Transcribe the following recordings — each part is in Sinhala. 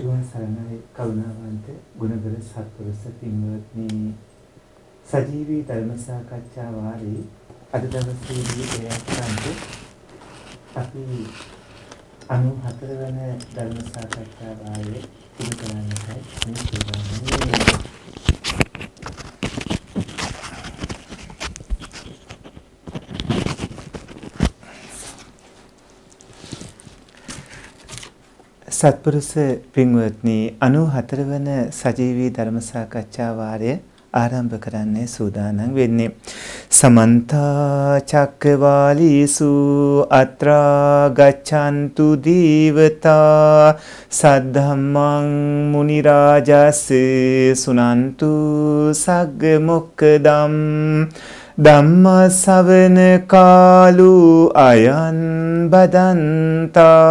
තෙරුවන් සරණයි කරුණාවන්ත ගුණබර සත්පුරුෂ පින්වත්නි සජීවී ධර්ම සාකච්ඡා වාරේ අද දවසේදී එයන්ට අපි 94 වන ධර්ම සාකච්ඡා වාරයේ ඉදිරියට යන්නයි මේ සූදානම් වෙන්නේ. සත්පුරුෂ පින්වත්නි 94 වන සජීවී ධර්ම සාකච්ඡා වාරය ආරම්භ කරන්නේ සූදානම් වෙන්නේ සමන්ත චක්කවාලීසු අත්‍රා ගච්ඡන්තු දීවතා සද්ධම්මං මුනි රාජස් සුනන්තු සග්ග මොක්කදම් ධම්ම සවන කාලු අයන් බදන්තා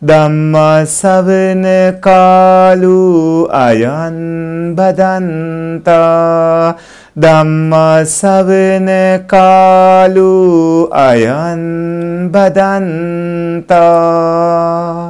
ධම්මාසවන කාලු අයන් බදන්තා ධම්මාසවන කාලු අයන් බදන්තා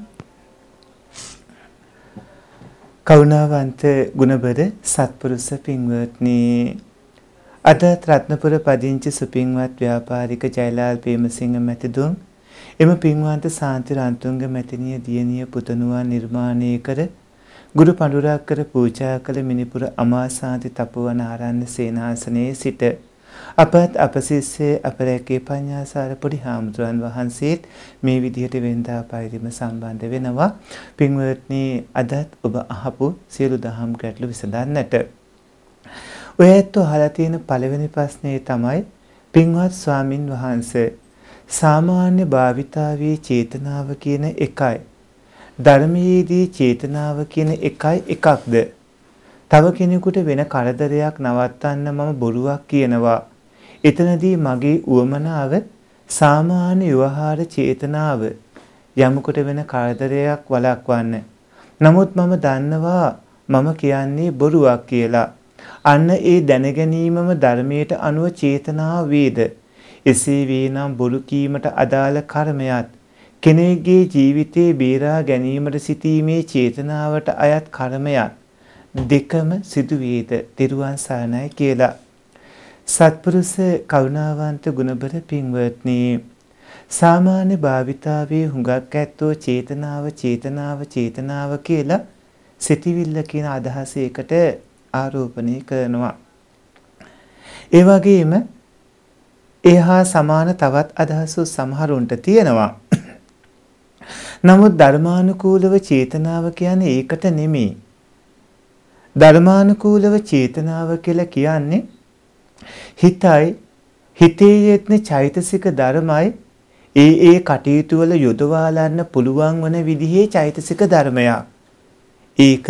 කරුණාවන්ත ගුණබර සත්පුරුෂ පින්වත්නි අද රත්නපුර පදිංචි සුපින්වත් ව්‍යාපාරික ජයලාල් පේමසිංහ මැතිදුම් එම පින්වන්ත සාන්ති රන්තුංග මැතිණිය දියණිය පුතණුවා නිර්මාණය කර ගුරු පඬුරක් කර පූජා කළ මිනිපුර අමාසාන්ති තපෝවන ආරණ්‍ය සේනාසනයේ සිට අපත් අප සිස්සේ අපරැකේ පඤ්ඤාසාර පොඩි හාමුදුරන් වහන්සේත් මේ විදිහට වෙන්දා පරිදිම සම්බන්ධ වෙනවා. පින්වත්නි අදත් ඔබ අහපු සියලු දහම් ගැටලු විසඳන්නට. ඔය ඇත්තු අහලා තියෙන පළවෙනි ප්‍රශ්නේ තමයි පින්වත් ස්වාමින් වහන්සේ සාමාන්‍ය භාවිතාවේ චේතනාව කියන එකයි ධර්මයේදී චේතනාව කියන එකයි එකක්ද තව කෙනෙකුට වෙන කරදරයක් නවත්තන්න මම බොරුවක් කියනවා එතනදී මගේ උවමනාව සාමාන්‍ය ව්‍යවහාර චේතනාව යමුකොට වෙන කාදරයක් වළක්වන්න. නමුත් මම දන්නවා මම කියන්නේ බොරුවක් කියලා. අන්න ඒ දැනගැනීමම ධර්මයට අනුව චේතනා වේද. එසේ වේනම් බොරු කීමට අදාළ කර්මයක් කෙනෙක්ගේ ජීවිතේ බේරා ගැනීමට සිටීමේ චේතනාවට අයත් කර්මයක් දෙකම සිදුවේද තෙරුවන් සරණයි කියලා සත්පුරුෂ කරුණාවන්ත ගුණබර පින්වත්නි සාමාන්‍ය භාවිතාවේ හුඟක් ඇත්තෝ චේතනාව චේතනාව චේතනාව කියලා සිතිවිල්ල කියන අදහස එකට ආරෝපණය කරනවා. ඒ වගේම එහා සමාන තවත් අදහසු සමහරුන්ට තියෙනවා. නමුත් ධර්මානුකූලව චේතනාව කියන්නේ ඒකට නෙමෙයි. ධර්මානුකූලව චේතනාව කියලා කියන්නේ හිතයි හිතේ යෙත්න චෛතසික ධර්මයි ඒ ඒ කටයුතු වල යොදවාලන්න පුළුවන් වන විදිහේ චෛතසික ධර්මයක්. ඒක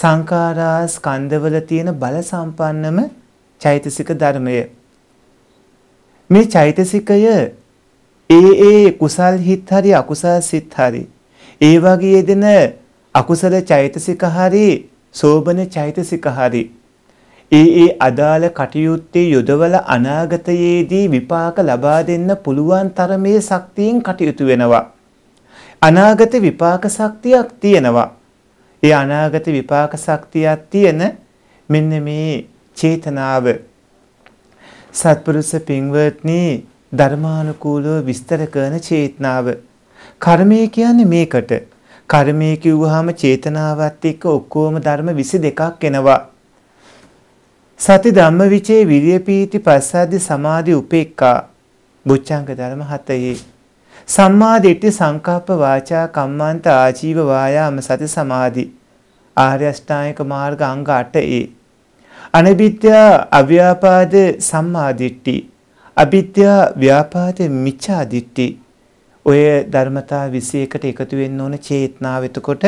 සංඛාරා ස්කන්ධවල තියෙන බල සම්පන්නම චෛතසික ධර්මය. මේ චෛතසිකය ඒ ඒ කුසල් හිත් හරි අකුසල් සිත් හරි ඒ වගේ දෙන අකුසල චෛතසික හරි සෝබන චෛතසික හරි ඒ ඒ අදාළ කටයුත්තේ යොදවල අනාගතයේදී විපාක ලබා දෙන්න පුළුවන් තරමේ ශක්තියෙන් කටයුතු වෙනවා. අනාගත විපාක ශක්තියක් තියෙනවා. ඒ අනාගත විපාක ශක්තියක් තියෙන මෙන්න මේ චේතනාව සත්පුරුෂ පින්වත්නි ධර්මානුකූලව විස්තර කරන චේතනාව කර්මය කියන්නේ මේකට කර්මය කිව්වහම චේතනාවත් එක්ක ඔක්කොම ධර්ම 22ක් එනවා සති ධම්මවිචේ විරිය පීති පස්සද්දි සමාධි උපේක්ඛා බුද්ධංග ධර්ම හතයේ සම්මා දිට්ඨි සංකප්ප වාචා කම්මන්ත ආජීව වායාම සති සමාධි ආර්ය අෂ්ටාංගික මාර්ග අංග 8ඒ අනිබිද්‍යා අව්‍යාපාද සම්මා දිට්ඨි අවිද්‍යා ව්‍යාපාද මිච්ඡා දිට්ඨි ඔය ධර්මතා 21ට එකතු වෙන්න ඕන චේතනාව. එතකොට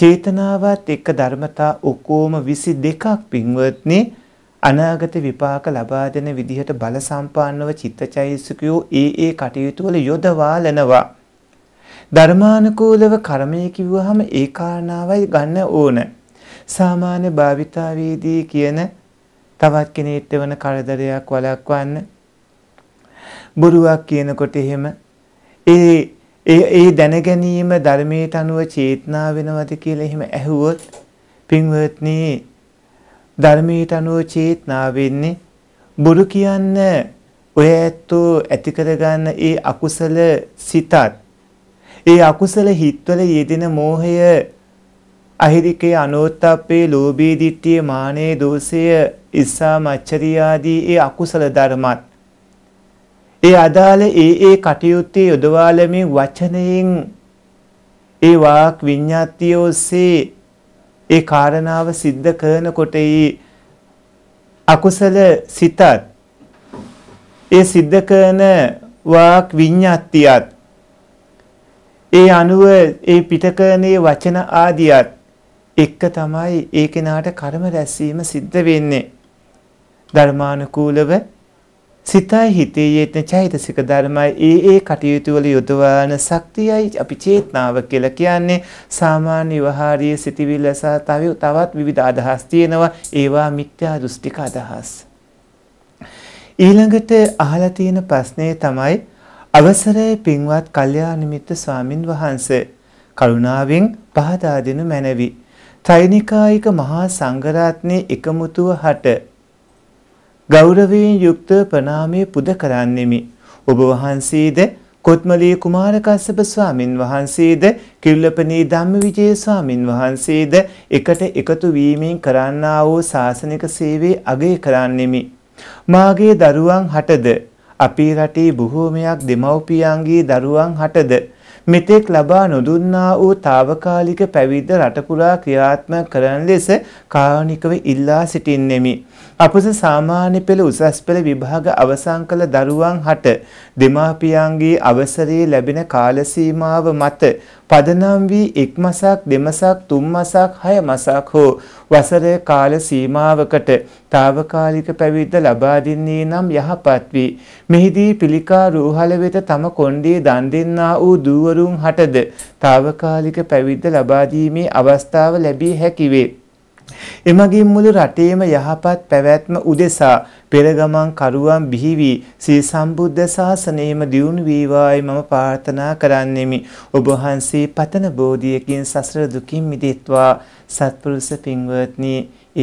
චේතනාවත් එක්ක ධර්මතා ඔක්කොම 22ක් පින්වත්නි අනාගත විපාක ලබා දෙන විදිහට බල සම්පන්නව චිත්තචෛසිකයෝ ඒ ඒ කටයුතු වල යොදවා ලනවා. ධර්මානුකූලව කර්මය කිව්වහම ඒ කාරණාවයි ගන්න ඕන. සාමාන්‍ය භාවිතාවේදී කියන තවත් කෙනෙක්ට වෙන කරදරයක් වළක්වන්න බොරුවක් කියනකොට එහෙම ඒ ඒ ඒ දැනගැනීම ධර්මයට අනුව චේතනා වෙනවද කියලා එහෙම ඇහුවොත් පින්වත්නි ධර්මයට අනුව චේතනා වෙන්නේ බොරු කියන්න ඔය ඇත්තෝ ඇති කරගන්න ඒ අකුසල සිතත් ඒ අකුසල හිත්වල යෙදෙන මෝහය අහිරිකේ අනෝත්ප්පේ ලෝභී ditthිය මානේ දෝෂය ඉස්සා මච්චරියාදී ඒ අකුසල ධර්මත් ඒ අදාළ ඒ ඒ කටයුත්තේ යොදවාලමින් වචනයෙන් ඒ වාක් විඤ්ඤාත්තිය ඔස්සේ ඒ කාරණාව සිද්ධ කරනකොට ඒ අකුසල සිතත් ඒ සිද්ධ කරන වාක් විඤ්ඤාත්තියත් ඒ අනුව ඒ පිටකරණයේ වචන ආදියත් එක්ක තමයි ඒ කෙනාට කර්ම රැස්වීම සිද්ධ වෙන්නේ ධර්මානුකූලව සිතයි හිතේ යෙතෙන චෛතසික ධර්මයි ඒ ඒ කටයුතු වල යොදවන ශක්තියයි අපි චේතනාව කියලා කියන්නේ සාමාන්‍ය විහාරයේ සිටිවිල්ල සහ තවත් විවිධ අදහස් තියෙනවා ඒවා මිත්‍යා දෘෂ්ටික අදහස් ඊළඟට අහලා තියෙන ප්‍රශ්නේ තමයි අවසරයේ පින්වත් කල්යාණ මිත්‍ර ස්වාමින් වහන්සේ කරුණාවෙන් පහදා දෙනු මැනවි. ත්‍රිනිකායික මහා සංඝරත්නයේ එකමුතුව හට ගෞරවයෙන් යුක්ත ප්‍රණාමය පුද කරන්නෙමි. ඔබ වහන්සේද කොත්මලී කුමාරකස්සප ස්වාමින් වහන්සේද කිල්ලපනී ධම්මවිජය ස්වාමින් වහන්සේද එකට එකතු වීමෙන් කරන්නා වූ ශාසනික සේවයේ අගය කරන්නෙමි. මාගේ දරුවන් හටද අපේ රටේ බොහෝමයක් දෙමව්පියන්ගේ දරුවන් හටද මෙතෙක් ලබා නොදුන්නා වූ తాවකාලික පැවිද්ද රටපුරා ක්‍රියාත්මක කරන ලෙස කාරුණිකව ඉල්ලා සිටින්නෙමි. අපස සාමාන්‍ය පෙළ උසස් පෙළ විභාග අවසන් කළ දරුවන් හට දෙමාපියන්ගේ අවසරයේ ලැබෙන කාල සීමාව මත පදනම් වී එක් මාසක් දෙමාසක් තුන් මාසක් හය මාසක් හෝ වසරේ කාල සීමාවකට తాවකාලික පැවිද්ද ලබා දෙන්නේ නම් යහපත් වී මෙහිදී පිළිකා රෝහල වෙත තම කොණ්ඩේ දන් දෙන්නා වූ දූවරුන් හටද తాවකාලික පැවිද්ද ලබා දීමේ අවස්ථාව ලැබී හැකි වේ එමගින් මුළු රටේම යහපත් පැවැත්ම උදෙසා පෙරගමන් කරුවන් බිහිවි සිය සම්බුද්ධ ශාසනයම දියුණු වේවායි මම ප්‍රාර්ථනා කරන්නෙමි. ඔබ වහන්සේ පතන බෝධියකින් සසර දුකින් මිදෙත්වා සත්පුරුෂ පින්වත්නි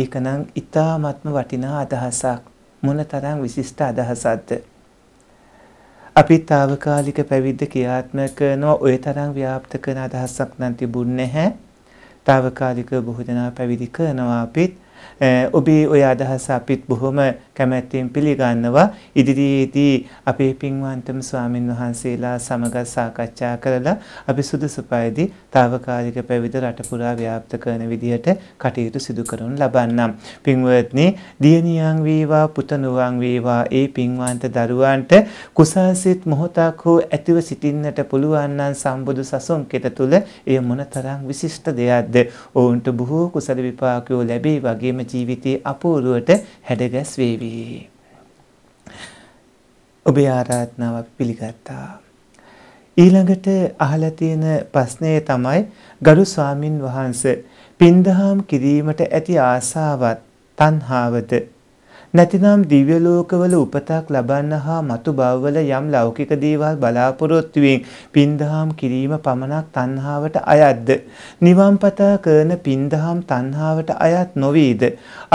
ඒකනම් ඊ타ත්ම වටිනා අදහසක් මොනතරම් විශිෂ්ට අදහසක්ද අපි తాවකාලික පැවිද්ද ක්‍රියාත්මක කරන ඔය තරම් ව්‍යාප්ත කරන අදහසක් නම් තිබුණ නැහැ తాවකාලික බොහෝ දෙනා පැවිදි කරනවා අපිත් ඔබේ ඔය අදහස අපිත් බොහොම කැමැත්තෙන් පිළිගන්නවා. ඉදිරියේදී අපේ පින්වන්තම ස්වාමින් වහන්සේලා සමග සාකච්ඡා කරලා අපි සුදුසු පරිදි తాවකාලික පැවිදි රට පුරා ව්‍යාප්ත කරන විදිහට කටයුතු සිදු කරනු ලබන්නම්. පින්වත්නි, දියණියන් වේවා, පුතණුවන් වේවා, ඒ පින්වන්ත දරුවන්ට කුසල්සිත මොහොතක් හෝ ඇතිව සිටින්නට පුළුවන් නම් සම්බුදු සසුන් කෙත තුල එය මොනතරම් විශිෂ්ට දෙයක්ද? ඔවුන්ට බොහෝ කුසල විපාකයෝ ලැබේ වගේම ජීවිතයේ අපූර්වට හැඩගැස් වේවි. ඔබේ ආරාධනාව පිළිගත්තා. ඊළඟට අහලා තියෙන ප්‍රශ්නය තමයි ගරු ස්වාමින් වහන්සේ පින්දහම් කිරීමට ඇති ආසාවත් තණ්හාවද නැතිනම් දිව්‍ය ලෝකවල උපතක් ලබන්න හා මතු භවවල යම් ලෞකික දේවල් බලාපොරොත්තුවෙන් පින්දහම් කිරීම පමණක් තණ්හාවට අයත්ද? නිවන් පතා කරන පින්දහම් තණ්හාවට අයත් නොවේද?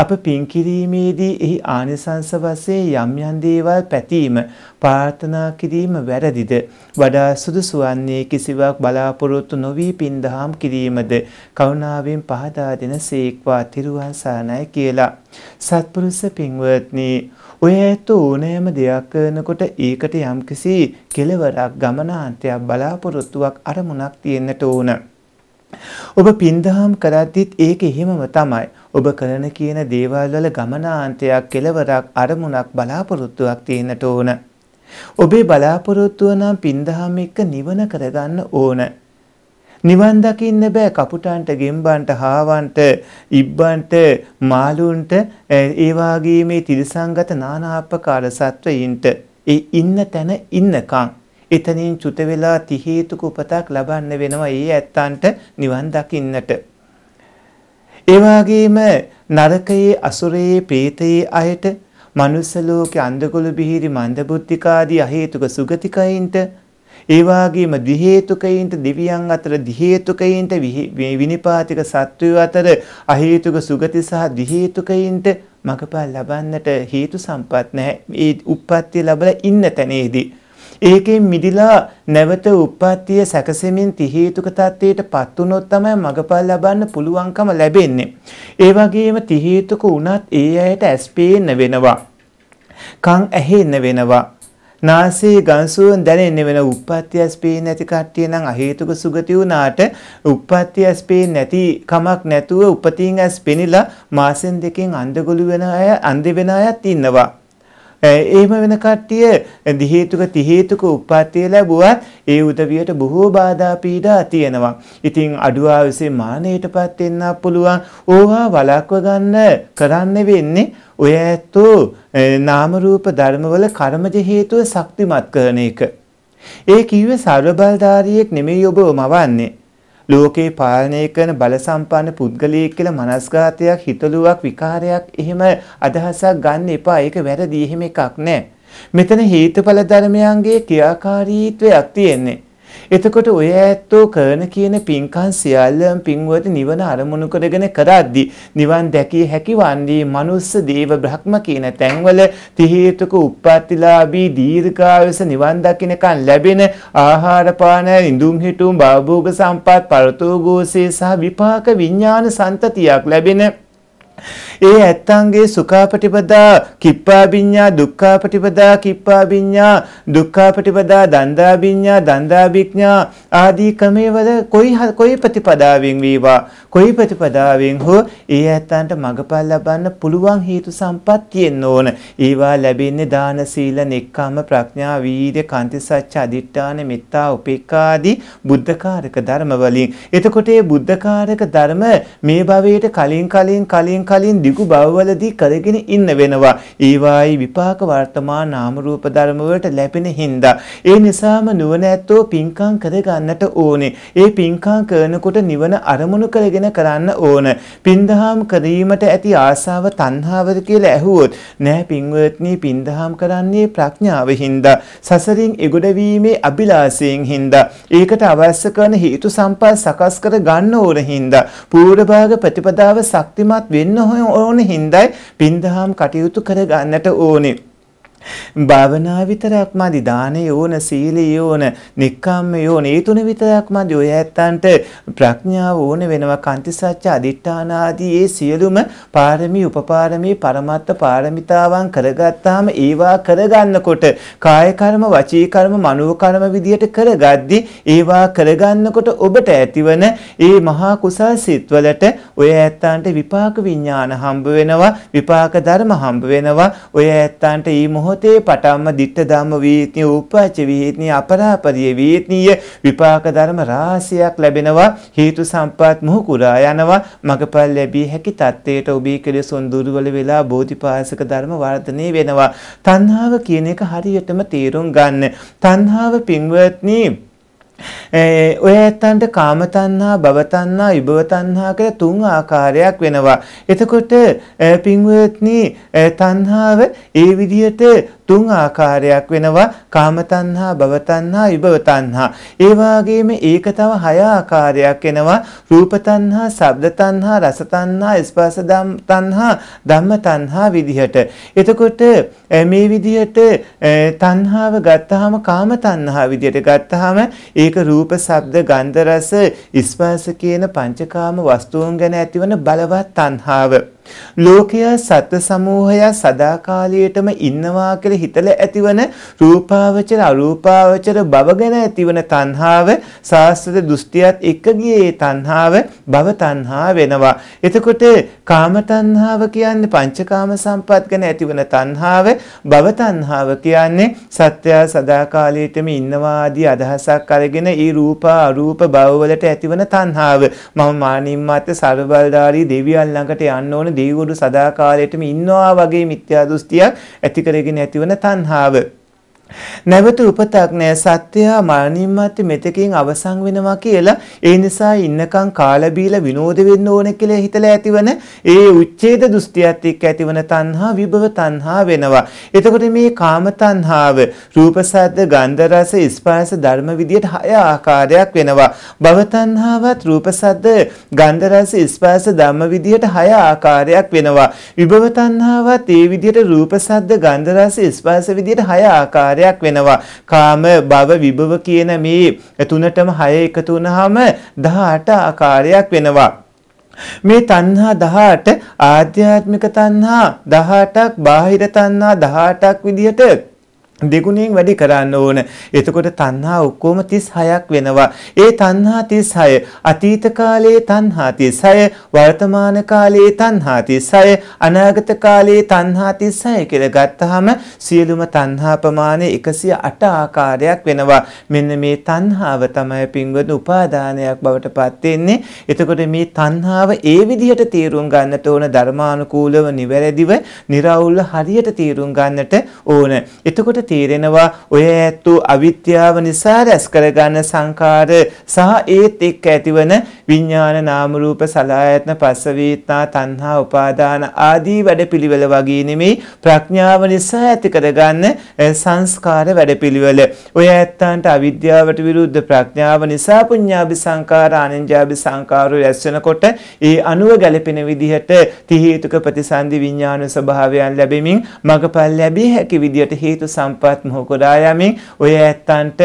අප පින් කිරීමේදී එහි ආනිසංස වශයෙන් යම් යම් දේවල් පැතීම ප්‍රාර්ථනා කිරීම වැරදිද වඩා සුදුසු වන්නේ කිසිවක් බලාපොරොත්තු නොවි පින්දහම් කිරීමද කරුණාවෙන් පහදා දෙන සේක්වා තිරුවන් සරණයි කියලා සත්පුරුෂ පින්වත්නි ඔය ඇත්ත ඕනෑම දෙයක් කරනකොට ඒකට යම්කිසි කෙලවරක් ගමනාන්තයක් බලාපොරොත්තුවක් අරමුණක් තියෙන්නට ඕන. ඔබ පින්දහම් කරද්දිත් ඒක එහෙමම තමයි. ඔබ කරන කියන දේවල් වල ගමනාන්තයක් කෙලවරක් අරමුණක් බලාපොරොත්තුවක් තියෙන්නට ඕන. ඔබේ බලාපොරොත්තුව නම් පින්දහම එක්ක නිවන කරගන්න ඕන. නිවන් දකින්න බෑ කපුටන්ට ගෙම්බන්ට හාවන්ට ඉබ්බන්ට මාළුන්ට ඒ වාගේ මේ තිරිසංගත නානාපකාර සත්වයින්ට ඒ ඉන්න තැන ඉන්නකම් එතනින් චුත වෙලා තිහේතුක උපතක් ලබන්න වෙනවා ඒ ඇත්තන්ට නිවන් දකින්නට ඒ වගේම නරකයේ අසුරයේ ප්‍රේතයේ අයට මනුස්ස ලෝකේ අන්දකොළ බිහිරි මන්දබුද්ධිකාදී අහේතුක සුගතිකයින්ට ඒ වගේම දිහේතුකයින්ට දිවියන් අතර දිහේතුකයින්ට විනිපාතික සත්වයෝ අතර අහේතුක සුගති සහ දිහේතුකයින්ට මගපල් ලබන්නට හේතු සම්පත් නැහැ. මේ උප්පත්ති ලැබලා ඉන්න තැනේදී ඒකෙන් මිදිලා නැවත උප්පත්තිය සැකසෙමින් තිහේතුක තත්ත්වයට පත් වුණොත් තමයි මගපල් ලබන්න පුළුවන්කම ලැබෙන්නේ. ඒ වගේම තිහේතුක වුණත් ඒ අයට ඇස් පේන්න වෙනවා. කන් ඇහෙන්න වෙනවා. නාසයේ ගන්සුවන් දැනෙන්න වෙන උප්පත්ති ඇස් පේන්නේ නැති කට්ටිය නම් අහේතුක සුගති වුණාට උප්පත්ති ඇස් පේන්නේ නැති කමක් නැතුව උපතින් ඇස් පෙනිලා මාසෙන් දෙකෙන් අන්ධගොළු වෙන අය අන්ධ වෙන අයත් ඉන්නවා. එහෙම වෙන කට්ටිය දිහේතුක තිහේතුක උප්පත්තිය ලැබුවත් ඒ උදවියට බොහෝ බාධා පීඩා තියෙනවා. ඉතින් අඩුවා විසින් මානෙයටපත් වෙන්න පුළුවන්. ඕවා වළක්ව ගන්න කරන්න වෙන්නේ ඔය ඇත්තෝ නාම රූප ධර්මවල කර්මජ හේතුව ශක්තිමත් කරන එක. ඒ කිව්වේ ਸਰබ බලධාරියෙක් නෙමෙයි ඔබව මවන්නේ. ලෝකේ පාලනය කරන බලසම්පන්න පුද්ගලයෙක් කියලා මනස්ගතයක් හිතලුවක් විකාරයක් එහෙම අදහසක් ගන්න එපා. ඒක වැරදි එහෙම එකක් නෑ. මෙතන හේතුඵල ධර්මයන්ගේ ක්‍රියාකාරීත්වයක් තියෙන්නේ. එතකොට ඔය ඇත්තෝ කරන කියන පින්කම් සියල්ලම පින්වත නිවන අරමුණු කරගෙන කරද්දී නිවන් දැකිය හැකි වන්නේ මනුස්ස දේව බ්‍රහ්ම කියන තැන්වල තිහේතුක උප්පත්තිලාභී දීර්ඝායස නිවන් දකින්නකන් ලැබෙන ආහාර පාන ඉඳුම් හිටුම් භාභෝග සම්පත් පරතෝ ගෝසේ සහ විපාක විඥාන සම්පතියක් ලැබෙන ඒ ඇත්තන්ගේ සුඛාපටිපදා කිප්පාබිඤ්ඤා දුක්ඛාපටිපදා කිප්පාබිඤ්ඤා දුක්ඛාපටිපදා දන්දාබිඤ්ඤා දන්දාබිඥා ආදී ක්‍රමේවල කොයි කොයි ප්‍රතිපදාවෙන් වේවා කොයි ප්‍රතිපදාවෙන් හෝ ඒ ඇත්තන්ට මගපල් ලබන්න පුළුවන් හේතු සම්පත් තියෙන්න ඕන. ඒවා ලැබෙන්නේ දාන සීල නෙක්ඛම්ම ප්‍රඥා වීර්ය කාන්ති සච්ච අදිඨාන මෙත්තා උපේක්ඛාදී බුද්ධකාරක ධර්ම වලින්. එතකොට මේ බුද්ධකාරක ධර්ම මේ භවයට කලින් කලින් කලින් කලින් දිගු භවවලදී කරගෙන ඉන්න වෙනවා. ඒවායි විපාක වර්තමාන නාම රූප ධර්ම වලට ලැබෙන හින්දා. ඒ නිසාම නුවණැත්තෝ පින්කම් කරගන්නට ඕනේ. ඒ පින්කම් කරනකොට නිවන අරමුණු කරගෙන කරන්න ඕන. පින්දහම් කිරීමට ඇති ආසාව තණ්හාවද කියලා ඇහුවොත් නෑ පින්වත්නි පින්දහම් කරන්නේ ප්‍රඥාව හින්දා. සසරින් එගොඩවීමේ අභිලාෂයෙන් හින්දා. ඒකට අවශ්‍ය කරන හේතු සම්පත් සකස් කර ගන්න ඕන හින්දා පූර්වභාග ප්‍රතිපදාව ශක්තිමත් වෙන්න ඉන්න ඕන හින්දායි පින්දහම් කටයුතු කරගන්නට ඕනේ. භාවනා විතරක් මදි දානේ ඕන සීලී ඕන නික්කම්ම ඕන ඒ තුන විතරක් මදි ඔය ඇත්තන්ට ප්‍රඥාව ඕන වෙනවා කන්ති සත්‍ය අදිඨාන ආදී ඒ සියලුම පාරමී උපපාරමී පරමත්ත පාරමිතාවන් කරගත්තාම ඒවා කරගන්නකොට කාය කර්ම වචී කර්ම මනෝ කර්ම විදියට කරගද්දී ඒවා කරගන්නකොට ඔබට ඇතිවන ඒ මහා කුසල් සිත්වලට ඔය ඇත්තන්ට විපාක විඥාන හම්බ වෙනවා විපාක ධර්ම හම්බ වෙනවා ඔය ඇත්තන්ට ඊ මොහොත මොහොතේ පටන්ම ditta ධම්ම වීත්‍ය උපච්ච වීත්‍ය අපරාපරිය වීත්‍ය විපාක ධර්ම රාශියක් ලැබෙනවා හේතු සම්පත් මුහු කුරා යනවා මගපල් ලැබී හැකි தත්ත්වයට ඔබී කෙලෙසොන් දුර්වල වෙලා බෝධිපාසක ධර්ම වර්ධනය වෙනවා තණ්හාව කියන එක හරියටම තේරුම් ගන්න තණ්හාව පින්වත්නි ඔය ඇත්තන්ට කාමතණ්හා, භවතණ්හා, විභවතණ්හා කියලා තුන් ආකාරයක් වෙනවා. එතකොට පින්වත්නි තණ්හාව ඒ විදිහට තුන් ආකාරයක් වෙනවා. කාමතණ්හා, භවතණ්හා, විභවතණ්හා. ඒ වගේම ඒක තව හය ආකාරයක් වෙනවා. රූපතණ්හා, ශබ්දතණ්හා, රසතණ්හා, ස්පර්ශදම් තණ්හා, ධම්මතණ්හා විදිහට. එතකොට මේ විදිහට තණ්හාව ගත්තාම කාමතණ්හා විදිහට ගත්තාම ඒ මේක රූප, ශබ්ද, ගන්ධ, රස, ස්පර්ශ කියන පංචකාම වස්තුන් ගැන ඇතිවන බලවත් තණ්හාව ලෝකයා සත්ත්ව සමූහය සදාකාලයටම ඉන්නවා කියලා හිතලා ඇතිවන රූපාවචර අරූපාවචර බව ගැන ඇතිවන තණ්හාව සාස්ත්‍ව දෘෂ්ටියත් එක්ක ගියේ ඒ තණ්හාව භව තණ්හා වෙනවා. එතකොට කාම තණ්හාව කියන්නේ පංචකාම සම්පත් ගැන ඇතිවන තණ්හාව භව තණ්හාව කියන්නේ සත්‍යය සදාකාලයටම ඉන්නවා ආදී අදහසක් අරගෙන ඒ රූප අරූප භව වලට ඇතිවන තණ්හාව මම මානින් මාත් සර්වබලධාරී දෙවියන් ළඟට යන්න ඕන දෙවිවරු සදාකාලයටම ඉන්නවා වගේ මිත්‍යා දෘෂ්ටියක් ඇති කරගෙන ඇතිවන තණ්හාව. නැවත උපතක් නෑ සත්‍යයා මරණින් මත්තේ මෙතකින් අවසන් වෙනවා කියලා ඒ නිසා ඉන්නකම් කාලා බීලා විනෝද වෙන්න ඕන කියලා හිතලා ඇතිවන ඒ උච්ඡේද දෘෂ්ටියත් එක්ක ඇතිවන තණ්හා විභව තණ්හා වෙනවා. එතකොට මේ කාම තණ්හාව රූප සද්ද ගන්ධ රස ස්පර්ශ ධර්ම විදියට හය ආකාරයක් වෙනවා. භව තණ්හාවත් රූප සද්ද ගන්ධ රස ස්පර්ශ ධර්ම විදියට හය ආකාරයක් වෙනවා. විභව තණ්හාවත් ඒ විදියට රූප සද්ද ගන්ධ රස ස්පර්ශ විදියට හය ආකාරයක් ආකාරයක් වෙනවා. කාම භව විභව කියන මේ තුනටම හය එකතු වුනහම 18 ආකාරයක් වෙනවා. මේ තණ්හා 18 ආධ්‍යාත්මික තණ්හා 18ක් බාහිර තණ්හා 18ක් විදිහට දෙගුණයෙන් වැඩි කරන්න ඕන. එතකොට තණ්හා ඔක්කොම 36ක් වෙනවා. ඒ තණ්හා 36 අතීත කාලයේ තණ්හා 36, වර්තමාන කාලයේ තණ්හා 36, අනාගත කාලයේ තණ්හා 36 කියලා ගත්තාම සියලුම තණ්හා ප්‍රමාණය 108 ආකාරයක් වෙනවා. මෙන්න මේ තණ්හාව තමයි පින්වද උපාදානයක් බවට පත් වෙන්නේ. එතකොට මේ තණ්හාව ඒ විදිහට තීරුම් ගන්නට ඕන ධර්මානුකූලව නිවැරදිව, निराවුල්ව හරියට තීරුම් ගන්නට ඕන. එතකොට තීරෙනවා ඔය ඇත්තු අවිද්‍යාව නිසා රැස් කරගන්න සංකාර සහ ඒත් එක්ක ඇතිවන විඥාන නාම රූප සලආයතන පස්සවීතා තණ්හා උපාදාන ආදී වැඩපිළිවෙල වගේ නෙමෙයි ප්‍රඥාව නිසා ඇති කරගන්න සංස්කාර වැඩපිළිවෙල ඔය ඇත්තන්ට අවිද්‍යාවට විරුද්ධ ප්‍රඥාව නිසා පුඤ්ඤාභි සංකාර ආනන්ජාභි සංකාරෝ රැස් වෙනකොට ඒ අනුව ගැලපෙන විදිහට තිහේතුක ප්‍රතිසන්දි විඥාන ස්වභාවයන් ලැබෙමින් මගපල් ලැබිය හැකි විදිහට හේතු සම්ප තැම්පත් මොහොකොඩා යමින් ඔය ඇත්තන්ට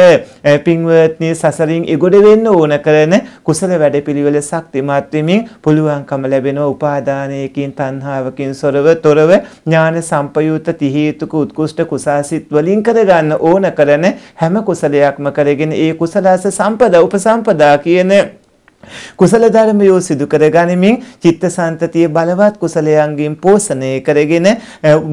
පින්වත්නි සසරින් එගොඩ වෙන්න ඕන කරන කුසල වැඩපිළිවෙල ශක්තිමත් වෙමින් පුළුවන්කම ලැබෙන උපාදානයකින් තණ්හාවකින් සොරව තොරව ඥාන සම්පයුත තිහේතුක උත්කෘෂ්ඨ කුසාසිත වලින් කරගන්න ඕන කරන හැම කුසලයක්ම කරගෙන ඒ කුසලස සම්පදා උපසම්පදා කියන කුසල ධර්මයෝ සිදු කර ගනිමින් චිත්තසංතතිය බලවත් කුසලයන්ගෙන් පෝෂණය කරගෙන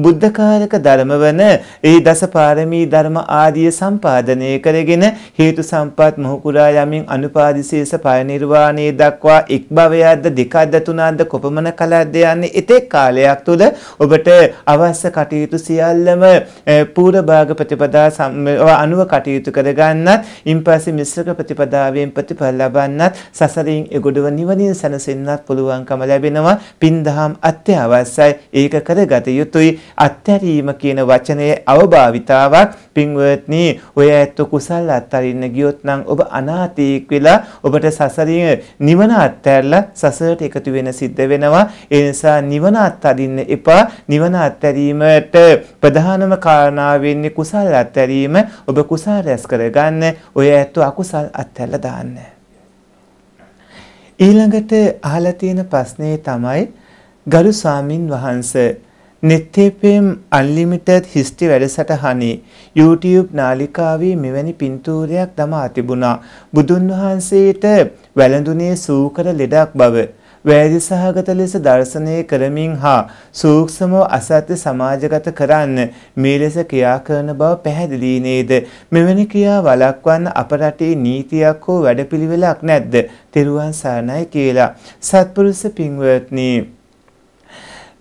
බුද්ධකාරක ධර්ම වන ඒ දසපාරමී ධර්ම ආදිය සම්පාදනය කරගෙන හේතු සම්පත් මොහුකුරා යමින් අනුපාදිශේෂ පරිනිර්වාණය දක්වා එක් භවයක්ද දෙකක්ද තුනක්ද කොපමණ කලක්ද යන්නේ එතෙක් කාලයක් තුල ඔබට අවශ්‍ය කටයුතු සියල්ලම පූර්ව භාග ප්‍රතිපදා අනුව කටයුතු කරගන්නත් ඉන්පස්සේ මිශ්‍රක ප්‍රතිපදාවෙන් ප්‍රතිඵල ලබන්නත් සසර සසරින් එගොඩව නිවනින් සැනසෙන්නත් පුළුවන්කම ලැබෙනවා. පින්දහම් අත්‍යවශ්‍යයි. ඒක කරගත යුතුයි. අත්හැරීම කියන වචනයේ අවභාවිතාවක් පින්වත්නි ඔය ඇත්ත කුසල් අත්හරින්න ගියොත් නම් ඔබ අනාථයෙක් වෙලා ඔබට සසරින් නිවන අත්හැරලා සසරට එකතු වෙන සිද්ධ වෙනවා. ඒ නිසා නිවන අත්හරින්න එපා. නිවන අත්හැරීමට ප්‍රධානම කාරණාව වෙන්නේ කුසල් අත්හැරීම. ඔබ කුසල් රැස් කරගන්න. ඔය ඇත්ත අකුසල් අත්හැරලා දාන්න. ඊළඟට අහලා තියෙන ප්‍රශ්නේ තමයි ගරු ස්වාමින් වහන්සේ නෙත්තේපේම් අන්ලිමිටඩ් හිස්ටි වැඩසටහනේ YouTube නාලිකාවේ මෙවැනි පින්තූරයක් දමා තිබුණා. බුදුන් වහන්සේට වැළඳුනේ සූකර ලෙඩක් බව වැරදිසහගත ලෙස දර්ශනය කරමින් හා සූක්ෂම අසත්‍ය සමාජගත කරන්න මේ ලෙස ක්‍රියා කරන බව පැහැදිලි නේද? මෙවැනි ක්‍රියා වළක්වන්න අප රටේ නීතියක් හෝ වැඩපිළිවෙලක් නැද්ද? තෙරුවන් සරණයි කියලා. සත්පුරුෂ පින්වත්නි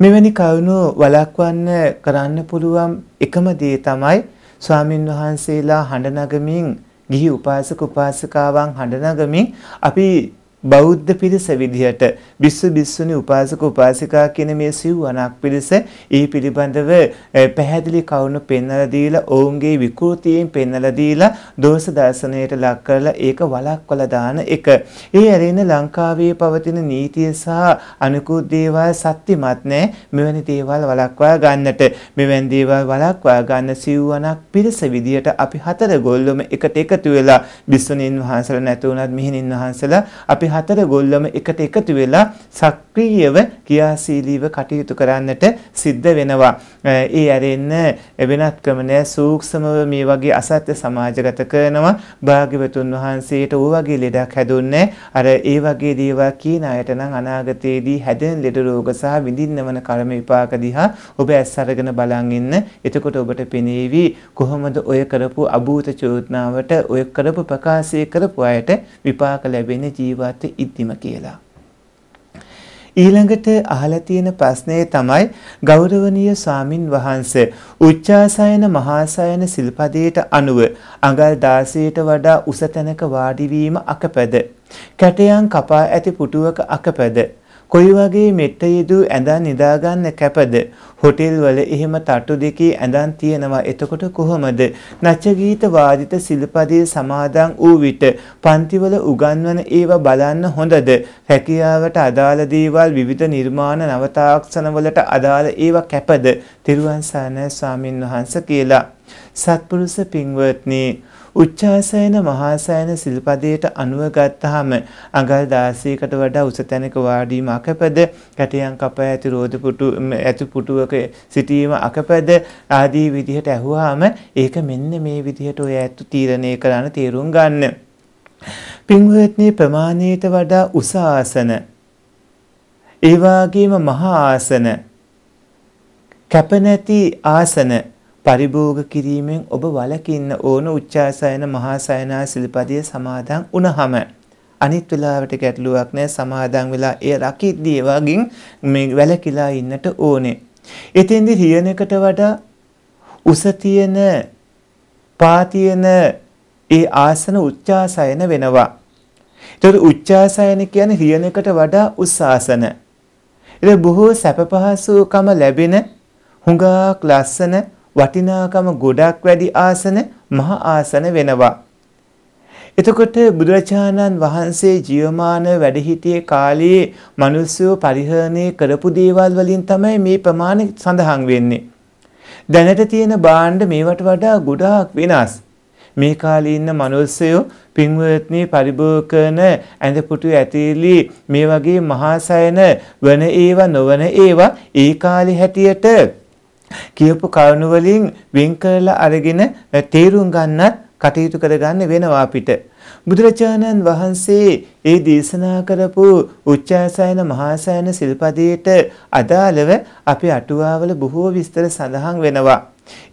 මෙවැනි කරුණු වළක්වන්න කරන්න පුළුවන් එකම දේ තමයි ස්වාමින් වහන්සේලා හඬ නගමින් ගිහි උපාසක උපාසිකාවන් හඬ නගමින් අපි බෞද්ධ පිරිස විදිහට බිස්සු බිස්සුනි උපාසක උපාසිකා කියන මේ සිව් අනක් පිරිස ඒ පිළිබඳව පැහැදිලි කවුණු පෙන්වලා දීලා ඔවුන්ගේ විකෘතියෙන් පෙන්වලා දීලා දෝෂ දර්ශනයට ලක් කරලා ඒක වළක්වලා දාන එක. ඒ ඇරෙන ලංකාවේ පවතින නීතිය සහ අනිකුත් දේවල් සත්‍යමත් නැහැ. මෙවැනි දේවල් වළක්වා ගන්නට මෙවැනි දේවල් වළක්වා ගන්න සිව් අනක් පිරිස විදිහට අපි හතර ගොල්ලොම එකට එකතු වෙලා බිස්සුනින් වහන්සලා නැතුණත් මිහිණින් වහන්සලා අපි හතර ගොල්ලම එකට එකතු වෙලා සක්‍රීයව ක්‍රියාශීලීව කටයුතු කරන්නට සිද්ධ වෙනවා. ඒ ඇරෙන්න වෙනත් ක්‍රමනය සූක්ෂමව මේ වගේ අසත්‍ය සමාජගත කරනවා. භාග්‍යවතුන් වහන්සේට ඌ වගේ ලෙඩක් හැදුන්නේ අර ඒ වගේ දේවල් කියන අයට නම් අනාගතයේදී හැදෙන ලෙඩ රෝග සහ විඳින්නවන කර්ම විපාක දිහා ඔබ ඇස් අරගෙන බලන් ඉන්න. එතකොට ඔබට පෙනේවි කොහොමද ඔය කරපු අභූත චෝදනාවට ඔය කරපු ප්‍රකාශය කරපු අයට විපාක ලැබෙන ජීවත් ගත්තේ ඉද්දිම කියලා. ඊළඟට අහලා තියෙන ප්‍රශ්නේ තමයි ගෞරවනීය ස්වාමින් වහන්සේ උච්චාසයන මහාසයන සිල්පදයට අනුව අඟල් 16ට වඩා උස තැනක වාඩි වීම අකපැද කැටයන් කපා ඇති පුටුවක අකපැද කොයි වගේ මෙට්ට යෙදූ ඇඳන් නිදාගන්න කැපද හොටෙල් වල එහෙම තට්ටු දෙකේ ඇඳන් තියෙනවා එතකොට කොහොමද නච්චගීත වාදිත සිල්පදයේ සමාදන් වූ විට පන්තිවල උගන්වන ඒවා බලන්න හොඳද රැකියාවට අදාළ දේවල් විවිධ නිර්මාණ නවතාක්ෂණවලට අදාළ ඒවා කැපද තිරුවන් සානය ස්වාමින් වහන්සේ කියලා සත්පුරුෂ පින්වත්නි උච්චාසයන මහාසයන සිල්පදයට අනුව ගත්තාම අඟල් 16කට වඩා උස තැනක වාඩීම අකපද කැටයන් කපා ඇති රෝද පුටු ඇති පුටුවක සිටීම අකපද ආදී විදිහට ඇහුවාම ඒක මෙන්න මේ විදිහට ඔය ඇත්තු තීරණය කරන්න තීරුම් ගන්න. පින්වත්නි ප්‍රමාණයට වඩා උස ආසන ඒ වගේම මහා ආසන කැප නැති ආසන පරිභෝග කිරීමෙන් ඔබ වළකින්න ඕන උච්චාසයන මහාසයනා සිල්පදිය සමාදන් වුණහම අනිත් වෙලාවට ගැටලුවක් නැහැ සමාදන් වෙලා එය රකිද්දී වගින් මේ වැළකීලා ඉන්නට ඕනේ. එතෙන්දි හියනකට වඩා උස තියෙන පා තියෙන ඒ ආසන උච්චාසයන වෙනවා. ඒතකොට උච්චාසයන කියන්නේ හියනකට වඩා උස් ආසන. ඒක බොහෝ සැප පහසුකම ලැබෙන හුඟක් ලස්සන වටිනාකම ගොඩක් වැඩි ආසන මහ ආසන වෙනවා. එතකොට බුදුරජාණන් වහන්සේ ජීවමාන වැඩ සිටියේ කාලයේ මිනිස්සු පරිහරණය කරපු දේවල් වලින් තමයි මේ ප්‍රමාණය සඳහන් වෙන්නේ. දැනට තියෙන භාණ්ඩ මේවට වඩා ගොඩාක් වෙනස්. මේ කාලේ ඉන්න මිනිස්සු පින්වත්නි පරිභෝග කරන ඇඳපුටු ඇතිලි මේ වගේ මහාසයන වන ඒවා නොවන ඒවා ඒ කාලේ හැටියට කියපු කරුණු වලින් වෙන් කරලා අරගෙන තේරුම් ගන්නත් කටයුතු කරගන්න වෙනවා අපිට. බුදුරජාණන් වහන්සේ ඒ දේශනා කරපු උච්චාසයන මහාසයන සිල්පදයට අදාළව අපේ අටුවාවල බොහෝ විස්තර සඳහන් වෙනවා.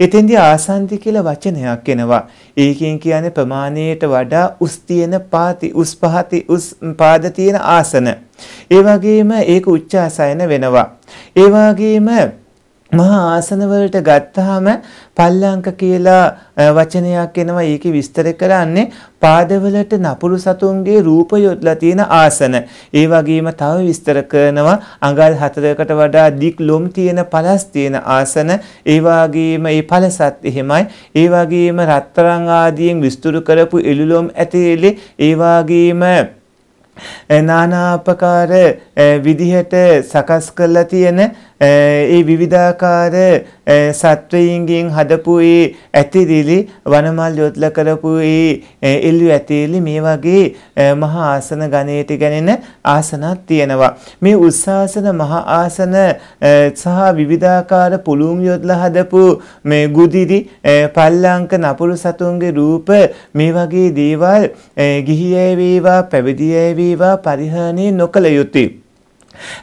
එතෙන්දී ආසන්ති කියලා වචනයක් එනවා. ඒකෙන් කියන්නේ ප්‍රමාණයට වඩා උස් තියෙන පාති උස් පහති උස් පාද තියෙන ආසන. ඒ වගේම ඒක උච්චාසයන වෙනවා. ඒ වගේම මහා ආසන වලට ගත්තාම පල්ලංක කියලා වචනයක් එනවා ඒකේ විස්තර කරන්නේ පාදවලට නපුරු සතුන්ගේ රූප යොදලා තියෙන ආසන. ඒ වගේම තව විස්තර කරනවා අඟල් 4කට වඩා දික් ලොම් තියෙන පළස් තියෙන ආසන. ඒ වගේම මේ පළසත් එහෙමයි. ඒ වගේම රත්තරන් ආදියෙන් විස්තර කරපු එළුලොම් ඇතේලි. ඒ වගේම නානාපකාර විදිහට සකස් කරලා තියෙන ඒ විවිධාකාර සත්වයින්ගෙන් හදපු ඒ ඇතිරිලි වනමල් යොත්ලා කරපු ඒ එළු ඇතිරිලි මේ වගේ මහා ආසන ගණයට ගැනෙන ආසනක් තියෙනවා. මේ උස්සාසන මහා ආසන සහ විවිධාකාර පුළුම් යොත්ලා හදපු මේ ගුදිරි පල්ලංක නපුරු සතුන්ගේ රූප මේ වගේ දේවල් ගිහියයි වේවා පැවිදියයි වේවා පරිහරණය නොකළ යුතුය.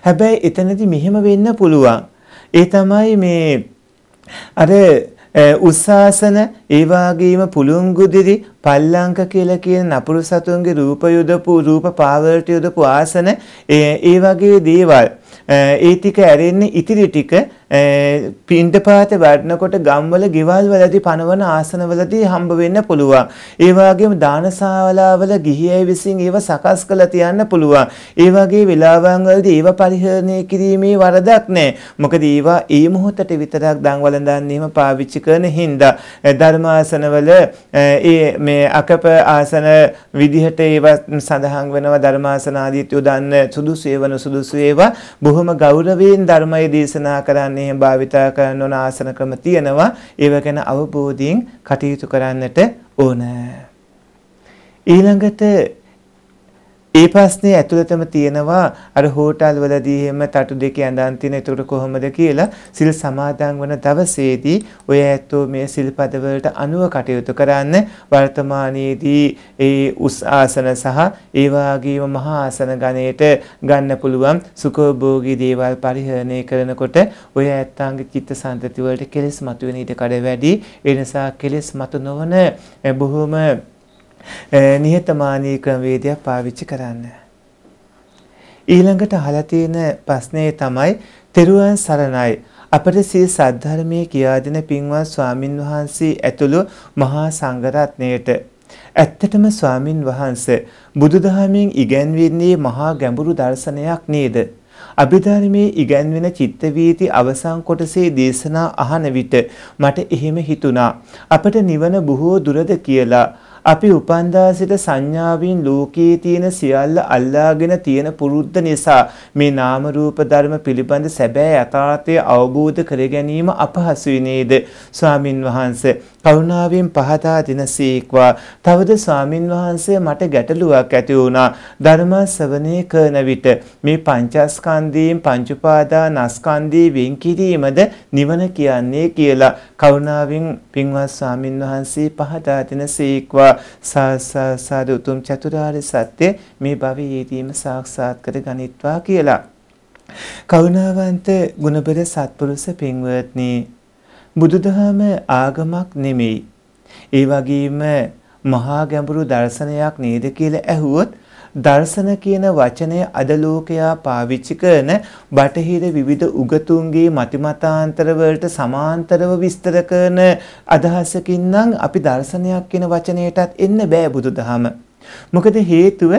හැබැයි එතනදී මෙහෙම වෙන්න පුළුවන්. ඒ තමයි මේ අර උස්සාසන ඒ වගේම පුලුංගුදිරි පල්ලංක කියලා කියන නපුරු සතුන්ගේ රූප යොදපු රූප පාවලට යොදපු ආසන ඒ වගේ දේවල් ඒ ටික ඇරෙන්නේ ඉතිරි ටික පින්ඩපාත වඩනකොට ගම්වල ගෙවල් වලදී පනවන ආසනවලදී හම්බ වෙන්න පුළුවන්. ඒ වගේම දානශාලාවල ගිහියයි විසින් ඒව සකස් කරලා තියන්න පුළුවන්. ඒ වගේ වෙලාවන් වලදී ඒව පරිහරණය කිරීමේ වරදක් නැහැ. මොකද ඒවා ඒ මොහොතට විතරක් දන් වළඳන්නේම පාවිච්චි කරන හින්දා ධර්මාසනවල ඒ මේ අකප ආසන විදිහට ඒවා සඳහන් වෙනවා ධර්මාසන ආදීත් යොදන්න සුදුසු ඒවන සුදුසු ඒවා බොහොම ගෞරවයෙන් ධර්මයේ දේශනා කරන්න එහෙම භාවිතා කරන ඕන ආසන ක්‍රම තියෙනවා ඒව ගැන අවබෝධයෙන් කටයුතු කරන්නට ඕන ඊළඟට ඒ ප්‍රශ්නේ ඇතුළතම තියෙනවා අර හෝටල් වලදී එහෙම තටු දෙකේ ඇඳන් තියෙන එතකොට කොහොමද කියලා සිල් සමාදන් වන දවසේදී ඔය ඇත්තෝ මේ සිල්පද වලට අනුව කටයුතු කරන්න වර්තමානයේදී ඒ උස් ආසන සහ ඒ වගේම මහා ආසන ගණයට ගන්න පුළුවන් සුඛෝභෝගී දේවල් පරිහරණය කරනකොට ඔය ඇත්තන්ගේ චිත්ත සංතති වලට කෙලෙස් මතුවෙන ඊට කඩ වැඩි ඒ නිසා කෙලෙස් මතු නොවන බොහොම නිහතමානී ක්‍රමවේදයක් පාවිච්චි කරන්න. ඊළඟට අහලා තියෙන ප්‍රශ්නේ තමයි තෙරුවන් සරණයි අපට සිය සද්ධර්මයේ කියා දෙන පින්වත් ස්වාමින් වහන්සේ ඇතුළු මහා සංඝරත්නයට ඇත්තටම ස්වාමින් වහන්සේ බුදුදහමෙන් ඉගැන්වෙන්නේ මහා ගැඹුරු දර්ශනයක් නේද? අභිධර්මයේ ඉගැන්වෙන චිත්ත වීති අවසන් කොටසේ දේශනා අහන විට මට එහෙම හිතුණා අපට නිවන බොහෝ දුරද කියලා අපි උපන්දා සිට සංඥාවෙන් ලෝකයේ තියෙන සියල්ල අල්ලාගෙන තියෙන පුරුද්ද නිසා මේ නාම රූප ධර්ම පිළිබඳ සැබෑ යථාර්ථය අවබෝධ කර ගැනීම අපහසුයි නේද ස්වාමින් වහන්සේ කරුණාවෙන් පහදා දෙනසේක්වා තවද ස්වාමින් වහන්සේ මට ගැටලුවක් ඇති වුණා ධර්ම ශ්‍රවණය කරන විට මේ පංචස්කන්ධයෙන් පංච උපාදානස්කන්ධේ වෙන් කිරීමද නිවන කියන්නේ කියලා කරුණාවෙන් පින්වත් ස්වාමින් වහන්සේ පහදා දෙනසේක්වා සාසසාද උතුම් චතුරාර්ය සත්‍ය මේ භවයේදීම සාක්ෂාත් කර ගනිත්වා කියලා කරුණාවන්ත ගුණබර සත්පුරුෂ පින්වත්නි බුදුදහම ආගමක් නෙමෙයි. ඒ වගේම මහා ගැඹුරු දර්ශනයක් නේද කියලා ඇහුවොත් දර්ශන කියන වචනය අද ලෝකයා පාවිච්චි කරන බටහිර විවිධ උගතුන්ගේ මතිමතාන්තර වලට සමාන්තරව විස්තර කරන අදහසකින් නම් අපි දර්ශනයක් කියන වචනයටත් එන්න බෑ බුදුදහම. මොකද හේතුව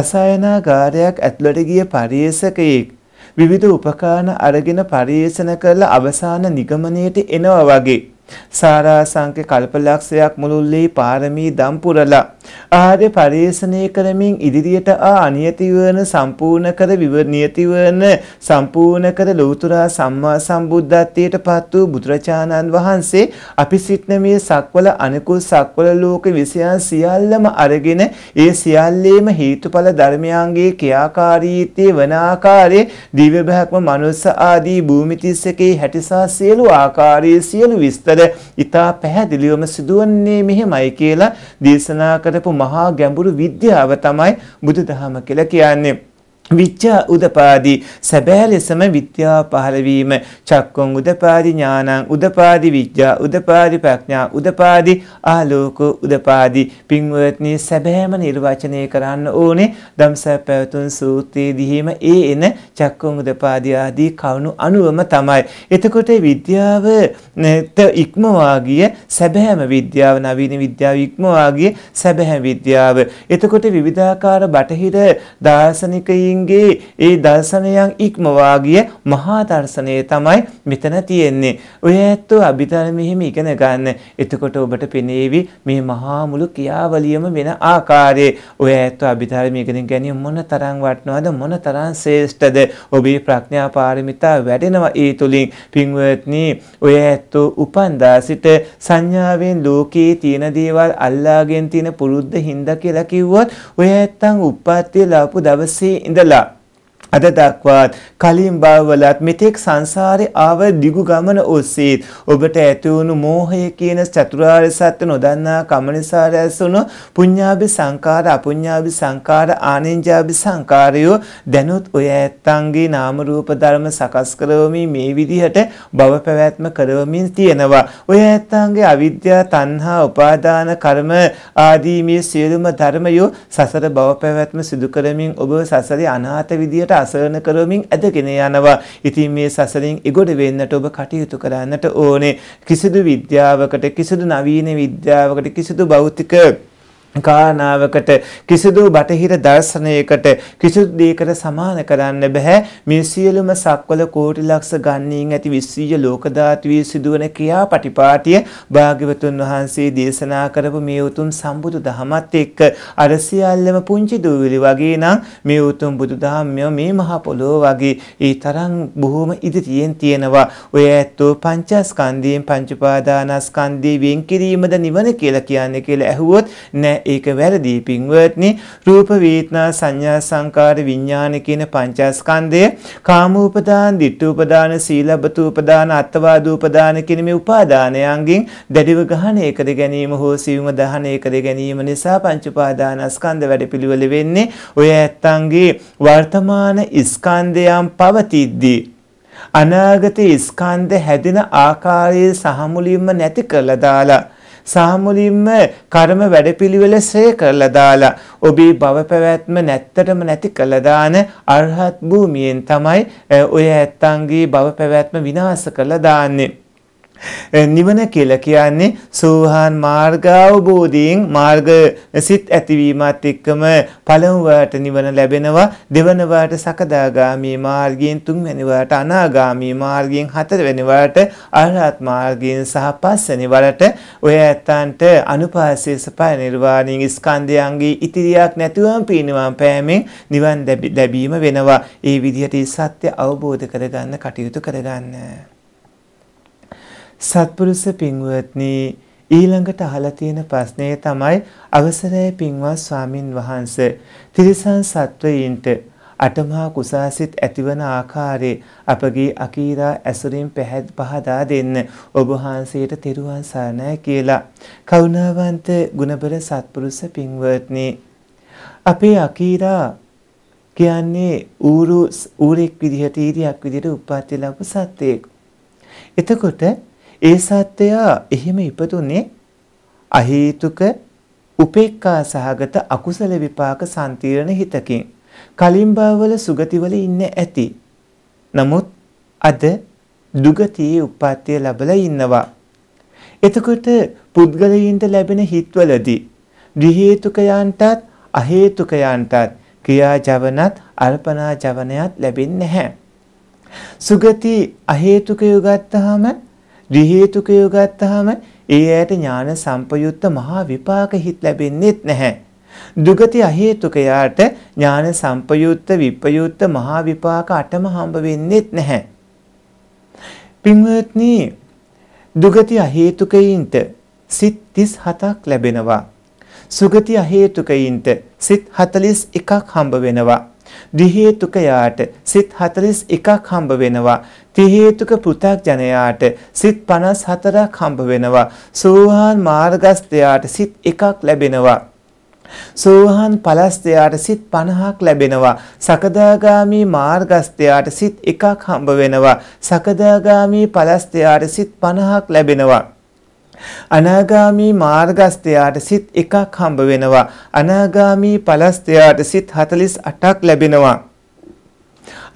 රසායනාගාරයක් ඇතුළට ගිය පරිේශකයෙක් විවිධ උපකරණ අරගෙන පරිේෂණ කරලා අවසාන නිගමනයට එනවා වගේ. සාරාසංක කල්පලක්ෂයක් මුළුල්ලේ පාරමී දම් පුරලා ආර්ය පරිශ්‍රණය කරමින් ඉදිරියට ආ අනියතිවන සම්පූර්ණ කර නියතිවන සම්පූර්ණ කර ලෞතුරා සම්මා සම්බුද්ධත්වයට පත් වූ බුදුරජාණන් වහන්සේ අපි සිටන මේ සක්වල අනිකුත් සක්වල ලෝක විෂයන් සියල්ලම අරගෙන ඒ සියල්ලේම හේතුඵල ධර්මයන්ගේ ක්‍රියාකාරීත්වය වන ආකාරයේ දිව්‍ය බ්‍රහ්ම මනුස්ස ආදී භූමි 31 හැටිසා සියලු ආකාරයේ සියලු විස්තර ඊට පැහැදිලිවම සිදුවන්නේ මෙහෙමයි කියලා දේශනා කර කරපු මහා ගැඹුරු විද්‍යාව තමයි බුදුදහම කියලා කියන්නේ. විච්ඡා උදපාදි සැබෑ ලෙසම විද්‍යා පහළවීම චක්කුන් උදපාදි ඥානං උදපාදි විද්‍යා උදපාදි ප්‍රඥා උදපාදි ආලෝක උදපාදි පින්වත්නි සැබෑම නිර්වචනය කරන්න ඕනේ ධම්සපැවතුන් සූත්‍රයේදීම ඒ එන චක්කුන් උදපාදි ආදී කවුණු අනුවම තමයි එතකොට විද්‍යාව ඉක්මවා ගිය සැබෑම විද්‍යාව නවීන විද්‍යාව ඉක්මවා ගිය සැබෑම විද්‍යාව එතකොට විවිධාකාර බටහිර දාර්ශනිකයින් උන්වහන්සේගේ ඒ දර්ශනයන් ඉක්මවා ගිය මහා දර්ශනය තමයි මෙතන තියෙන්නේ. ඔය ඇත්තෝ අභිධර්ම මෙහෙම ඉගෙන ගන්න. එතකොට ඔබට පෙනේවි මේ මහා මුළු ක්‍රියාවලියම වෙන ආකාරයේ. ඔය ඇත්තෝ අභිධර්ම ඉගෙන ගැනීම මොන තරම් වටනවද මොන තරම් ශ්‍රේෂ්ඨද? ඔබේ ප්‍රඥා පාරමිතා වැඩෙනවා ඒ තුලින්. පින්වත්නි, ඔය ඇත්තෝ උපන්දා සිට සංඥාවෙන් ලෝකයේ තියෙන දේවල් අල්ලාගෙන තියෙන පුරුද්ද හින්දා කියලා කිව්වොත් ඔය ඇත්තන් උප්පත්තිය ලාපු දවසේ ඉඳලා Mesela අද දක්වාත් කලින් භවවලත් මෙතෙක් සංසාරේ ආව දිගු ගමන ඔස්සේ ඔබට ඇති වුණු මෝහය කියන චතුරාර්ය සත්‍ය නොදන්නා කම නිසා රැස්වුණු පුඤ්ඤාභි සංකාර අපුඤ්ඤාභි සංකාර ආනින්ජාභි සංකාරයෝ දැනුත් ඔය ඇත්තන්ගේ නාම රූප ධර්ම සකස් කරවමින් මේ විදිහට භව පැවැත්ම කරවමින් තියෙනවා ඔය ඇත්තන්ගේ අවිද්‍යා තණ්හා උපාදාන කර්ම ආදී මේ සියලුම ධර්මයෝ සසර භව පැවැත්ම සිදු කරමින් ඔබ සසරේ අනාථ විදියට අසරණ කරවමින් ඇදගෙන යනවා. ඉතින් මේ සසරින් එගොඩ වෙන්නට ඔබ කටයුතු කරන්නට ඕනේ. කිසිදු විද්‍යාවකට, කිසිදු නවීන විද්‍යාවකට, කිසිදු භෞතික කානාවකට කිසිදු බටහිර දර්ශනයකට කිසිදු දෙයකට සමාන කරන්න බෑ මේ සියලුම සක්වල කෝටි ලක්ෂ ගණනින් ඇති විශ්වීය ලෝක ධාතුවේ සිදුවන ක්‍රියාපටිපාටිය භාග්‍යවතුන් වහන්සේ දේශනා කරපු මේ උතුම් සම්බුදු දහමත් එක්ක අර සියල්ලම පුංචි දූවිලි වගේ නම් මේ උතුම් බුදු දහමය මේ මහ පොළොව වගේ ඒ තරම් බොහොම ඉදිරියෙන් තියෙනවා ඔය ඇත්තෝ පංචස්කන්ධයෙන් පංච උපාදානස්කන්ධේ වෙන් කිරීමද නිවන කියලා කියන්නේ කියලා ඇහුවොත් නෑ නෑ. ඒක වැරදි. පින්වත්නි රූප වේදනා සංඥා සංකාර විඥාන කියන පංචස්කන්ධය කාමූපදාන, ditthූපදාන, සීලබ්බතූපදාන, අත්වාදූපදාන කියන මේ උපාදානයන්ගෙන් දැඩිව ගහන ඒකද ගැනීම හෝ සියුම දහන ඒකද ගැනීම නිසා පංච උපාදානස්කන්ධ වැඩපිළිවෙල වෙන්නේ ඔය ඇත්තන්ගේ වර්තමාන ස්කන්ධයන් පවතිද්දී අනාගත ස්කන්ධ හැදෙන ආකාරයේ සහමුලින්ම නැති කළා දාලා සාමුලින්ම කර්ම වැඩපිළිවෙල සේ කරලා දාලා ඔබේ භව පැවැත්ම නැත්තටම නැති කළා දාන අරහත් භූමියෙන් තමයි ඔය ඇත්තන්ගේ භව පැවැත්ම විනාශ කළා දාන්නේ නිවන කියලා කියන්නේ සෝහාන් මාර්ග අවබෝධයෙන් මාර්ග සිත් ඇතිවීමත් එක්කම පළමු වාට නිවන ලැබෙනවා දෙවන වාට සකදාගාමී මාර්ගයෙන් තුන්වැනි වාට අනාගාමී මාර්ගයෙන් හතරවැනි වාට අරහත් මාර්ගයෙන් සහ පස්වෙනි වාට ඔය ඇත්තන්ට අනුපාසයේ සපය නිර්වාණයේ ස්කන්ධයන්ගේ ඉතිරියක් නැතුවම පිනවම් පෑමෙන් නිවන් දැබීම වෙනවා ඒ විදිහට සත්‍ය අවබෝධ කරගන්න කටයුතු කරගන්න සත්පුරුෂ පින්වත්නි ඊළඟට අහලා තියෙන ප්‍රශ්නය තමයි අවසරයි පින්වත් ස්වාමින් වහන්සේ තිරිසන් සත්වයින්ට අටමහා කුසාසිත ඇතිවන ආකාරයේ අපගේ අකීරා ඇසුරින් පැහැද පහදා දෙන්න ඔබ වහන්සේට තෙරුවන් සරණයි කියලා කරුණාවන්ත ගුණබර සත්පුරුෂ පින්වත්නි අපේ අකීරා කියන්නේ ඌරු ඌරෙක් විදිහට ඊරියක් විදිහට උපත් ලැබු සත්වයෙක් එතකොට ඒ සත්‍යය එහෙම ඉපදුනේ අහේතුක උපේක්ඛා සහගත අකුසල විපාක සම්තිරණ හිතකින් කලින්බාවල සුගතිවල ඉන්නේ ඇති. නමුත් අද දුගතියේ උප්පත්තිය ලැබලා ඉන්නවා. එතකොට පුද්ගලයින්ට ලැබෙන හිත්වලදී දි හේතුකයන්ටත් අ හේතුකයන්ටත් ක්‍රියා ජවනත් අල්පනා ජවනයත් ලැබෙන්නේ නැහැ. සුගති අ හේතුකය ගත්තාම ත්‍රිහේතුකය ගත්තාම ඒ ඇයට ඥාන සම්පයුත්ත මහා විපාක හිත් ලැබෙන්නේත් නැහැ. දුගති අහේතුකයාට ඥාන සම්පයුත්ත විපයුත්ත මහා විපාක අටම හම්බ වෙන්නේත් නැහැ. පින්වත්නි දුගති අහේතුකයින්ට සිත් 37ක් ලැබෙනවා. සුගති අහේතුකයින්ට සිත් 41ක් හම්බ වෙනවා. දි හේතුක යාට සිත් 41ක් හම්බ වෙනවා. ති හේතුක පෘථග්ජනයාට සිත් 54ක් හම්බ වෙනවා. සෝහාන් මාර්ගස්තයාට සිත් එකක් ලැබෙනවා. සෝහන් පලස්තයාට සිත් 50ක් ලැබෙනවා. සකදාගාමි මාර්ගස්තයාට සිත් එකක් හම්බ වෙනවා. සකදාගාමි පලස්තයාට සිත් 50ක් ලැබෙනවා. අනාගාමී මාර්ගස්ථයාට සිත් එකක් හම්බ වෙනවා. අනාගාමී පලස්ථයාට සිත් 48ක් ලැබෙනවා.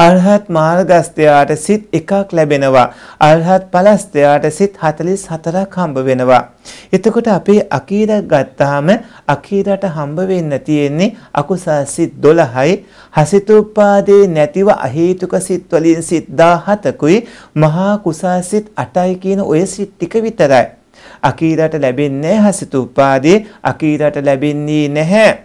අරහත් මාර්ගස්ථයාට සිත් එකක් ලැබෙනවා. අරහත් පලස්ථයාට සිත් 44ක් හම්බ වෙනවා. එතකොට අපේ අකීර ගත්තාම අකීරට හම්බ වෙන්න තියෙන්නේ අකුසල් සිත් 12යි, හසිතුප්පාදේ නැතිව අහේතුක සිත් වලින් සිත් 17කුයි, මහා කුසල් සිත් 8යි කියන ওই සිත් ටික විතරයි. අකීරට ලැබෙන්නේ හසිතුප්පාදේ අකීරට ලැබෙන්නේ නැහැ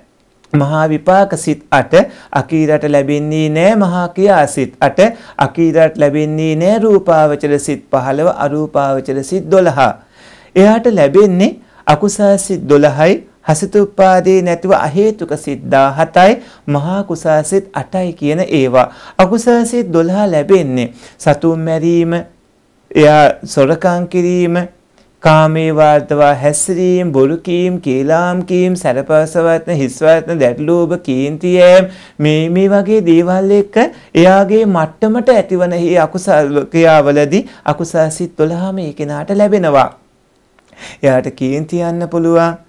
මහා විපාක සිත් අට අකීරට ලැබෙන්නේ නෑ මහා කියා සිත් අට අකීරට ලැබෙන්නේ නෑ රූපාවචර සිත් 15 අරූපාවචර සිත් 12 එයාට ලැබෙන්නේ අකුසල් සිත් 12යි හසිතුප්පාදේ නැතුව අහේතුක සිත් 17යි මහා කුසල් සිත් 8යි කියන ඒවා අකුසල් සිත් 12 ලැබෙන්නේ සතුම් මැරීම එයා සොරකම් කිරීම කාමේ වාර්තවා හැසිරීම් බොරු කීම් කීලාම් කීම් සැරපසවත්න හිස්වත්න දැටලෝභ කීන්තියෑම් මේ මේ වගේ දේවල් එක්ක එයාගේ මට්ටමට ඇතිවන හි අකුසල් ක්‍රියාවලදී අකුසල් සිත් 12ම ඒ කෙනාට ලැබෙනවා එයාට කීන්තියන්න පුළුවන්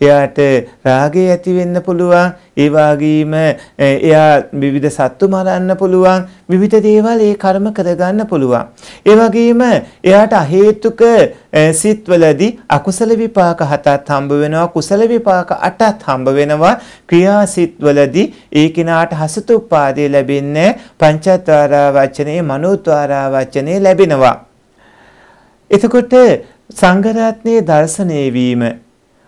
එයාට රාගය ඇති වෙන්න පුළුවන්, ඒ වගේම එයා විවිධ සත්තු මරන්න පුළුවන්, විවිධ දේවල් ඒ කර්ම කරගන්න පුළුවන්. ඒ වගේම එයාට අහේතුක සිත්වලදී අකුසල විපාක හතත් හම්බ වෙනවා, කුසල විපාක අටත් හම්බ වෙනවා. ක්‍රියා සිත්වලදී ඒ කිනාට හසතුප්පාදේ ලැබෙන්නේ පංචත්වාරා වචනේ, මනෝත්වාරා වචනේ ලැබෙනවා. එතකොට සංඝරත්නයේ දර්ශනය වීම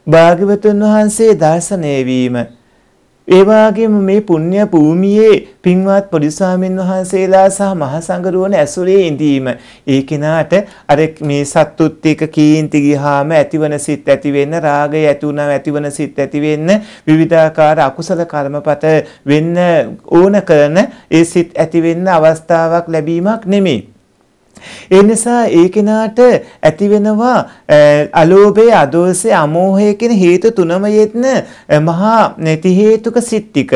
භාග්‍යවතුන් වහන්සේ දර්ශනය වීම ඒ වගේම මේ පුණ්‍ය භූමියේ පින්වත් පොඩිස්වාමීන් වහන්සේලා සහ මහසඟරුවන ඇසුරේ ඉඳීම ඒ කෙනාට අර මේ සත්තුත් එක කීන්ති ගියාම ඇතිවන සිත් ඇති වෙන්න රාගය ඇති වුණාම ඇතිවන සිත් ඇති වෙන්න විවිධාකාර අකුසල කර්මපත වෙන්න ඕන කරන ඒ සිත් ඇති වෙන්න අවස්ථාවක් ලැබීමක් නෙමෙයි ඒ නිසා ඒ කෙනාට ඇතිවෙනවා අලෝභය, අදෝසය, අමෝහය කියන හේතු තුනම යෙත්න මහා නැති හේතුක සිත් ටික.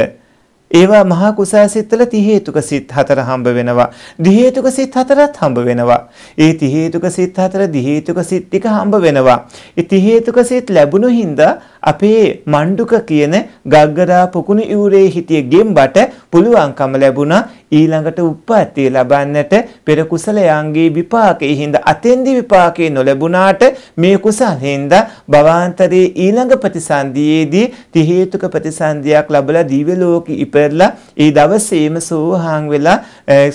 ඒවා මහා කුසාසිතල ති හේතුක සිත් හතර හම්බ වෙනවා. දි හේතුක සිත් හතරත් හම්බ වෙනවා. ඒ ති හේතුක සිත් හතර දි හේතුක සිත් ටික හම්බ වෙනවා. ඒ ති හේතුක සිත් ලැබුණු හින්දා අපේ මණ්ඩුක කියන ගග්ගරා පුකුණු යූරේ හිටිය ගෙම්බට පුළුවන්කම ලැබුණා ඊළඟට උප්පත්තිය ලබන්නට පෙර කුසලයන්ගේ විපාකයේ හිඳ අතෙන්දි විපාකේ නොලැබුණාට මේ කුසල් හිඳ භවාන්තරයේ ඊළඟ ප්‍රතිසන්දියේදී ති හේතුක ප්‍රතිසන්දියක් ලැබලා දිව්‍ය ලෝකෙ ඉපදලා ඒ දවසේම සෝහාන් වෙලා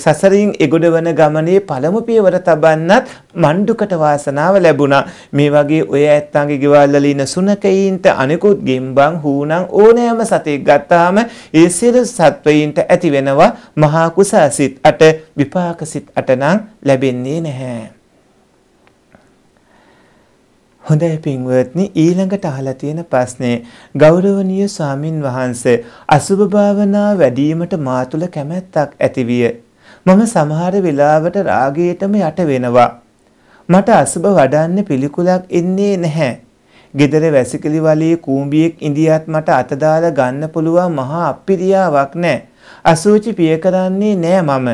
සසරින් එගොඩවන ගමනේ පළමු පියවර තබන්නත් මණ්ඩුකට වාසනාව ලැබුණා මේ වගේ ඔය ඇත්තන්ගේ ගෙවල් වල ඉන්න සුනකයින්ට අනිකුත් ගෙම්බන් හූනම් ඕනෑම සතෙක් ගත්තාම ඒ සියලු සත්වයින්ට ඇති වෙනවා මහා හා කුසාසිත අට විපාකසිත අට නම් ලැබෙන්නේ නැහැ. හොඳයි පින්වත්නි ඊළඟට අහලා තියෙන ප්‍රශ්නේ ගෞරවනීය ස්වාමින් වහන්සේ අසුභ භාවනා වැඩිවීමට මා තුළ කැමැත්තක් ඇතිවිය. මම සමහර වෙලාවට රාගයටම යට වෙනවා. මට අසුභ වඩන්න පිළිකුලක් එන්නේ නැහැ. gedara වැසිකිලි වලේ කූඹියෙක් ඉඳියත් මට අත ගන්න පුළුවන් මහා අප්පිරියාවක් නැහැ. අසූචි පිය කරන්නේ නෑ මම.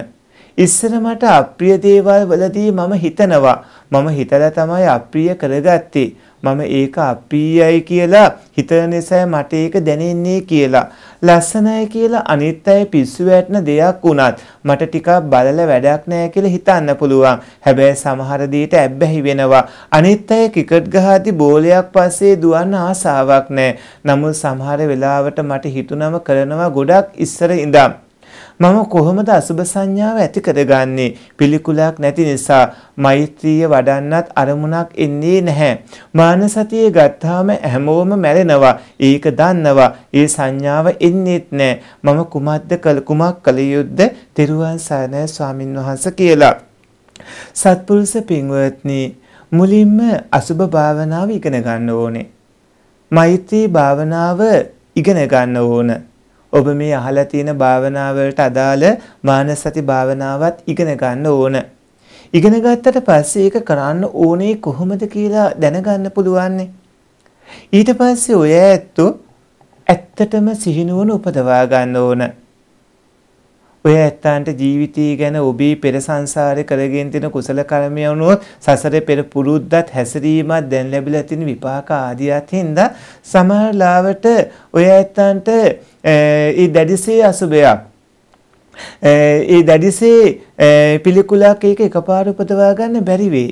ඉස්සර මට අප්‍රිය දේවල් වලදී මම හිතනවා. මම හිතලා තමයි අප්‍රිය කරගත්තේ. මම ඒක අප්‍රියයි කියලා හිතන නිසා මට ඒක දැනෙන්නේ කියලා. ලස්සනයි කියලා අනිත් අය පිස්සු වැටෙන දෙයක් වුණත් මට ටිකක් බලලා වැඩක් නෑ කියලා හිතන්න පුළුවන්. හැබැයි සමහර දෙයට ඇබ්බැහි වෙනවා. අනිත් අය ක්‍රිකට් ගහද්දී බෝලයක් පස්සේ දුවන්න ආසාවක් නෑ. නමුත් සමහර වෙලාවට මට හිතුනම කරනවා ගොඩක් ඉස්සර ඉඳන්. මම කොහොමද අසුබ සංඥාව ඇති කරගන්නේ? පිළිකුලක් නැති නිසා මෛත්‍රිය වඩන්නත් අරමුණක් එන්නේ නැහැ. මානසතිය ගත්තාම හැමෝම මැරෙනවා. ඒක දන්නවා. ඒ සංඥාව එන්නේත් නැහැ. මම කුමක්ද කළ කුමක් කළ යුද්ද? තෙරුවන් සරණයි ස්වාමින්වහන්සේ කියලා. සත්පුරුෂ පින්වත්නි මුලින්ම අසුබ භාවනාව ඉගෙන ගන්න ඕනේ. මෛත්‍රී භාවනාව ඉගෙන ගන්න ඕනේ. ඔබ මේ අහලා තියෙන භාවනාවලට අදාළ මානසති භාවනාවත් ඉගෙන ගන්න ඕන. ඉගෙන ගත්තට පස්සේ ඒක කරන්න ඕනේ කොහොමද කියලා දැනගන්න පුළුවන්නේ. ඊට පස්සේ ඔය ඇත්තෝ ඇත්තටම සිහිනුවන උපදවා ගන්න ඕන. ඔය ඇත්තන්ට ජීවිතය ගැන ඔබේ පෙර සංසාරේ කරගෙන තියෙන කුසල කර්මය වුණොත් සසරේ පෙර පුරුද්දත් හැසිරීමත් දැන් ලැබිලා තියෙන විපාක ආදියත් හින්දා සමහර ලාවට ඔය ඇත්තන්ට ඒ දැඩිසේ අසුබයක් ඒ දැඩිසේ පිළිකුලක් ඒක එකපාර උපදවා ගන්න බැරි වෙයි.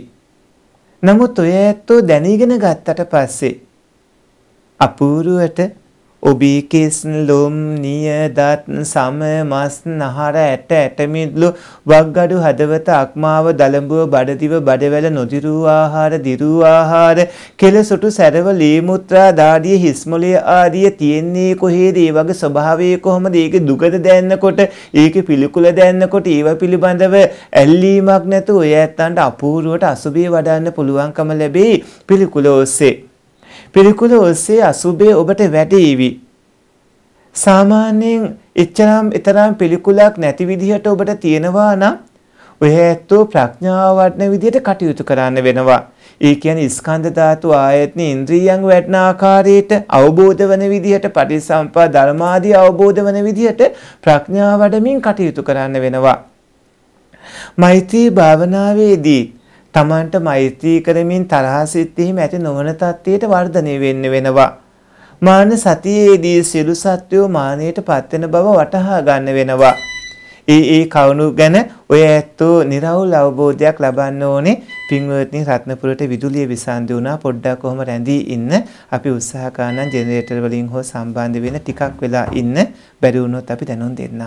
නමුත් ඔය ඇත්තෝ දැනීගෙන ගත්තට පස්සේ අපූර්වට ඔබිකිස් ලොම් නියදත් සම මස් නහර ඇට ඇටමිදුළු වක්ගඩු හදවත අක්මාව දළඹුව බඩදිව බඩවැල නොදිරූ ආහාර දිරූ ආහාර කෙලසොටු සැරව ලී මුත්‍රා දාඩිය හිස්මොලේ ආදිය තියෙන්නේ කොහේද ඒ වගේ ස්වභාවය කොහොමද ඒකේ දුකද දැනනකොට ඒකේ පිළිකුල දැනනකොට ඒව පිළිබඳව ඇල්ලීමක් නැතුව ඔය ඇත්තන්ට අපූර්වට අසුභය වඩන්න පුළුවන්කම ලැබේ පිළිකුල ඔස්සේ පිළිකුල ඔස්සේ අසුභය ඔබට වැටේවි. සාමාන්‍යයෙන් එච්චරම් ඊතරම් පිළිකුලක් නැති විදිහට ඔබට තියෙනවා නම් ඔය ඇත්තෝ ප්‍රඥාව වඩන විදිහට කටයුතු කරන්න වෙනවා. ඒ කියන්නේ ස්කන්ධ ධාතු ආයතන ඉන්ද්‍රියන් වැටෙන ආකාරයට අවබෝධ වෙන විදිහට පටිසම්පා ධර්මාදී අවබෝධ වෙන විදිහට ප්‍රඥාව වඩමින් කටයුතු කරන්න වෙනවා. මෛත්‍රී භාවනාවේදී තමන්ට මෛත්‍රී කරමින් තරහා සිත් හිම ඇති නොවන තත්ත්වයට වර්ධනය වෙන්න වෙනවා. මාන සතියේදී සියලු සත්වෝ මානයට පත්වෙන බව වටහා ගන්න වෙනවා. ඒ ඒ කවුණු ගැන ඔය ඇත්තෝ නිරවුල් අවබෝධයක් ලබන්න ඕනේ පින්වත්නි රත්නපුරට විදුලිය විසන්දි වුණා පොඩ්ඩක් කොහොම රැඳී ඉන්න අපි උත්සාහ කරන ජෙනරේටර් වලින් හෝ සම්බන්ධ වෙන ටිකක් වෙලා ඉන්න බැරි වුණොත් අපි දැනුම් දෙන්නම්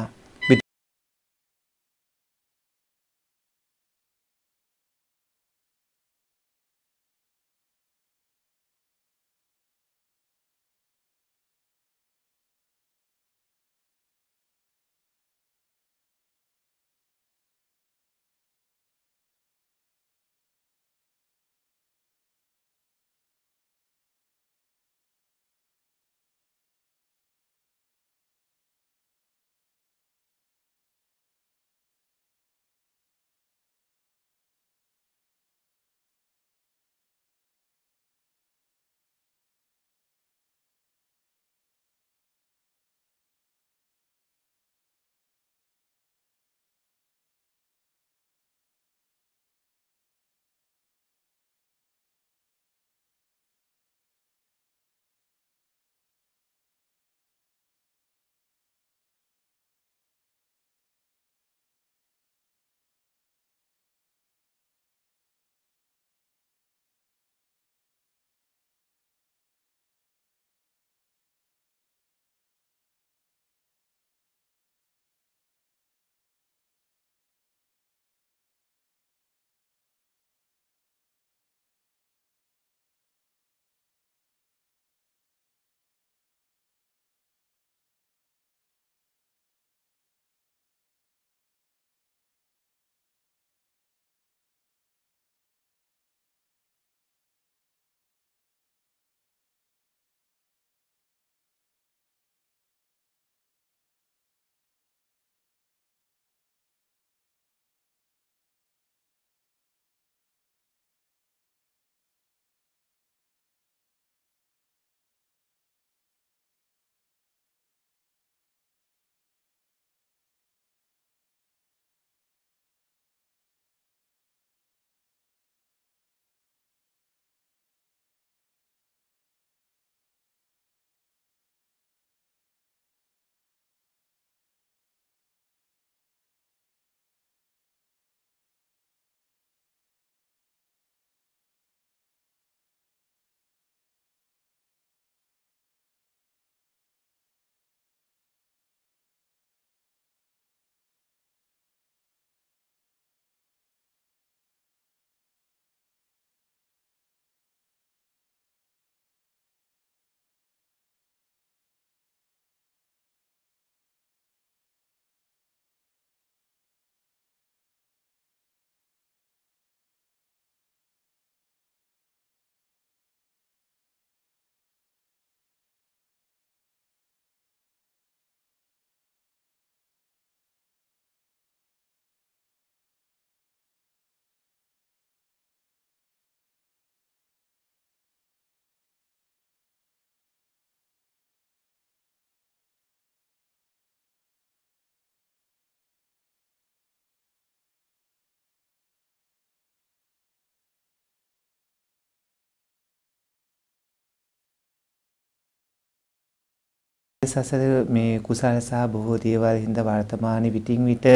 සසර මේ කුසල සහ බොහෝ දේවල් හින්දා වර්තමානයේ විටින් විට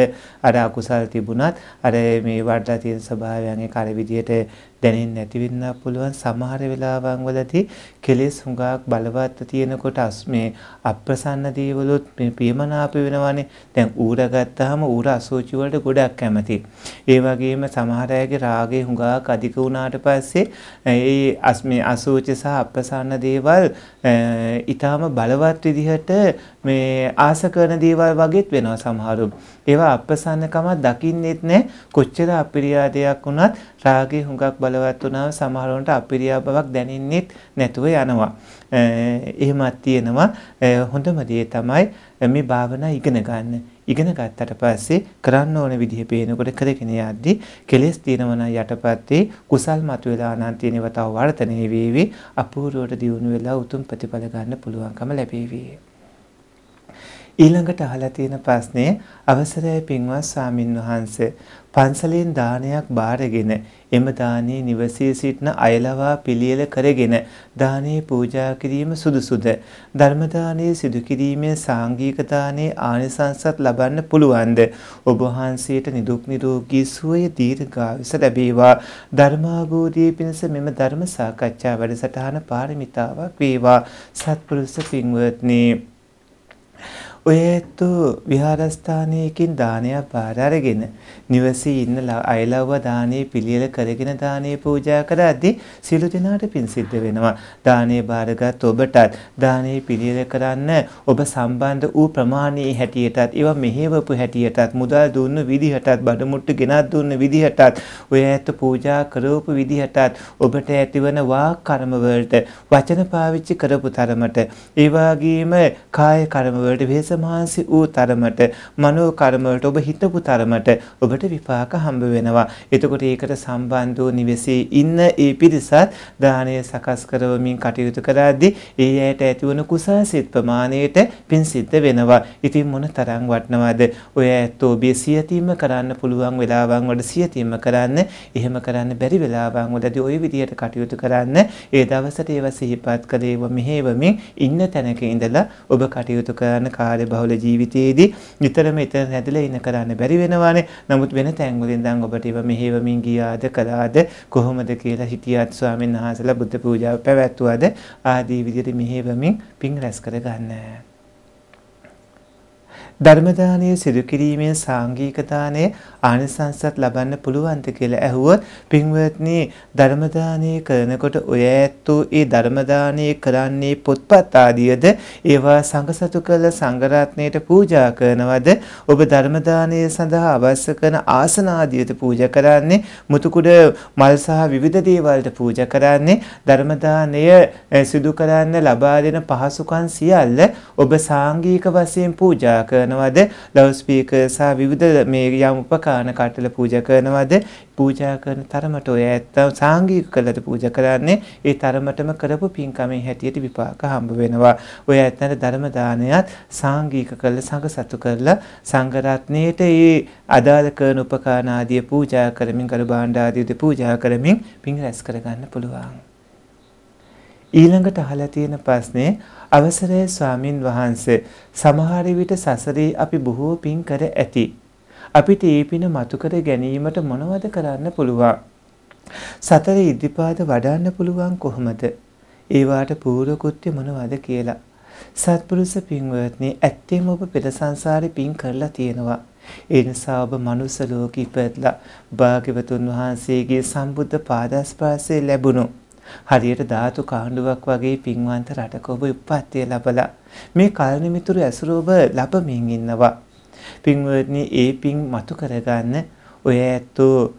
අර අකුසල් තිබුණත් අර මේ වඩලා තියෙන ස්වභාවයන් ඒක අර විදියට දැනෙන්නේ නැති වෙන්න පුළුවන් සමහර වෙලාවන් වලදී කෙලෙස් හුඟක් බලවත් තියෙනකොට මේ අප්‍රසන්න දේවලුත් මේ ප්‍රියමනාප වෙනවානේ දැන් ඌර ගත්තාම ඌර අසෝචි වලට ගොඩක් කැමති ඒ වගේම සමහර අයගේ රාගය හුඟක් අධික වුණාට පස්සේ ඒ අස්මේ අසෝචි සහ අප්‍රසන්න දේවල් ඊටාම බලවත් විදිහට මේ ආස කරන දේවල් වගේත් වෙනවා සමහරු. ඒවා අප්‍රසන්නකමක් දකින්නෙත් නැහැ. කොච්චර අපිරියාදයක් වුණත් රාගේ හුඟක් බලවත් වුණාම සමහරවන්ට අපිරියා බවක් දැනෙන්නෙත් නැතුව යනවා. එහෙමත් තියෙනවා. හොඳම දේ තමයි මේ භාවනා ඉගෙන ගන්න. ඉගෙන ගත්තට පස්සේ කරන්න ඕන විදිහ පේනකොට කරගෙන යද්දී කෙලෙස් තියෙනවා යටපත්තේ කුසල් මතුවලා නම් තියෙනව තව වර්ධනය වේවි අපූර්වවට දියුණු වෙලා උතුම් ප්‍රතිඵල ගන්න පුළුවන්කම ලැබේවි ඊළඟට අහලා තියෙන ප්‍රශ්නේ අවසරයි පින්වත් ස්වාමින් වහන්සේ පන්සලෙන් දානයක් බාරගෙන එම දානයේ නිවසේ සිටින අයලවා පිළියෙල කරගෙන දානයේ පූජා කිරීම සුදුසුද ධර්ම දානයේ සිදු කිරීමේ සාංගික දානයේ ආනිසංසත් ලබන්න පුළුවන්ද ඔබ වහන්සේට නිදුක් නිරෝගී සුවය දීර්ඝායුෂ ලැබේවා ධර්මාභෝධයේ පිණිස මෙම ධර්ම සාකච්ඡා වැඩසටහන පාරමිතාවක් වේවා සත්පුරුෂ පින්වත්නි ඔය ඇත්තෝ විහාරස්ථානයකින් දානයක් බාර අරගෙන නිවසේ ඉන්න අයලව්ව දානේ පිළියෙල කරගෙන දානේ පූජා කරද්දී සියලු දෙනාට පින් සිද්ධ වෙනවා. දානේ බාරගත් ඔබටත් දානේ පිළියෙල කරන්න ඔබ සම්බන්ධ වූ ප්‍රමාණයේ හැටියටත් ඒවා මෙහෙවපු හැටියටත් මුදල් දුන්න විදිහටත් බඩමුට්ටු ගෙනත් දුන්න විදිහටත් ඔය ඇත්ත පූජා කරවපු විදිහටත් ඔබට ඇතිවන වාක් කර්ම වලට වචන පාවිච්චි කරපු තරමට ඒ වගේම කාය කර්ම වලට මහන්සි වූ තරමට මනෝ කර්මවලට ඔබ හිතපු තරමට ඔබට විපාක හම්බ වෙනවා. එතකොට ඒකට සම්බන්ධ වූ නිවසේ ඉන්න ඒ පිරිසත් දානය සකස් කරවමින් කටයුතු කරද්දී ඒ ඇයට ඇතිවන කුසල් සිත් ප්‍රමාණයට පින් සිද්ධ වෙනවා. ඉතින් මොන තරම් වටනවද? ඔය ඇත්තෝ ඔබේ සියතීම කරන්න පුළුවන් වෙලාවන් වල සියතීම කරන්න, එහෙම කරන්න බැරි වෙලාවන් වලදී ওই විදිහට කටයුතු කරන්න ඒ දවසට ඒව සිහිපත් කළේව මෙහෙවමින් ඉන්න තැනක ඉඳලා ඔබ කටයුතු කරන කාර්ය කාර්යබහුල ජීවිතයේදී නිතරම එතන රැඳිලා ඉන්න කරන්න බැරි වෙනවානේ. නමුත් වෙන තැන්වලින් දැන් ඔබට ඒව මෙහෙවමින් ගියාද කළාද කොහොමද කියලා හිටියත් ස්වාමීන් වහන්සේලා බුද්ධ පූජාව පැවැත්වුවාද ආදී විදිහට මෙහෙවමින් පින් රැස් කර ගන්න. ධර්ම දානය සිදු කිරීමෙන් සාංගික දානය ආනිසංසත් ලබන්න පුළුවන්ද කියලා ඇහුවොත් පින්වත්නි ධර්ම දානය කරනකොට ඔය ඇත්තෝ ඒ ධර්ම දානය කරන්නේ පොත්පත් ආදියද ඒවා සංඝසතු කළ සංඝ රත්නයට පූජා කරනවද ඔබ ධර්ම දානය සඳහා අවශ්‍ය කරන ආසන ආදියට පූජා කරන්නේ මුතුකුඩ මල් සහ විවිධ දේවල්ට පූජා කරන්නේ ධර්ම දානය සිදු කරන්න ලබා දෙන පහසුකම් සියල්ල ඔබ සාංගික වශයෙන් පූජා කරන කරනවද ලවුඩ් ස්පීකර් සහ විවිධ මේ යම් උපකරණ කටල පූජා කරනවද පූජා කරන තරමට ඔය ඇත්තම සාංගික කළට පූජා කරන්නේ ඒ තරමටම කරපු පින්කමේ හැටියට විපාක හම්බ වෙනවා ඔය ඇත්තට ධර්ම දානයත් සාංගික කළ සංඝ සතු කරලා සංඝ රත්නයේට ඒ අදාළ කරන උපකරණ ආදී පූජා කරමින් කළ භාණ්ඩ ආදී පූජා කරමින් පින් රැස් කරගන්න පුළුවන් ඊළඟට අහලා තියෙන ප්‍රශ්නේ අවසරයි ස්වාමින් වහන්සේ සමහර විට සසරේ අපි බොහෝ පින් කර ඇති. අපිට ඒ පින මතු කර ගැනීමට මොනවද කරන්න පුළුවන්? සතර ඉදිපාද වඩන්න පුළුවන් කොහොමද? ඒ වාට පූර්ව කෘත්‍ය මොනවද කියලා. සත්පුරුෂ පින්වත්නි ඇත්තෙම ඔබ පෙර සංසාරේ පින් කරලා තියෙනවා. ඒ නිසා ඔබ මනුස්ස ලෝකෙ ඉපදලා භාග්‍යවතුන් වහන්සේගේ සම්බුද්ධ පාදස්පර්ශය ලැබුණා. හරියට ධාතු කාණ්ඩුවක් වගේ පින්වන්ත රටක ඔබ උප්පත්තිය ලබලා මේ කල්නිමිතුරු ඇසුර ඔබ ලබමින් ඉන්නවා. පින්වත්නි ඒ පින් මතු කරගන්න ඔය ඇත්තෝ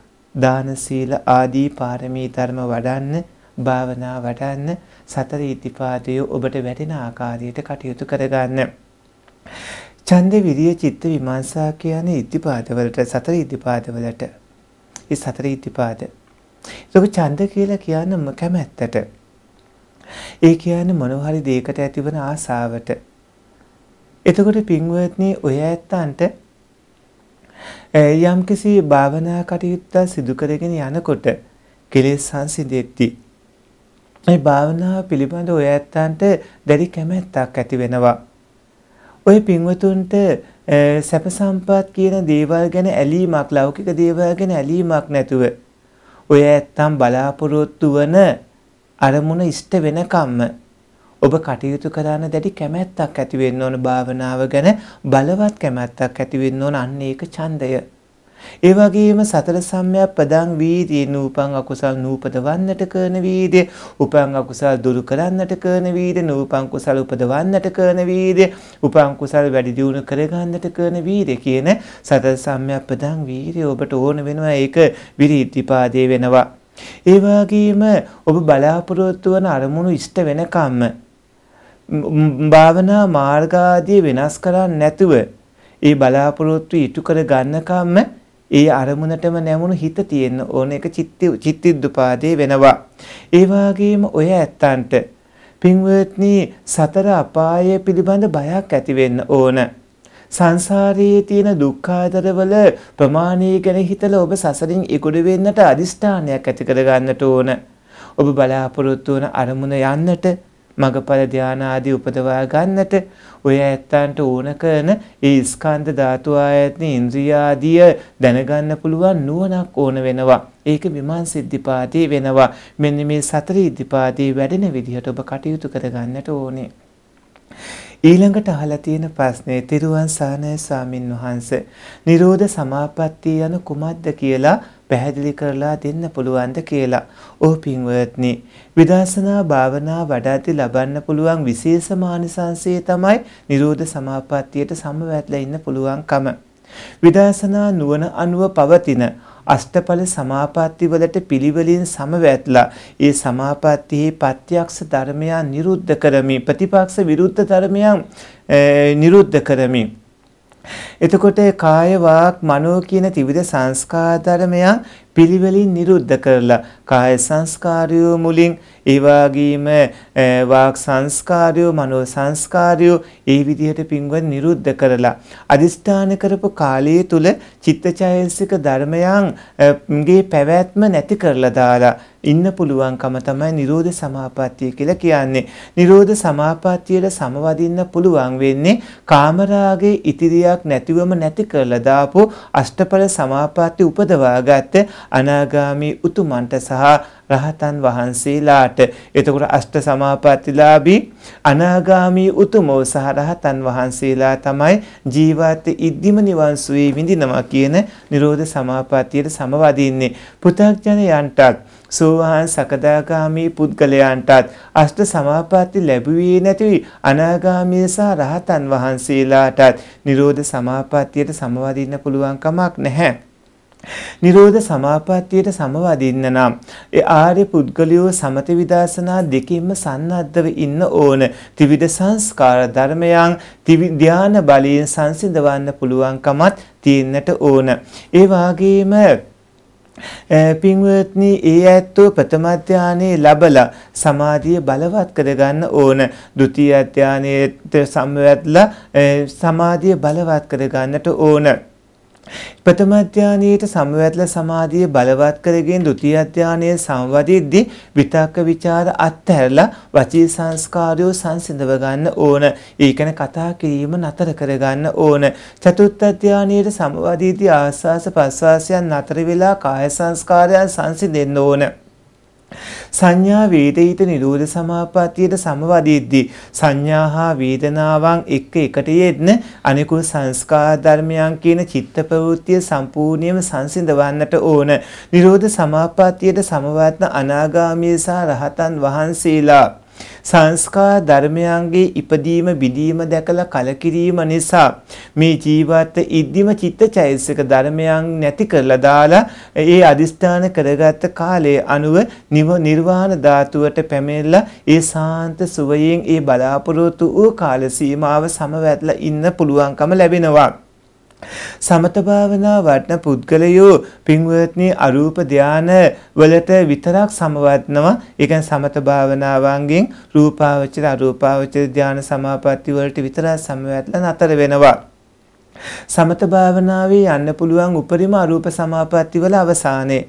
දාන සීල ආදී පාරමී ධර්ම වඩන්න භාවනා වඩන්න සතර ඉතිපාදය ඔබට වැටෙන ආකාරයට කටයුතු කරගන්න. ඡන්ද විරිය චිත්ත විමර්ශා කියන ඉතිපාදවලට සතර ඉතිපාදවලට ඒ සතර ඉතිපාදවලට ඒක ඡන්ද කියලා කියන්නේ කැමැත්තට. ඒ කියන්නේ මොනවාරි දෙයකට ඇතිවන ආසාවට. එතකොට පින්වත්නි ඔය ඇත්තන්ට යම්කිසි භාවනා කටයුත්ත සිදු කරගෙන යනකොට කෙලෙස් සංසිඳෙtti. ඒ භාවනාව පිළිබඳ ඔය ඇත්තන්ට දැඩි කැමැත්තක් ඇති වෙනවා. ඔය පින්වතුන්ට සැප සම්පත් කියන දේවල් ගැන ඇලීමක් ලෞකික දේවල් ගැන ඇලීමක් නැතුව ඔය ඇත්තම් බලාපොරොත්තු වන අරමුණ ඉෂ්ට වෙනකම්ම ඔබ කටයුතු කරන්න දැඩි කැමැත්තක් ඇති වෙන්න ඕන භාවනාව ගැන බලවත් කැමැත්තක් ඇති වෙන්න ඕන අන්න ඒක ඡන්දය. ඒ වගේම සතර සම්‍යක් පදං වීර්යය නූපං අකුසල් නූපදවන්නට කරන වීර්ය, උපං අකුසල් දුරු කරන්නට කරන වීර්ය, නූපං කුසල් උපදවන්නට කරන වීර්ය, උපං කුසල් වැඩි දියුණු කරගන්නට කරන වීර්ය කියන සතර සම්‍යක් පදං වීර්ය ඔබට ඕන වෙනවා ඒක විරිද්ධිපාදේ වෙනවා. ඒ වගේම ඔබ බලාපොරොත්තු වන අරමුණු ඉෂ්ට වෙනකම්ම භාවනා මාර්ගාදී වෙනස් කරන්නේ නැතුව ඒ බලාපොරොත්තු ඉටු කර ගන්නකම්ම ඒ අරමුණටම නැමුණු හිත තියෙන්න ඕන එක චිත්තිද්දුපාදේ වෙනවා. ඒ වගේම ඔය ඇත්තන්ට පින්වත්නි සතර අපාය පිළිබඳ බයක් ඇති වෙන්න ඕන. සංසාරයේ තියෙන දුක්ඛාදරවල ප්‍රමාණය ගැන හිතලා ඔබ සසරින් ඉකුඩු වෙන්නට අදිෂ්ඨානයක් ඇති කර ගන්නට ඕන. ඔබ බලාපොරොත්තු වන අරමුණ යන්නට මගඵල ධාන ආදී උපදවා ගන්නට ඔය ඇත්තන්ට ඕන කරන ඒ ස්කන්ධ ධාතු ආයතන ඉන්ද්‍රිය ආදිය දැනගන්න පුළුවන් නුවණක් ඕන වෙනවා. ඒක විමාංශ ඉද්ධිපාතේ වෙනවා. මෙන්න මේ සතර ඉද්ධිපාතේ වැඩෙන විදිහට ඔබ කටයුතු කරගන්නට ඕනේ. ඊළඟට අහලා තියෙන ප්‍රශ්නේ තිරුවන් සානය ස්වාමින් වහන්සේ නිරෝධ සමාපatti යන කුමක්ද කියලා පැහැදිලි කරලා දෙන්න පුළුවන්ද කියලා. ඕ පින්වත්නි, විදර්ශනා භාවනා වඩාති ලබන්න පුළුවන් විශේෂ මානසංශය තමයි නිරෝධ සමාපත්තියට සමවැදලා ඉන්න පුළුවන්කම. විදර්ශනා නුවණ අනුව පවතින අෂ්ටඵල සමාපatti වලට පිළිවෙලින් සමවැත්ලා ඒ සමාපත්තියේ පත්‍යක්ෂ ධර්මයන් නිරුද්ධ කරමින් ප්‍රතිපක්ෂ විරුද්ධ ධර්මයන් නිරුද්ධ කරමින් එතකොට කාය වාක් මනෝ කියන ත්‍රිවිධ සංස්කාර ධර්මයන් පිළිවෙලින් නිරුද්ධ කරලා කාය සංස්කාරය මුලින් ඒ වගේම වාක් සංස්කාරය මනෝ සංස්කාරය ඒ විදිහට පින්වත් නිරුද්ධ කරලා අදිස්ථාන කරපු කාලයේ තුල චිත්තචෛතසික ධර්මයන්ගේ පැවැත්ම නැති කරලා දාලා ඉන්න පුළුවන්කම තමයි නිරෝධ සමාපත්තිය කියලා කියන්නේ. නිරෝධ සමාපත්තියට සමවදින්න පුළුවන් වෙන්නේ කාමරාගේ ඉතිරියක් නැතිවම නැති කරලා දාපු අෂ්ටඵල සමාපatti උපදවාගත්ත අනාගාමී උතුමන්ට සහ රහතන් වහන්සේලාට. එතකොට අෂ්ට සමාපත්තිලාභී අනාගාමී උතුමෝ සහ රහතන් වහන්සේලා තමයි ජීවත් ඉද්දිම නිවන් සුවේ විඳිනවා කියන නිරෝධ සමාපත්තියට සමවදින්නේ. පෘථග්ජනයන්ටත් සෝවාන් සකදාගාමී පුද්ගලයන්ටත් අෂ්ට සමාපatti ලැබුවේ නැති අනාගාමී සහ රහතන් වහන්සේලාටත් නිරෝධ සමාපත්තියට සමවදින්න පුළුවන් කමක් නැහැ. නිරෝධ සමාපත්තියට සමවදින්න නම් ඒ ආර්ය පුද්ගලයෝ සමත විදර්ශනා දෙකින්ම සන්නද්ධව ඉන්න ඕන ත්‍රිවිධ සංස්කාර ධර්මයන් ධානා බලයෙන් සංසිඳවන්න පුළුවන්කමත් තියෙන්නට ඕන ඒ වාගේම පින්වත්නි ඒ ඇත්තෝ ප්‍රථම ධානයේ ලබලා සමාධිය බලවත් කරගන්න ඕන. ဒုတိ ය ධානයේත් සම්වැත්ලා සමාධිය බලවත් කරගන්නට ඕන. ප්‍රථම ධානයේට සමවැදලා සමාධිය බලවත් කරගෙන ဒုတိ ය ධානයේ සංවදිද්දී විතක්ක ਵਿਚාර අත්හැරලා වචී සංස්කාරය සංසිඳව ගන්න ඕන. ඒකන කතා කිරීම නතර කර ගන්න ඕන. චතුත්ථ ධානයේට සමවදිද්දී ආස්වාස ප්‍රස්වාසයන් නතර වෙලා කාය සංස්කාරයන් සංසිඳෙන්න ඕන. සංඥා වේදිත නිරෝධ සමාපත්තියට සමවදීද්දී සංඥා හා වේදනාවන් එක්ක එකට යෙන්න අනිකුත් සංස්කාර ධර්මයන් කියන චිත්ත ප්‍රවෘත්තිය සම්පූර්ණයෙන්ම සංසිඳවන්නට ඕන. නිරෝධ සමාපත්තියට සමවත්න අනාගාමී සහ රහතන් වහන්සේලා සංස්කාර ධර්මයන්ගේ ඉපදීම බිදීම දැකලා කලකිරීම නිසා මේ ජීවත් ඉද්දිම චිත්තචෛසික ධර්මයන් නැති කරලා දාලා ඒ අදිස්ථාන කරගත්ත කාලයේ අනුව නිර්වාණ ධාතුවට පැමිණලා ඒ සාන්ත සුවයෙන් ඒ බලාපොරොත්තු වූ කාල සීමාව සමවැත්ලා ඉන්න පුළුවන්කම ලැබෙනවා සමත භාවනා වඩන පුද්ගලයෝ පින්වත්නි අරූප ධාන වලට විතරක් සමවත්නවා. ඒ කියන්නේ සමත භාවනාවන්ගෙන් රූපාවචර අරූපාවචර ධාන සමාපatti වලට විතරක් සමවැත්ලා නතර වෙනවා. සමත භාවනාවේ යන්න පුළුවන් උපරිම අරූප සමාපatti වල අවසානයේ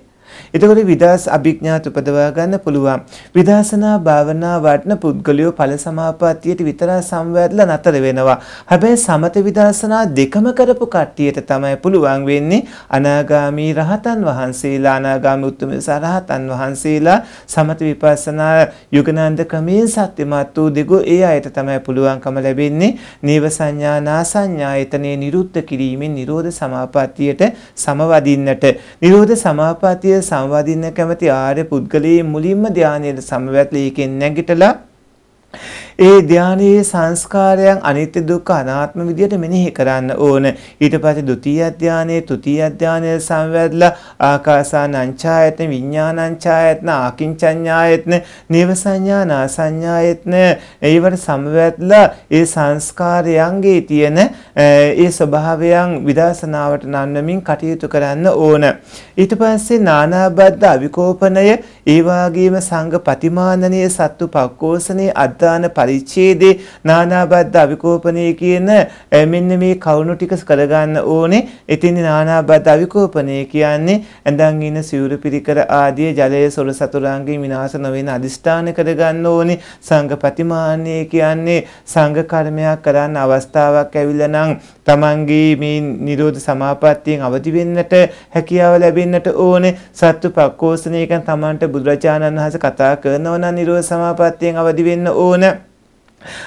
එතකොට විදර්ශ අභිඥාත උපදවා ගන්න පුළුවන්. විදර්ශනා භාවනා වඩන පුද්ගලයෝ ඵල සමාපත්තියට විතර සම්වැදලා නැතර වෙනවා. හැබැයි සමත විදර්ශනා දෙකම කරපු කට්ටියට තමයි පුළුවන් වෙන්නේ අනාගාමී රහතන් වහන්සේලා අනාගාමී උතුම් සරහතන් වහන්සේලා සමත විපස්සනා යුගනන්ද ක්‍රමයේ සත්‍යමත් වූ දෙගො ඒ අයට තමයි පුළුවන්කම ලැබෙන්නේ. නීව සංඥා නාසඤ්ඤායතනේ නිරුද්ධ කිරීමෙන් නිරෝධ සමාපත්තියට සමවදින්නට. නිරෝධ සමාපත්තිය සංවාදින්න කැමති ආර්ය පුද්ගලයේ මුලින්ම ධානයට සමවැටලී එකෙන් නැගිටලා ඒ ධානයේ සංස්කාරයන් අනිත්‍ය දුක්ඛ අනාත්ම විදියට මෙනෙහි කරන්න ඕන. ඊට පස්සේ ဒုတိ ය ධානයේ තෘතිය ධානයේ සංවැදලා ආකාසානංචායතන විඥානංචායතන ආකින්චඤ්ඤායතන නේවසඤ්ඤානාසඤ්ඤායතන ඒවට සමවැදලා ඒ සංස්කාරයන්ගේ තියෙන ඒ ස්වභාවයන් විදර්ශනාවට නන්නමින් කටයුතු කරන්න ඕන. ඊට පස්සේ නානාබද්ධ අවිකෝපනය ඒ වගේම සංඝ ප්‍රතිමානනීය සත්තු පක්කෝසනේ අද්දාන පරිච්ඡේදේ නානාබද්ධ අවිකෝපනය කියන මෙන්න මේ කවුණු ටික කරගන්න ඕනේ. එතින් නානාබද්ධ අවිකෝපනය කියන්නේ ඇඳන් ඉන සිවුරු පිරිකර ආදී ජලයේ සොර සතුරාන්ගේ විනාශ නොවන අදිෂ්ඨාන කරගන්න ඕනේ. සංඝ ප්‍රතිමාන්නේ කියන්නේ සංඝ කර්මයක් කරන්න අවස්ථාවක් ඇවිල්ලා නම් තමන්ගේ මේ නිරෝධ සමාපත්තියෙන් අවදි වෙන්නට හැකියාව ලැබෙන්නට ඕනේ සත්තු පක්කෝසනයකන් තමන්ට බුදුරජාණන් වහන්සේ කතා කරනවා නම් නිරෝධ සමාපත්තියෙන් අවදි වෙන්න ඕනේ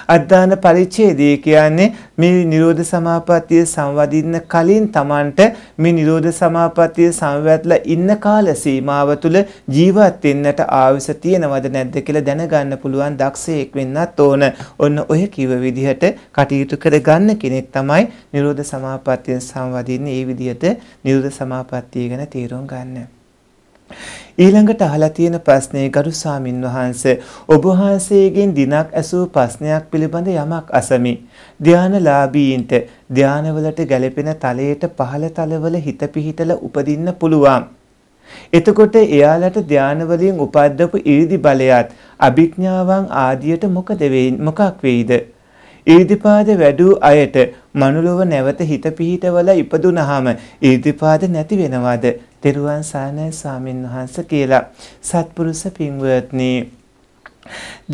අද්දාන පරිච්ඡේදය කියන්නේ මේ නිරෝධ සමාපත්තිය සංවදින්න කලින් Tamanට මේ නිරෝධ සමාපත්තිය සංවැත්ලා ඉන්න කාල සීමාව තුළ ජීවත් වෙන්නට ආවස තියෙනවද නැද්ද කියලා දැනගන්න පුළුවන් දක්ෂයෙක් වෙන්නත් ඕන. ඔන්න ඔය කිව විදිහට කටයුතු කරගන්න කෙනෙක් තමයි නිරෝධ සමාපත්තිය සංවදින්නේ. මේ විදිහට නිරෝධ සමාපත්තිය ගැන තීරණ ගන්න. ඊළඟට අහලා තියෙන ප්‍රශ්නේ ගරු සාමින් වහන්සේ ඔබ වහන්සේගෙන් දිනක් ඇසූ ප්‍රශ්නයක් පිළිබඳ යමක් අසමි. ධානලාභීන්ට ධානවලට ගැලපෙන තලයට පහළ තලවල හිත පිහිටලා උපදින්න පුළුවන්. එතකොට එයාලට ධානවලින් උපද්දපු ඊදි බලයත් අභිඥාවන් ආදියට මොකද මොකක් වෙයිද? ඊර්ධිපාද වැඩූ අයට මනුලොව නැවත හිත පිහිටවල ඉපදුනහම ඊර්ධිපාද නැති වෙනවාද? තෙරුවන් සානයි ස්වාමින් වහන්සේ කියලා. සත්පුරුෂ පින්වත්නි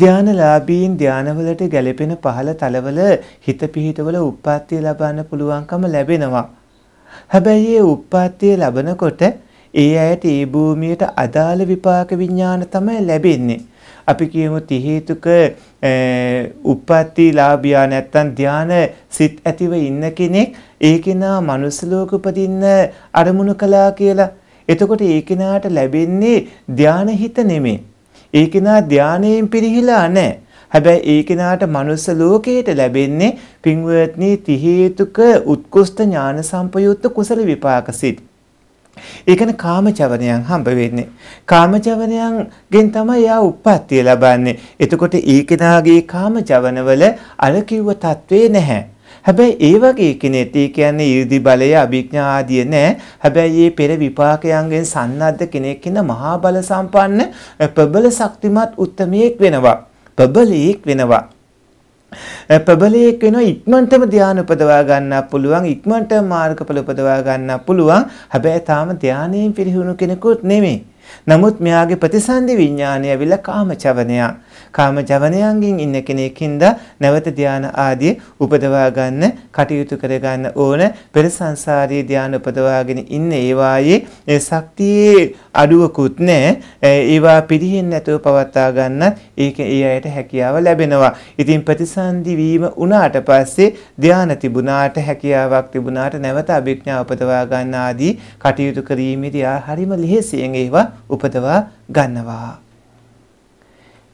ධානලාභීන් ධානවලට ගැලපෙන පහළ තලවල හිත පිහිටවල උප්පත්තිය ලබන්න පුළුවන්කම ලැබෙනවා. හැබැයි ඒ උප්පත්තිය ලබනකොට ඒ ඇයට ඒ භූමියට අදාළ විපාක විඥාන තමයි ලැබෙන්නේ. අපි කියමු තිහේතුක උප්පත්ති ලාභියා නැත්තම් ධාන සිත් ඇතිව ඉන්න කෙනෙක් ඒ කෙනා මනුස්ස ලෝක උපදින්න අරමුණු කළා කියලා. එතකොට ඒ කෙනාට ලැබෙන්නේ ධාන හිත නෙමෙයි. ඒ කෙනා ධානයෙන් පිරිහිලා නැහැ. හැබැයි ඒ කෙනාට මනුස්ස ලෝකයට ලැබෙන්නේ පින්වත්නි තිහේතුක උත්කෘෂ්ඨ ඥාන සම්පයුක්ත කුසල විපාක සිත්. ඒ කියන්නේ කාමචවණයන් හම්බ වෙන්නේ. කාමචවණයන්ගෙන් තමයි යා උප්පත්තිය ලබන්නේ. එතකොට ඒ කෙනාගේ කාමචවණවල අර කිව්ව తත්වේ නැහැ. හැබැයි ඒ වගේ කෙනෙක් ඒ කියන්නේ ඊර්දි බලය අභිඥා ආදිය නැහැ. හැබැයි මේ පෙර විපාකයන්ගෙන් සන්නද්ධ කෙනෙක් ඉන්න මහා බල සම්පන්න ප්‍රබල ශක්තිමත් උත්මයෙක් වෙනවා. ප්‍රබලීක් වෙනවා. ප්‍රබලයක් වෙනවා ඉක්මනටම ධානය උපදවා ගන්න පුළුවන් ඉක්මනටම මාර්ගඵල උපදවා ගන්න පුළුවන් හැබැයි තාම ධානයෙන් පිරිහුණු කෙනෙකුත් නෙමෙයි නමුත් මෙයාගේ ප්‍රතිසන්දි විඥානය ඇවිල්ලා කාමචවනයා. කාමචවනයන්ගෙන් ඉන්න කෙනෙක්ින්ද නැවත ධාන ආදී උපදවා ගන්න කටයුතු කර ගන්න ඕන. පෙර සංසාරයේ ධාන උපදවාගෙන ඉන්න ඒවායේ ඒ ශක්තියේ අඩුවකුත් නැහැ. ඒවා පිරිහෙන්නේ නැතුව පවත්වා ගන්නත් ඒක ඒ අයට හැකියාව ලැබෙනවා. ඉතින් ප්‍රතිසන්දි වීම උනාට පස්සේ ධාන තිබුණාට හැකියාවක් තිබුණාට නැවත අභිඥා උපදවා ගන්න ආදී කටයුතු කිරීමේදී ආ හරිම ලිහිසියෙන් ඒවා උපදවා ගන්නවා.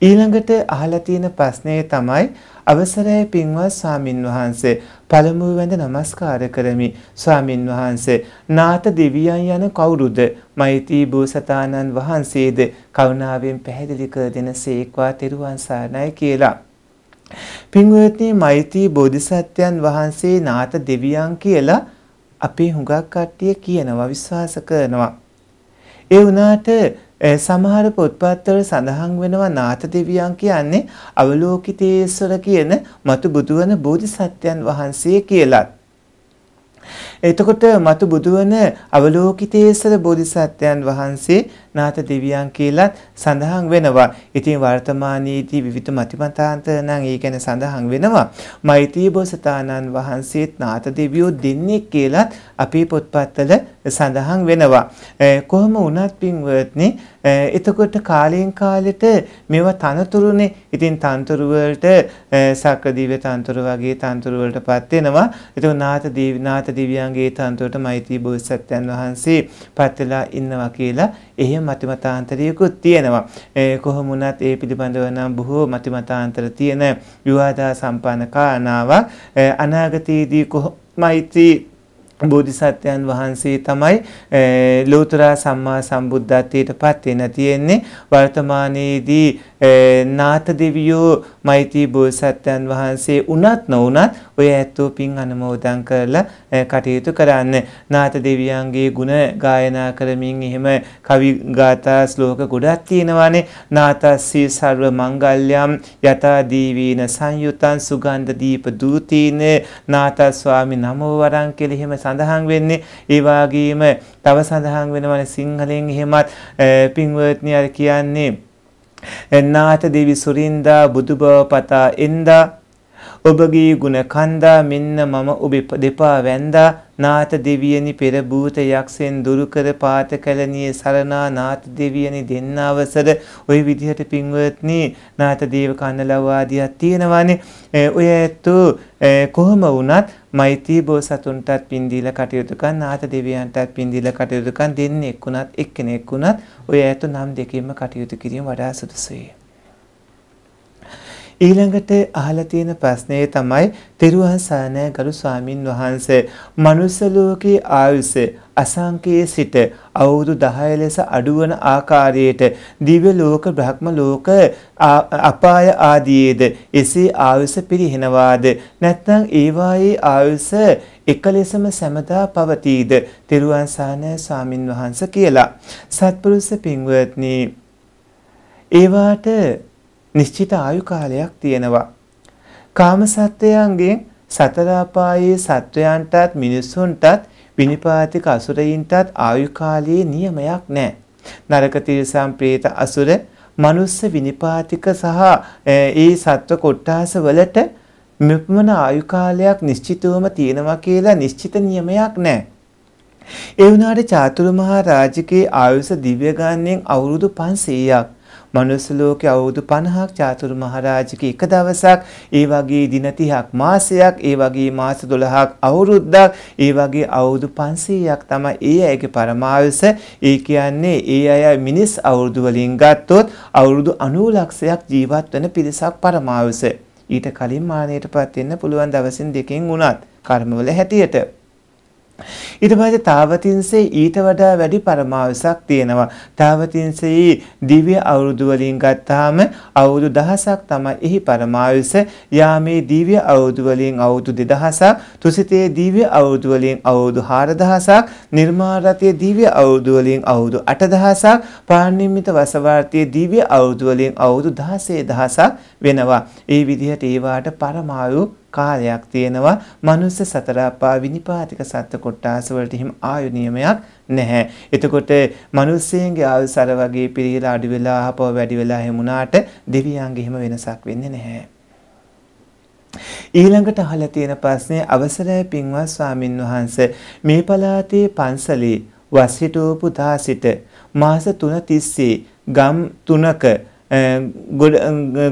ඊළඟට අහලා තියෙන ප්‍රශ්නේ තමයි අවසරයි පින්වත් ස්වාමින් වහන්සේ පළමුව වැඳ නමස්කාර කරමි ස්වාමින් වහන්සේ නාත දෙවියන් යන කවුරුද මෛත්‍රී බෝසතාණන් වහන්සේද කරුණාවෙන් පැහැදිලි කර දෙනසේක්වා තෙරුවන් සරණයි කියලා පින්වත්නි මෛත්‍රී බෝධිසත්වයන් වහන්සේ නාත දෙවියන් කියලා අපේ හුඟක් කට්ටිය කියනවා විශ්වාස කරනවා ඒ වුණාට සමහර පොත්පත්වල සඳහන් වෙනවා නාථ දෙවියන් කියන්නේ අවලෝකිතේස්වර කියන මතු බුදුවන බෝධිසත්වයන් වහන්සේ කියලත්. එතකොට මතු බුදුවන අවලෝකිතේස්වර බෝධිසත්වයන් වහන්සේ නාථ දෙවියන් කියලත් සඳහන් වෙනවා. ඉතින් වර්තමානයේදී විවිධ මතිමතාන්ත නම් ඒ ගැන සඳහන් වෙනවා. මෛත්‍රී බෝසතාණන් වහන්සේත් නාථ දෙවියෝ දෙන්නේ කියලත් අපේ පොත්පත්වල සඳහන් වෙනවා. කොහොම වුණත් පින්වත්නි එතකොට කාලයෙන් කාලෙට මේවා තනතුරුනේ. ඉතින් තනතුරු වලට සක්‍රදිව්‍ය තනතුරු වගේ තනතුරු වලටපත් වෙනවා. ඒක නාත දිව්‍යනාත දිව්‍යංගේ තනතුරට මෛත්‍රී බෝසත්යන් වහන්සේ පත් වෙලා ඉන්නවා කියලා එහෙම මතිමතාන්තරියකුත් තියෙනවා. කොහොම වුණත් ඒ පිළිබඳව නම් බොහෝ මතිමතාන්තර තියෙන විවාදා සම්පන්න කාරණාවක් අනාගතයේදී කොහොමයිති බෝධිසත්වයන් වහන්සේ තමයි ලෝතර සම්මා සම්බුද්ධත්වයට පත් වෙන තියෙන්නේ වර්තමානයේදී නාත දෙවියෝ මෛත්‍රී බෝසත්යන් වහන්සේ උනත් නොඋනත් ඔය ඇත්තෝ පින් අනුමෝදන් කරලා කටයුතු කරන්න. නාත දෙවියන්ගේ ගුණ ගායනා කරමින් එහෙම කවි ගාථා ශ්ලෝක ගොඩක් තියෙනවානේ. නාතස්සී සර්ව මංගල්‍යම් යතා දීවීන සංයුතං සුගන්ධ දීප දූතීන නාත ස්වාමි නමෝ වරන් කියලා එහෙම සඳහන් වෙන්නේ. ඒ වගේම තව සඳහන් වෙනවනේ සිංහලෙන් එහෙමත් පින්වත්නි අර කියන්නේ නාත දෙවි සුරින්දා බුදු බව පතා එන්දා ඔබගේ ගුණ කන්දා මෙන්න මම ඔබ දෙපා වැන්දා නාත දෙවියනි පෙරභූත යක්ෂයෙන් දුරුකර පාත කැලණියේ සරණා නාත දෙවියනි දෙන්න අවසර ওই විදිහට පින්වත්නි නාත දේව කන්නලව ආදියක් තියෙනවානේ ඔය ඇත්තෝ කොහොම වුණත් මෛත්‍රී බෝසතුන්ටත් පින් දීලා කටයුතු කරන ආත දෙවියන්ටත් පින් දීලා කටයුතු කරන දෙන්නේ එක්ුණත් එක්කෙනෙක් වුණත් ඔය ඇතු නම් දෙකෙන්ම කටයුතු කිරීම වඩා සුදුසුයි ඊළඟට අහලා තියෙන ප්‍රශ්නේ තමයි තිරුවන් සරණයි ගරු ස්වාමින් වහන්සේ මනුස්ස ලෝකයේ ආයුෂ අසංකේ සිට අවුරුදු 10 ලෙස අඩුවන ආකාරයට දිව්‍ය ලෝක බ්‍රහ්ම ලෝක අපාය ආදීද එසේ ආයුෂ පිරිහෙනවාද නැත්නම් ඒවායේ ආයුෂ එක ලෙසම සැමදා පවතීද තිරුවන් සරණයි ස්වාමින් වහන්සේ කියලා සත්පුරුෂ පින්වත්නි ඒවාට නිශ්චිත ආයු කාලයක් තියෙනවා. කාම සත්වයන්ගෙන් සතර අපායේ සත්වයන්ටත් මිනිසුන්ටත් විනිපාතික අසුරයින්ටත් ආයු කාලයේ නියමයක් නැහැ. නරක තිරසම් ප්‍රේත අසුර, මනුස්ස විනිපාතික සහ ඒ සත්ව කොට්ටාස වලට මෙපමණ ආයු කාලයක් නිශ්චිතවම තියෙනවා කියලා නිශ්චිත නියමයක් නැහැ. ඒ වුණාට චාතුරු මහා රාජිකේ ආයුෂ දිව්‍ය ගාන්නෙන් අවුරුදු 500ක් මනුස්ස ලෝකයේ අවුරුදු 50ක් චාතුරු මහරජක එක දවසක් ඒ වගේ දින 30ක් මාසයක් ඒ වගේ මාස 12ක් අවුරුද්දක් ඒ වගේ අවුරුදු 500ක් තමයි ඒ අයගේ පරමායස ඒ කියන්නේ ඒ අය මිනිස් අවුරුදු වලින් ගත්තොත් අවුරුදු 90 ලක්ෂයක් ජීවත් වෙන පිරිසක් පරමායස ඊට කලින් මානෙටපත් වෙන්න පුළුවන් දවසින් දෙකෙන් වුණත් කර්මවල හැටියට ඊට පස්සේ තාවතින්සේ ඊට වඩා වැඩි පරමාවසක් තියෙනවා. තාවතින්සේ දිව්‍ය අවුරුදු වලින් ගත්තාම අවුරුදු දහසක් තමයි එහි පරමාවස. යාමේ දිව්‍ය අවුරුදු වලින් අවුරුදු 2000ක්, තුසිතේ දිව්‍ය අවුරුදු වලින් අවුරුදු 4000ක්, නිර්මාරතයේ දිව්‍ය අවුරුදු වලින් අවුරුදු 8000ක්, පාණිම්මිත වසවර්තියේ දිව්‍ය අවුරුදු වලින් අවුරුදු 16000ක් වෙනවා. ඒ විදිහට ඒ වාට පරමායු කාලයක් තියෙනවා මනුස්ස සතරපා විනිපාතික සත්ත්ව කොට්ටාස වලට හිම ආයු නියමයක් නැහැ. එතකොට මිනිස්සෙන්ගේ ආයුසර වගේ පිරීලා අඩු වෙලා ආපහු වැඩි වෙලා හැමුණාට දෙවියන්ගේ හිම වෙනසක් වෙන්නේ නැහැ. ඊළඟට අහලා තියෙන ප්‍රශ්නේ අවසරයි පින්වත් ස්වාමින් වහන්සේ මේ පළාතේ පන්සලේ වස්හිටෝපු දාසිට මාස 3 තිස්සේ ගම් තුනක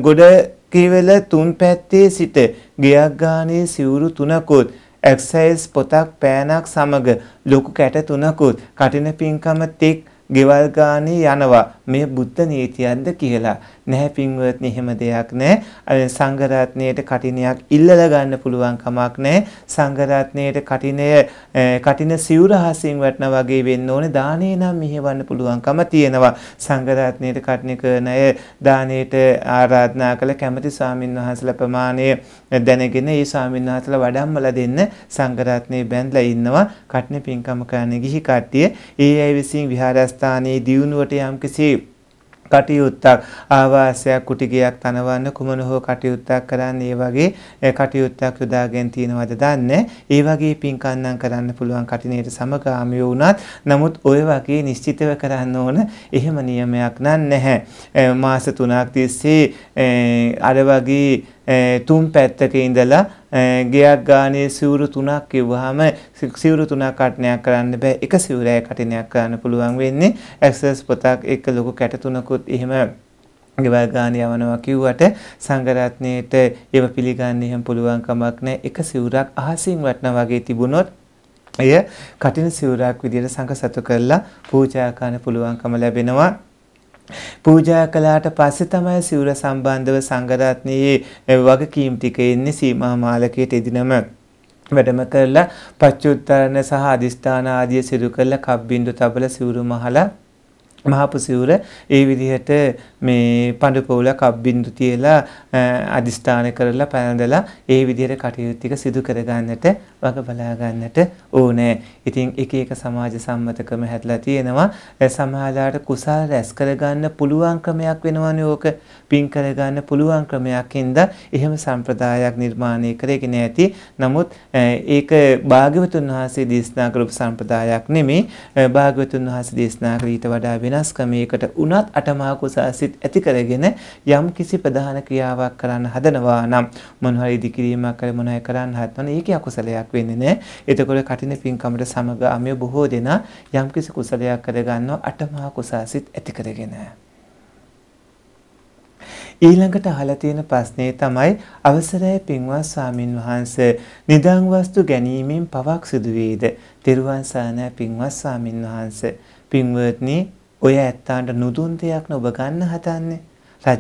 ගොඩ ගෙවල තුන් පැත්තේ සිට ගෙයක් ගානේ සිවුරු තුනකුත් එක්සයිස් පොතක් පෑනක් සමග ලොකු කැට තුනකුත් කටින පින්කම තෙක් ගෙවල් ගානේ යනවා මේ බුද්ධ නීතියක්ද කියලා. නැහැ පින්වත්නි එහෙම දෙයක් නැහැ. අර සංඝ රත්නයේට කටිනයක් ඉල්ලලා ගන්න පුළුවන් කමක් නැහැ. සංඝ රත්නයේට කටිනය කටින සිවුරහසින් වටනා වගේ වෙන්න ඕනේ. දානේ නම් මෙහෙවන්න පුළුවන්කම තියෙනවා. සංඝ රත්නයේට කටින කරන අය දානේට ආරාධනා කළ කැමැති ස්වාමින් වහන්සේලා ප්‍රමාණය දැනගෙන ඒ ස්වාමින් වහන්සේලා වඩම්මලා දෙන්න සංඝ රත්නයේ බැඳලා ඉන්නවා. කටින පින්කම කරන ගිහි කට්ටිය ඒ අය විසින් විහාරස්ථානයේ දියුණුවට යම්කිසි කටයුත්තක් ආවාසයක් කුටිගයක් තනවන්න කුමන හෝ කටයුත්තක් කරන්න ඒ වගේ කටයුත්තක් යොදාගෙන තියෙනවද දන්නේ ඒ වගේ පින්කන්නම් කරන්න පුළුවන් කටිනේට සමගාමී වුණත් නමුත් ওই වගේ නිශ්චිතව කරන්න ඕන එහෙම නියමයක් නැහැ මාස 3ක් තිස්සේ අර වගේ තුන් පැත්තක ඉඳලා ගෙයක් ගානේ සිවුරු තුනක් කිව්වහම සිවුරු තුනක් කටනයක් කරන්න බෑ එක සිවුරේ කටනයක් කරන්න පුළුවන් වෙන්නේ ඇක්සස් පොතක් එක්ක ලොකු කැට තුනකුත් එහෙම ගෙවල් ගාන යවනවා කිව්වට සංගරත්නයට ඒව පිළිගන්න එහෙම පුළුවන් කමක් නැහැ එක සිවුරක් අහසින් වටනා වගේ තිබුණොත් එය කටින සිවුරක් විදිහට සංඝ සතු කරලා පූජා කරන්න පුළුවන්කම ලැබෙනවා පූජා කළාට පස්සේ තමයි සිවුර සම්බන්ධව සංඝරත්නයේ වගකීම් ටික එන්නේ සීමා මාලකයට එදිනම වැඩම කරලා පච්චුත්තරණ සහ අදිස්ථාන ආදිය සිදු කරලා කබ්බින්දු තබල සිවුරු මහලා මහපු සිවුර ඒ විදිහට මේ පඳු පොවුල කබ්බින්දු තියලා අදිස්ථාන කරලා පැනඳලා ඒ විදිහට කටයුතු ටික සිදු කරගන්නට වග බලා ගන්නට ඕනේ. ඉතින් එක එක සමාජ සම්මත ක්‍රම හැදලා තියෙනවා. සමාජාලාට කුසල් රැස් කරගන්න පුළුවන් ක්‍රමයක් වෙනවනේ ඕක. පින් කරගන්න පුළුවන් ක්‍රමයක් ඉඳලා එහෙම සම්ප්‍රදායක් නිර්මාණය කරගෙන ඇති. නමුත් ඒක භාග්‍යවතුන් වහන්සේ දේශනා කරපු සම්ප්‍රදායක් නෙමෙයි. භාග්‍යවතුන් වහන්සේ දේශනා කර ඊට වඩා වෙනස් ක්‍රමයකට උනත් අටමහා කුසාසිත ඇති කරගෙන යම් කිසි ප්‍රධාන ක්‍රියාවක් කරන්න හදනවා නම් මොනවා හරි ඉදිකිරීමක් කරලා මොනවා කරන්න හදනවනේ ඒක අකුසලයක් වෙන්නේ නැහැ. එතකොට කටින පින්කමට සමගාමීව බොහෝ දෙනා යම්කිසි කුසලයක් කරගන්නවා අටමහා කුසාසිත ඇති කරගෙන. ඊළඟට අහලා තියෙන ප්‍රශ්නේ තමයි අවසරයි පින්වත් ස්වාමින් වහන්සේ නිදාන් වස්තු ගැනීමෙන් පවක් සිදු වේද? තෙරුවන් සරණයි පින්වත් ස්වාමින් වහන්සේ. පින්වත්නි ඔය ඇත්තාන්ට නුදුන් දෙයක් නොබ ගන්න හදන්නේ.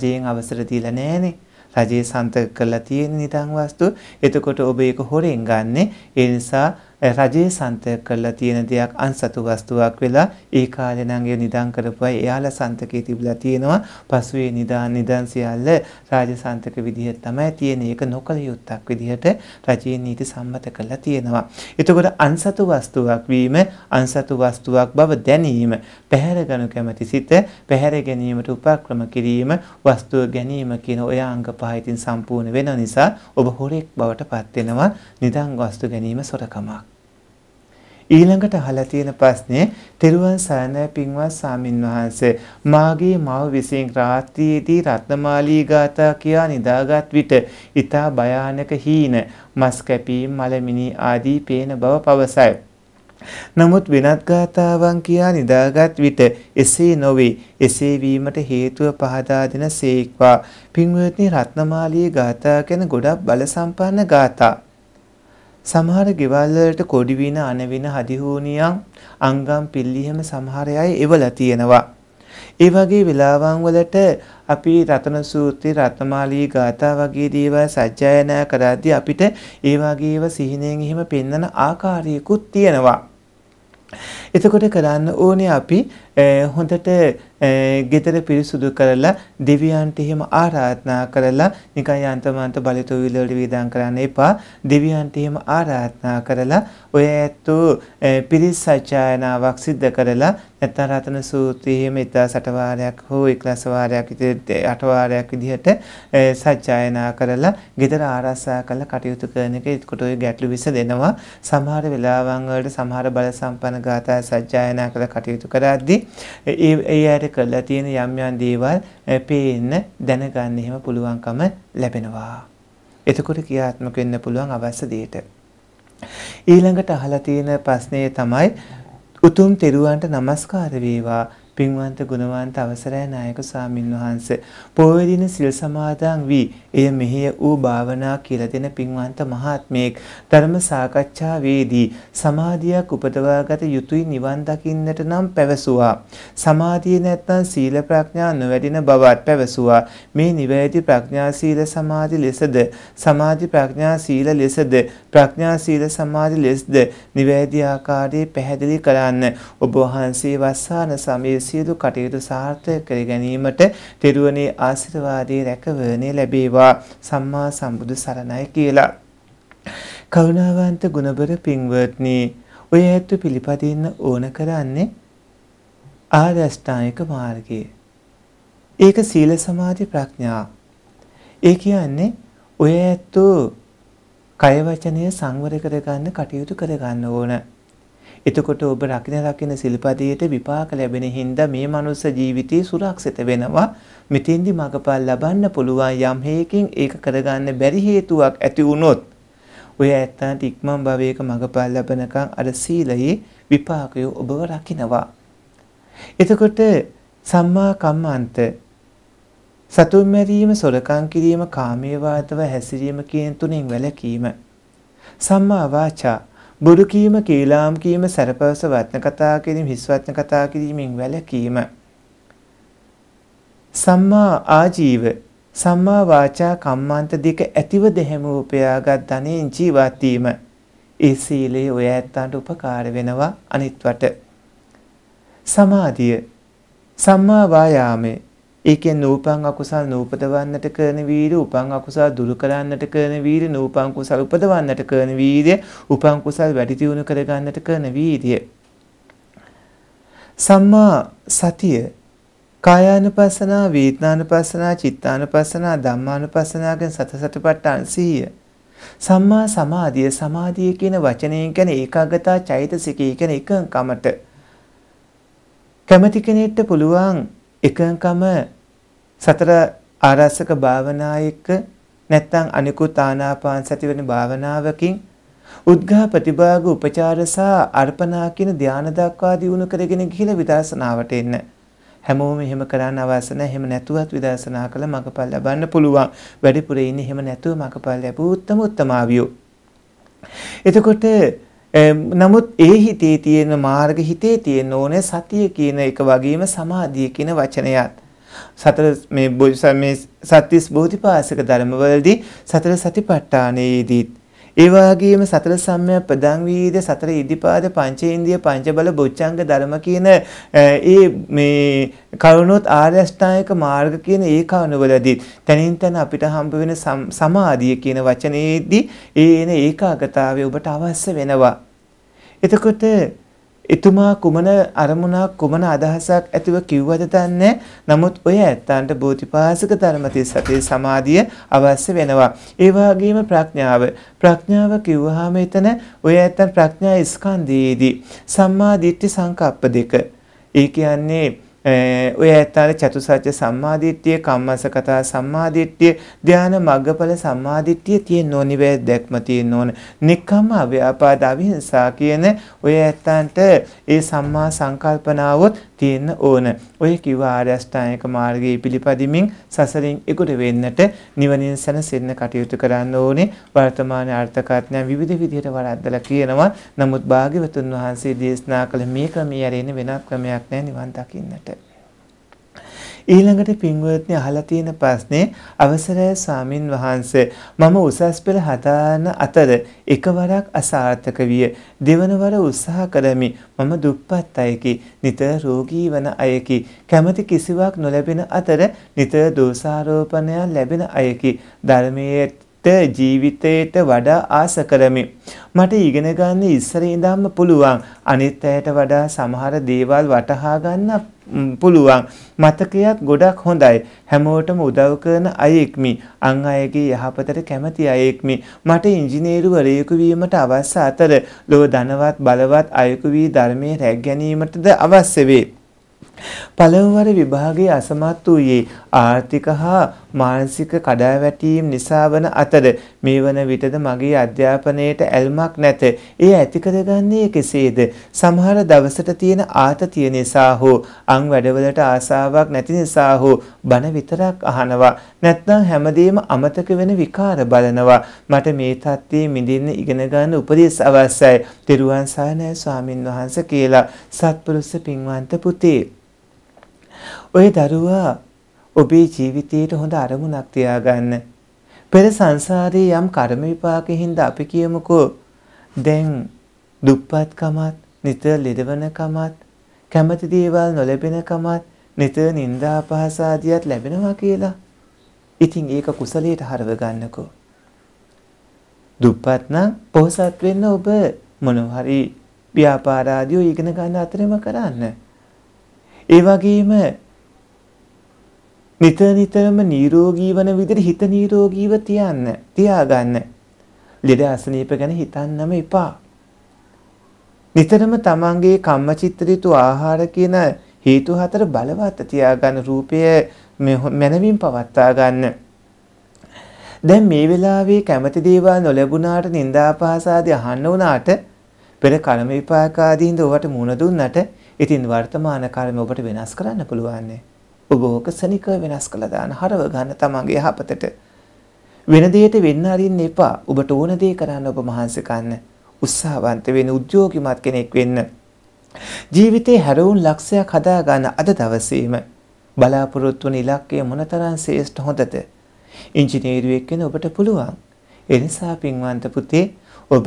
රජයෙන් අවසර දීලා නැහනේ. රජයේ සන්තක කරලා තියෙන නිදන් වස්තු. එතකොට ඔබ ඒක හොරෙන් ගන්නෙ. ඒ නිසා රජයේ සන්තය කරලා තියෙන දෙයක් අන්සතු වස්තුවක් වෙලා ඒ කාලේ නම් ඒ නිදන් කරපුවයි එයාලා සන්තකේ තිබිලා තියෙනවා පසුවේ නිදාන් නිදන් සියල්ල රාජ සන්තක විදිහට තමයි තියෙන්නේ ඒක නොකල යුත්තක් විදිහට රජයේ නීති සම්මත කරලා තියෙනවා එතකොට අන්සතු වස්තුවක් වීම අන්සතු වස්තුවක් බව දැනීම පැහැරගනු කැමැති සිත පැහැර ගැනීමට උපක්‍රම කිරීම වස්තුව ගැනීම කියන ඔය අංග පහ ඉතින් සම්පූර්ණ වෙන නිසා ඔබ හොරෙක් බවට පත් වෙනවා නිදන් වස්තු ගැනීම සොරකමක් ඊළඟට අහලා තියෙන ප්‍රශ්නේ තෙරුවන් සරණයි පින්වත් සාමින් වහන්සේ මාගේ මව විසින් රාත්‍රියේදී රත්නමාලී ගාථා කියා නිදාගත් විට ඊතා භයානක හීන මස් කැපීම් මලමිනි ආදී පේන බව පවසයි නමුත් වෙනත් ගාතාවන් කියා නිදාගත් විට එසේ නොවේ එසේ වීමට හේතුව පහදා දෙන සේක්වා පින්වත්නි රත්නමාලී ගාථා ගැන ගොඩක් බල සම්පන්න ගාථා සමහර ගෙවල් වලට කොඩි වින අනවින හදිහූනියම් අංගම් පිල්ලිහෙම සමහර අය එවලා තියෙනවා. ඒ වගේ වෙලාවන් වලට අපි රතන සූත්‍රය රත්නමාලී ගාථා වගේ දේවල් සජ්ජායනා කරද්දී අපිට ඒ වගේව සිහිනෙන් එහෙම පෙන්වන ආකාරයකුත් තියෙනවා. එතකොට කරන්න ඕනේ අපි හොඳට ගෙදර පිරිසුදු කරලා දෙවියන්ට එහෙම ආරාධනා කරලා නිකන් යන්තමන්ත බලතු විලවල වේදන් කරන්න එපා දෙවියන්ට එහෙම ආරාධනා කරලා ඔය ඇත්තෝ පිරිස් සජ්ජායනාවක් සිද්ධ කරලා නැත්නම් රතන සූත්‍රයේම ඉතා සටවාරයක් හෝ එක්ලස් වාරයක් අට වාරයක් විදිහට සජ්ජායනා කරලා ගෙදර ආරක්ෂා කරලා කටයුතු කරන එක ඒකට ඔය ගැටලු විසඳෙනවා සමහර වෙලාවන් වලට සමහර බල සම්පන්න ගාථා සජ්ජායනා කරලා කටයුතු කරද්දී ඒ ඒ අයට කරලා තියෙන යම් යම් දේවල් පේන්න දැනගන්න එහෙම පුළුවන්කම ලැබෙනවා. එතකොට ක්‍රියාත්මක වෙන්න පුළුවන් අවශ්‍ය දෙයට. ඊළඟට අහලා තියෙන ප්‍රශ්නේ තමයි උතුම් තෙරුවන්ට নমස්කාර වේවා පින්වන්ත ගුණවන්ත අවසරයි නායක ස්වාමින් වහන්ස. පොය දින සිල් සමාදන් වී එය මෙහෙය වූ භාවනා කියලා දෙන පින්වන්ත මහත්මයෙක් ධර්ම සාකච්ඡාවේදී සමාධියක් උපදවාගත යුතුයි නිවන් දකින්නට නම් පැවසුවා. සමාධිය නැත්නම් සීල ප්‍රඥා නොවැඩෙන බවත් පැවසුවා. මේ නිවැරදි ප්‍රඥා සීල සමාධි ලෙසද සමාධි ප්‍රඥා සීල ලෙසද ප්‍රඥා සීල සමාධි ලෙසද නිවැරදි ආකාරයේ පැහැදිලි කරන්න ඔබ වහන්සේ වස්සාන සමයේ සියලු කටයුතු සාර්ථක කර ගැනීමට තෙරුවනේ ආශිර්වාදයේ රැකවරණය ලැබේවා සම්මා සම්බුදු සරණයි කියලා කරුණාවන්ත ගුණබර පින්වත්නි ඔය ඇත්තු පිළිපදින්න ඕන කරන්නේ ආර්යෂ්ටායික මාර්ගය. ඒක සීල සමාධි ප්‍රඥා. ඒ කියන්නේ ඔය ඇත්තු කය වචනය සංවර කරගන්න කටයුතු කරගන්න ඕන. එතකොට ඔබ රකින්න රකින්න සිල්පදයට විපාක ලැබෙන හින්දා මේ මනුස්ස ජීවිතේ සුරක්ෂිත වෙනවා. මෙතෙන්දි මගපල් ලබන්න පුළුවන් යම් හේකින් ඒක කරගන්න බැරි හේතුවක් ඇති වුණොත් ඔය ඇත්තන්ට ඉක්මන් භවයක මගපල් ලබනකම් අර සීලයේ විපාකය ඔබව රකින්නවා. එතකොට සම්මා කම්මන්ත සතුන් මැරීම, සොරකම් කිරීම, කාමයේ වාතව හැසිරීම කියන තුنين වැළකීම. සම්මා වාචා බුරු කීම කීලාම් කීම සැරපස වත්න කතා කිරීම හිස් වත්න කතා කිරීමෙන් වැළකීම සම්මා ආජීව සම්මා වාචා කම්මන්ත දෙක ඇතිව දෙහෙම උපයාගත් ධනෙන් ජීවත් වීම ඒ සීලය ඔය ඇත්තන්ට උපකාර වෙනවා අනිත්වට සමාධිය සම්මා වායාමයේ ඒකෙන් නූපං අකුසල් නූපදවන්නට කරන වීරිය, උපං අකුසල් දුරු කරන්නට කරන වීරිය, නූපං කුසල් උපදවන්නට කරන වීරිය, උපං කුසල් වැඩි දියුණු කරගන්නට කරන වීරිය. සම්මා සතිය කායානුපස්සනා, වේදනානුපස්සනා, චිත්තානුපස්සනා, ධම්මානුපස්සනාගෙන් සත සතිපට්ඨාන 100. සම්මා සමාධිය සමාධිය කියන වචනයෙන් කියන ඒකාගතා චෛතසිකය කියන එකඟකමට කැමති කෙනෙක්ට පුළුවන් එකඟකම සතර ආරසක භාවනායක නැත්නම් අනිකුත් ආනාපාන සති වෙන භාවනාවකින් උද්ඝා ප්‍රතිභාග උපචාර සහ අර්පණා කියන ධාන දක්වා දියුණු කරගෙන ගිහිලා විදර්ශනාවට එන්න. හැමෝම එහෙම කරන්න අවශ්‍ය නැහැ. එහෙම නැතුවත් විදර්ශනා කළ මගපල් ලබන්න පුළුවන්. වැඩිපුර ඉන්නේ එහෙම නැතුව මගපල් ලැබූ උත්තම උත්තමාවියෝ. එතකොට නමුත් ඒ හිතේ තියෙන මාර්ග හිතේ තියෙන ඕනේ සතිය කියන එක වගේම සමාධිය කියන වචනයත්. සතර මේ මේ සත්‍තිස් බෝධිපාසක ධර්මවලදී සතර සතිපට්ඨානයේදීත් ඒ වගේම සතර සම්‍යක් ප්‍රදං වීද සතර ඉදිපාද පංචේන්ද්‍රිය පංචබල බොච්චංග ධර්ම කියන ඒ මේ කරුණොත් ආර්ය අෂ්ටායක මාර්ග කියන ඒ කරුණවලදී තනින් තන අපිට හම්බ වෙන සමාධිය කියන වචනේදී ඒ එන ඒකාගතාවය ඔබට අවශ්‍ය වෙනවා. එතකොට එතුමා කුමන අරමුණක් කුමන අදහසක් ඇතිව කිව්වද දන්නේ නමුත් ඔය ඇත්තන්ට බෝධිපාසක ධර්මති සතිය සමාධිය අවශ්‍ය වෙනවා ඒ වගේම ප්‍රඥාව ප්‍රඥාව කිව්වහම එතන ඔය ඇත්තන් ප්‍රඥා ස්කන්ධයේදී සම්මා දිට්ඨි සංකප්ප දෙක ඒ කියන්නේ ඔය ඇත්තාර චතුසත්‍ය සම්මාදිට්ඨිය කම්මසකතා සම්මාදිට්ඨිය ධාන මග්ගඵල සම්මාදිට්ඨිය තියෙන ඕනිවැ දැක්ම තියෙන ඕන. නික්කම්ම අව්‍යාපාද අවිහිංසා කියන ඔය ඇත්තන්ට ඒ සම්මා සංකල්පනාවොත් තියෙන්න ඕන. ඔය කිව්ව ආර්ය අෂ්ටාංගික මාර්ගයේ පිළිපදිමින් සසරින් එකුට වෙන්නට නිවනින් සැනසෙන්න කටයුතු කරන්න ඕනේ. වර්තමාන අර්ථකථනය විවිධ විදිහට වරද්දලා කියනවා. නමුත් භාග්‍යවතුන් වහන්සේ දේශනා කළ මේ ක්‍රමය ඇරෙන්නේ වෙනත් ක්‍රමයක් නැහැ නිවන් දකින්නට. ඊළඟට පින්වත්නි අහලා තියෙන ප්‍රශ්නේ අවසරයි සාමින් වහන්සේ මම උසස් පෙළ හදාන අතර එකවරක් අසාර්ථක විය දෙවනවර උත්සාහ කරමි මම දුප්පත් අයකි නිතර රෝගී වන අයකි කැමති කිසිවක් නොලැබෙන අතර නිතර දෝෂාරෝපණයක් ලැබෙන අයකි ධර්මයේ ජීවිතයට වඩා ආස කරමි. මට ඉගෙන ගන්න ඉස්සර ඉඳන්ම පුළුවන්. අනිත් අයට වඩා සමහර දේවල් වටහා ගන්න පුළුවන්. මතකයක් ගොඩක් හොඳයි. හැමෝටම උදව් කරන අයෙක්මි. අන් අයගේ යහපතට කැමති අයෙක්මි. මට ඉංජිනේරුවරයෙකු වීමට අවශ්‍ය අතර ලෝ ධනවත් බලවත් අයෙකු වී ධර්මයේ රැක් ගැනීමටද අවශ්‍ය වේ. පළවෙනි විභාගයේ අසමත් වූයේ ආර්ථික හා මානසික කඩාවැටීම් නිසා වන අතර මේ වන විටද මගේ අධ්‍යාපනයට ඇල්මක් නැත. ඒ ඇති කරගන්නේ කෙසේද? සමහර දවසට තියෙන ආතතිය නිසා හෝ අන් වැඩවලට ආසාවක් නැති නිසා හෝ බන විතරක් අහනවා. නැත්නම් හැමදේම අමතක වෙන විකාර බලනවා. මට මේ தත්ත්වයේ මිදින්න ඉගෙන ගන්න උපදෙස් අවශ්‍යයි. තෙරුවන් සරණයි ස්වාමින්වහන්සේ කියලා සත්පුරුෂ පින්වන්ත පුතේ ඔය දරුවා ඔබේ ජීවිතයට හොඳ අරමුණක් තියාගන්න. පෙර සංසාරයේ යම් කර්ම විපාකෙහිඳ අපි කියමුකෝ දැන් දුප්පත්කමත් නිතර ලෙඩවනකමත් කැමති දේවල් නොලැබෙනකමත් නිතර නිന്ദා අපහාස ආදියත් ලැබෙනවා කියලා. ඉතින් ඒක කුසලයට හරව ගන්නකෝ. දුප්පත් නම් පොහසත් වෙන්න ඔබ මොනවා හරි ව්‍යාපාර ආදිය ඉගෙන ගන්න අතරම කරන්න. ඒ වගේම නිතර නිතරම නිරෝගී වන විදිහට හිත නිරෝගීව තියන්න තියාගන්න ලෙඩ අසනීප ගැන හිතන්නම එපා නිතරම තමන්ගේ කම්මචිත්ත ඍතු ආහාර කියන හේතු හතර බලවත් තියාගන්න රූපය මනමින් පවත්වා ගන්න දැන් මේ වෙලාවේ කැමති දේවල් නොලැබුණාට නිന്ദාපාසාදී අහන්න වුණාට පෙර කර්ම විපාක ආදීන්ද ඔබට මුණ දුන්නට ඉතින් වර්තමාන කර්ම ඔබට වෙනස් කරන්න පුළුවන් නේ ඔබ ඕක සනිකව වෙනස් කළා දාන හරව ගන්න තමන්ගේ යහපතට. වෙන දෙයකට වෙන්න අරින්න එපා. ඔබට ඕන දේ කරන්න ඔබ මහන්සි ගන්න. උත්සාහවන්ත වෙන උද්‍යෝගිමත් කෙනෙක් වෙන්න. ජීවිතේ හැරවුම් ලක්ෂයක් හදා ගන්න අද දවසේම බලාපොරොත්තු වන ඉලක්කය මොනතරම් ශ්‍රේෂ්ඨ හොඳද? ඉංජිනේරුවෙක් වෙන්න ඔබට පුළුවන්. එනිසා පින්වන්ත පුතේ ඔබ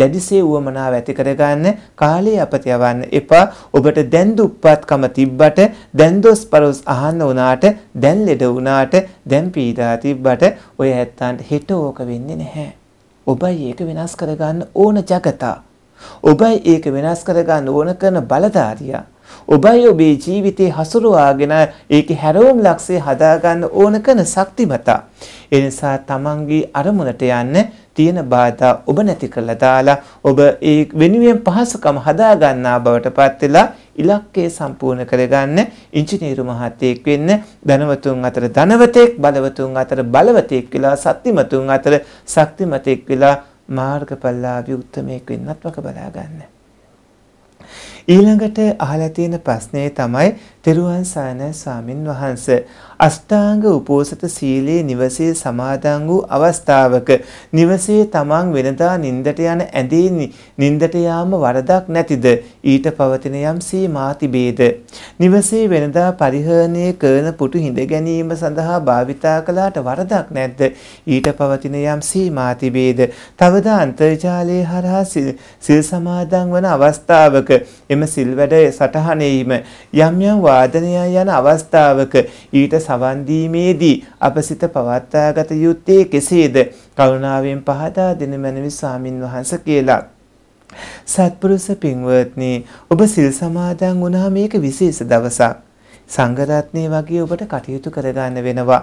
දැඩිසේ වුවමනාව ඇති කරගන්න කාලේ අපත යවන්න එපා. ඔබට දැන් දුප්පත්කම තිබ්බට දැන් දොස් පරොස් අහන්න වුණාට දැන් ලෙඩ වුණාට දැන් පීඩා තිබ්බට ඔය ඇත්තන්ට හෙට ඕක වෙන්නේ නැහැ. ඔබයි ඒක වෙනස් කරගන්න ඕන జగතා. ඔබයි ඒක වෙනස් කරගන්න ඕන කරන බලධාරියා. ඔබයි ඔබේ ජීවිතේ හසුරුවාගෙන ඒකේ හැරවුම් ලක්ෂය හදාගන්න ඕන කරන ශක්තිමතා. ඒ නිසා තමන්ගේ අරමුණට යන්න තියෙන බාධා ඔබ නැති කරලා දාලා ඔබ ඒ වෙනුවෙන් පහසුකම් හදා ගන්නා බවට පත් වෙලා ඉලක්කය සම්පූර්ණ කරගන්න ඉංජිනේරු මහත්තයෙක් වෙන්න ධනවතුන් අතර ධනවතෙක් බලවතුන් අතර බලවතෙක් වෙලා ශක්තිමතුන් අතර ශක්තිමතෙක් වෙලා මාර්ගඵලලාභී උත්මයෙක් වෙන්නත් වක බලා ගන්න. ඊළඟට අහලා තියෙන ප්‍රශ්නේ තමයි තෙරුවන් සරණයි ස්වාමින් වහන්ස. අෂ්ටාංග උපෝසත සීලයේ නිවසේ සමාදන් වූ අවස්ථාවක නිවසේ තමන් වෙනදා නින්දට යන ඇඳේ නින්දට යාම වරදක් නැතිද? ඊට පවතින යම් සීමා තිබේද? නිවසේ වෙනදා පරිහරණය කරන පුටු හිඳ ගැනීම සඳහා භාවිතා කළාට වරදක් නැද්ද? ඊට පවතින යම් සීමා තිබේද? තවද අන්තර්ජාලය හරහා සිල් සමාදන් වන අවස්ථාවක එම සිල්වැඩ සටහනේම යම් යම් වාදනය යන අවස්ථාවක ඊට සවන් දීමේදී අප සිත පවත්වාගත යුත්තේ කෙසේද කරුණාවෙන් පහදා දෙන මැනවි ස්වාමින් වහන්සේ කියලා සත්පුරුෂ පින්වත්නි ඔබ සිල් සමාදන් වුණා මේක විශේෂ දවසක්. සංඝරත්නය වගේ ඔබට කටයුතු කරගන්න වෙනවා.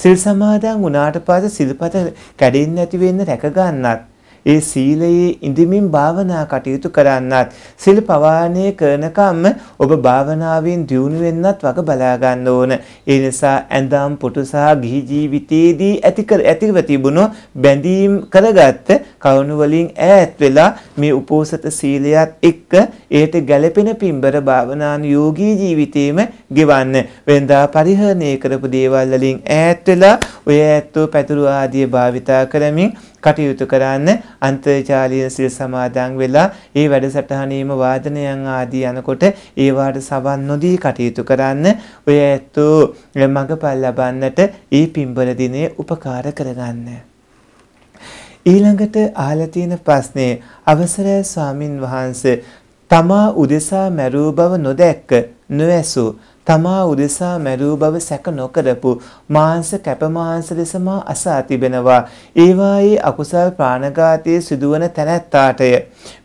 සිල් සමාදන් වුණාට පස්සේ සිල්පත කැඩෙන්නේ නැති වෙන්න රැක ගන්නත් ඒ සීලයේ ඉඳමින් භාවනා කටයුතු කරන්නත් සිල් පවාරණය කරනකම්ම ඔබ භාවනාවෙන් දියුණු වෙන්නත් වග බලා ගන්න ඕන. ඒ නිසා ඇඳම් පොටු සහ ගිහි ජීවිතයේදී ඇති කර ඇතිව තිබුණු බැඳීම් කරගත්ත කවුණු වලින් ඈත් වෙලා මේ උපෝසත සීලයත් එක්ක ඒට ගැළපෙන පින්බර භාවනාන යෝගී ජීවිතේම ගෙවන්න. වෙනදා පරිහරණය කරපු දේවල් වලින් ඈත් වෙලා ඔය ඇත්තෝ පැතුරු ආදී භාවිතා කරමින් කටයුතු කරන්න අන්තර්ජාලීය සිල් සමාදන් වෙලා ඒ වැඩසටහනීම වාදනයන් ආදී යනකොට ඒවාට සවන් නොදී කටයුතු කරන්න ඔය ඇත්තු මඟපල් ලබන්නට ඒ පින්බර දිනේ උපකාර කරගන්න. ඊළඟට අහලා තියෙන ප්‍රශ්නේ අවසරයි ස්වාමින් වහන්සේ තමා උදෙසා මැරූ බව නොදැක්ක නොඇසූ තමා උදෙසා මැරූ බව සැක නොකරපු මාංශ කැපමාංශ ලෙස මා අසා තිබෙනවා. ඒවායේ අකුසල් ප්‍රාණඝාතයේ සිදුවන තැනැත්තාටය.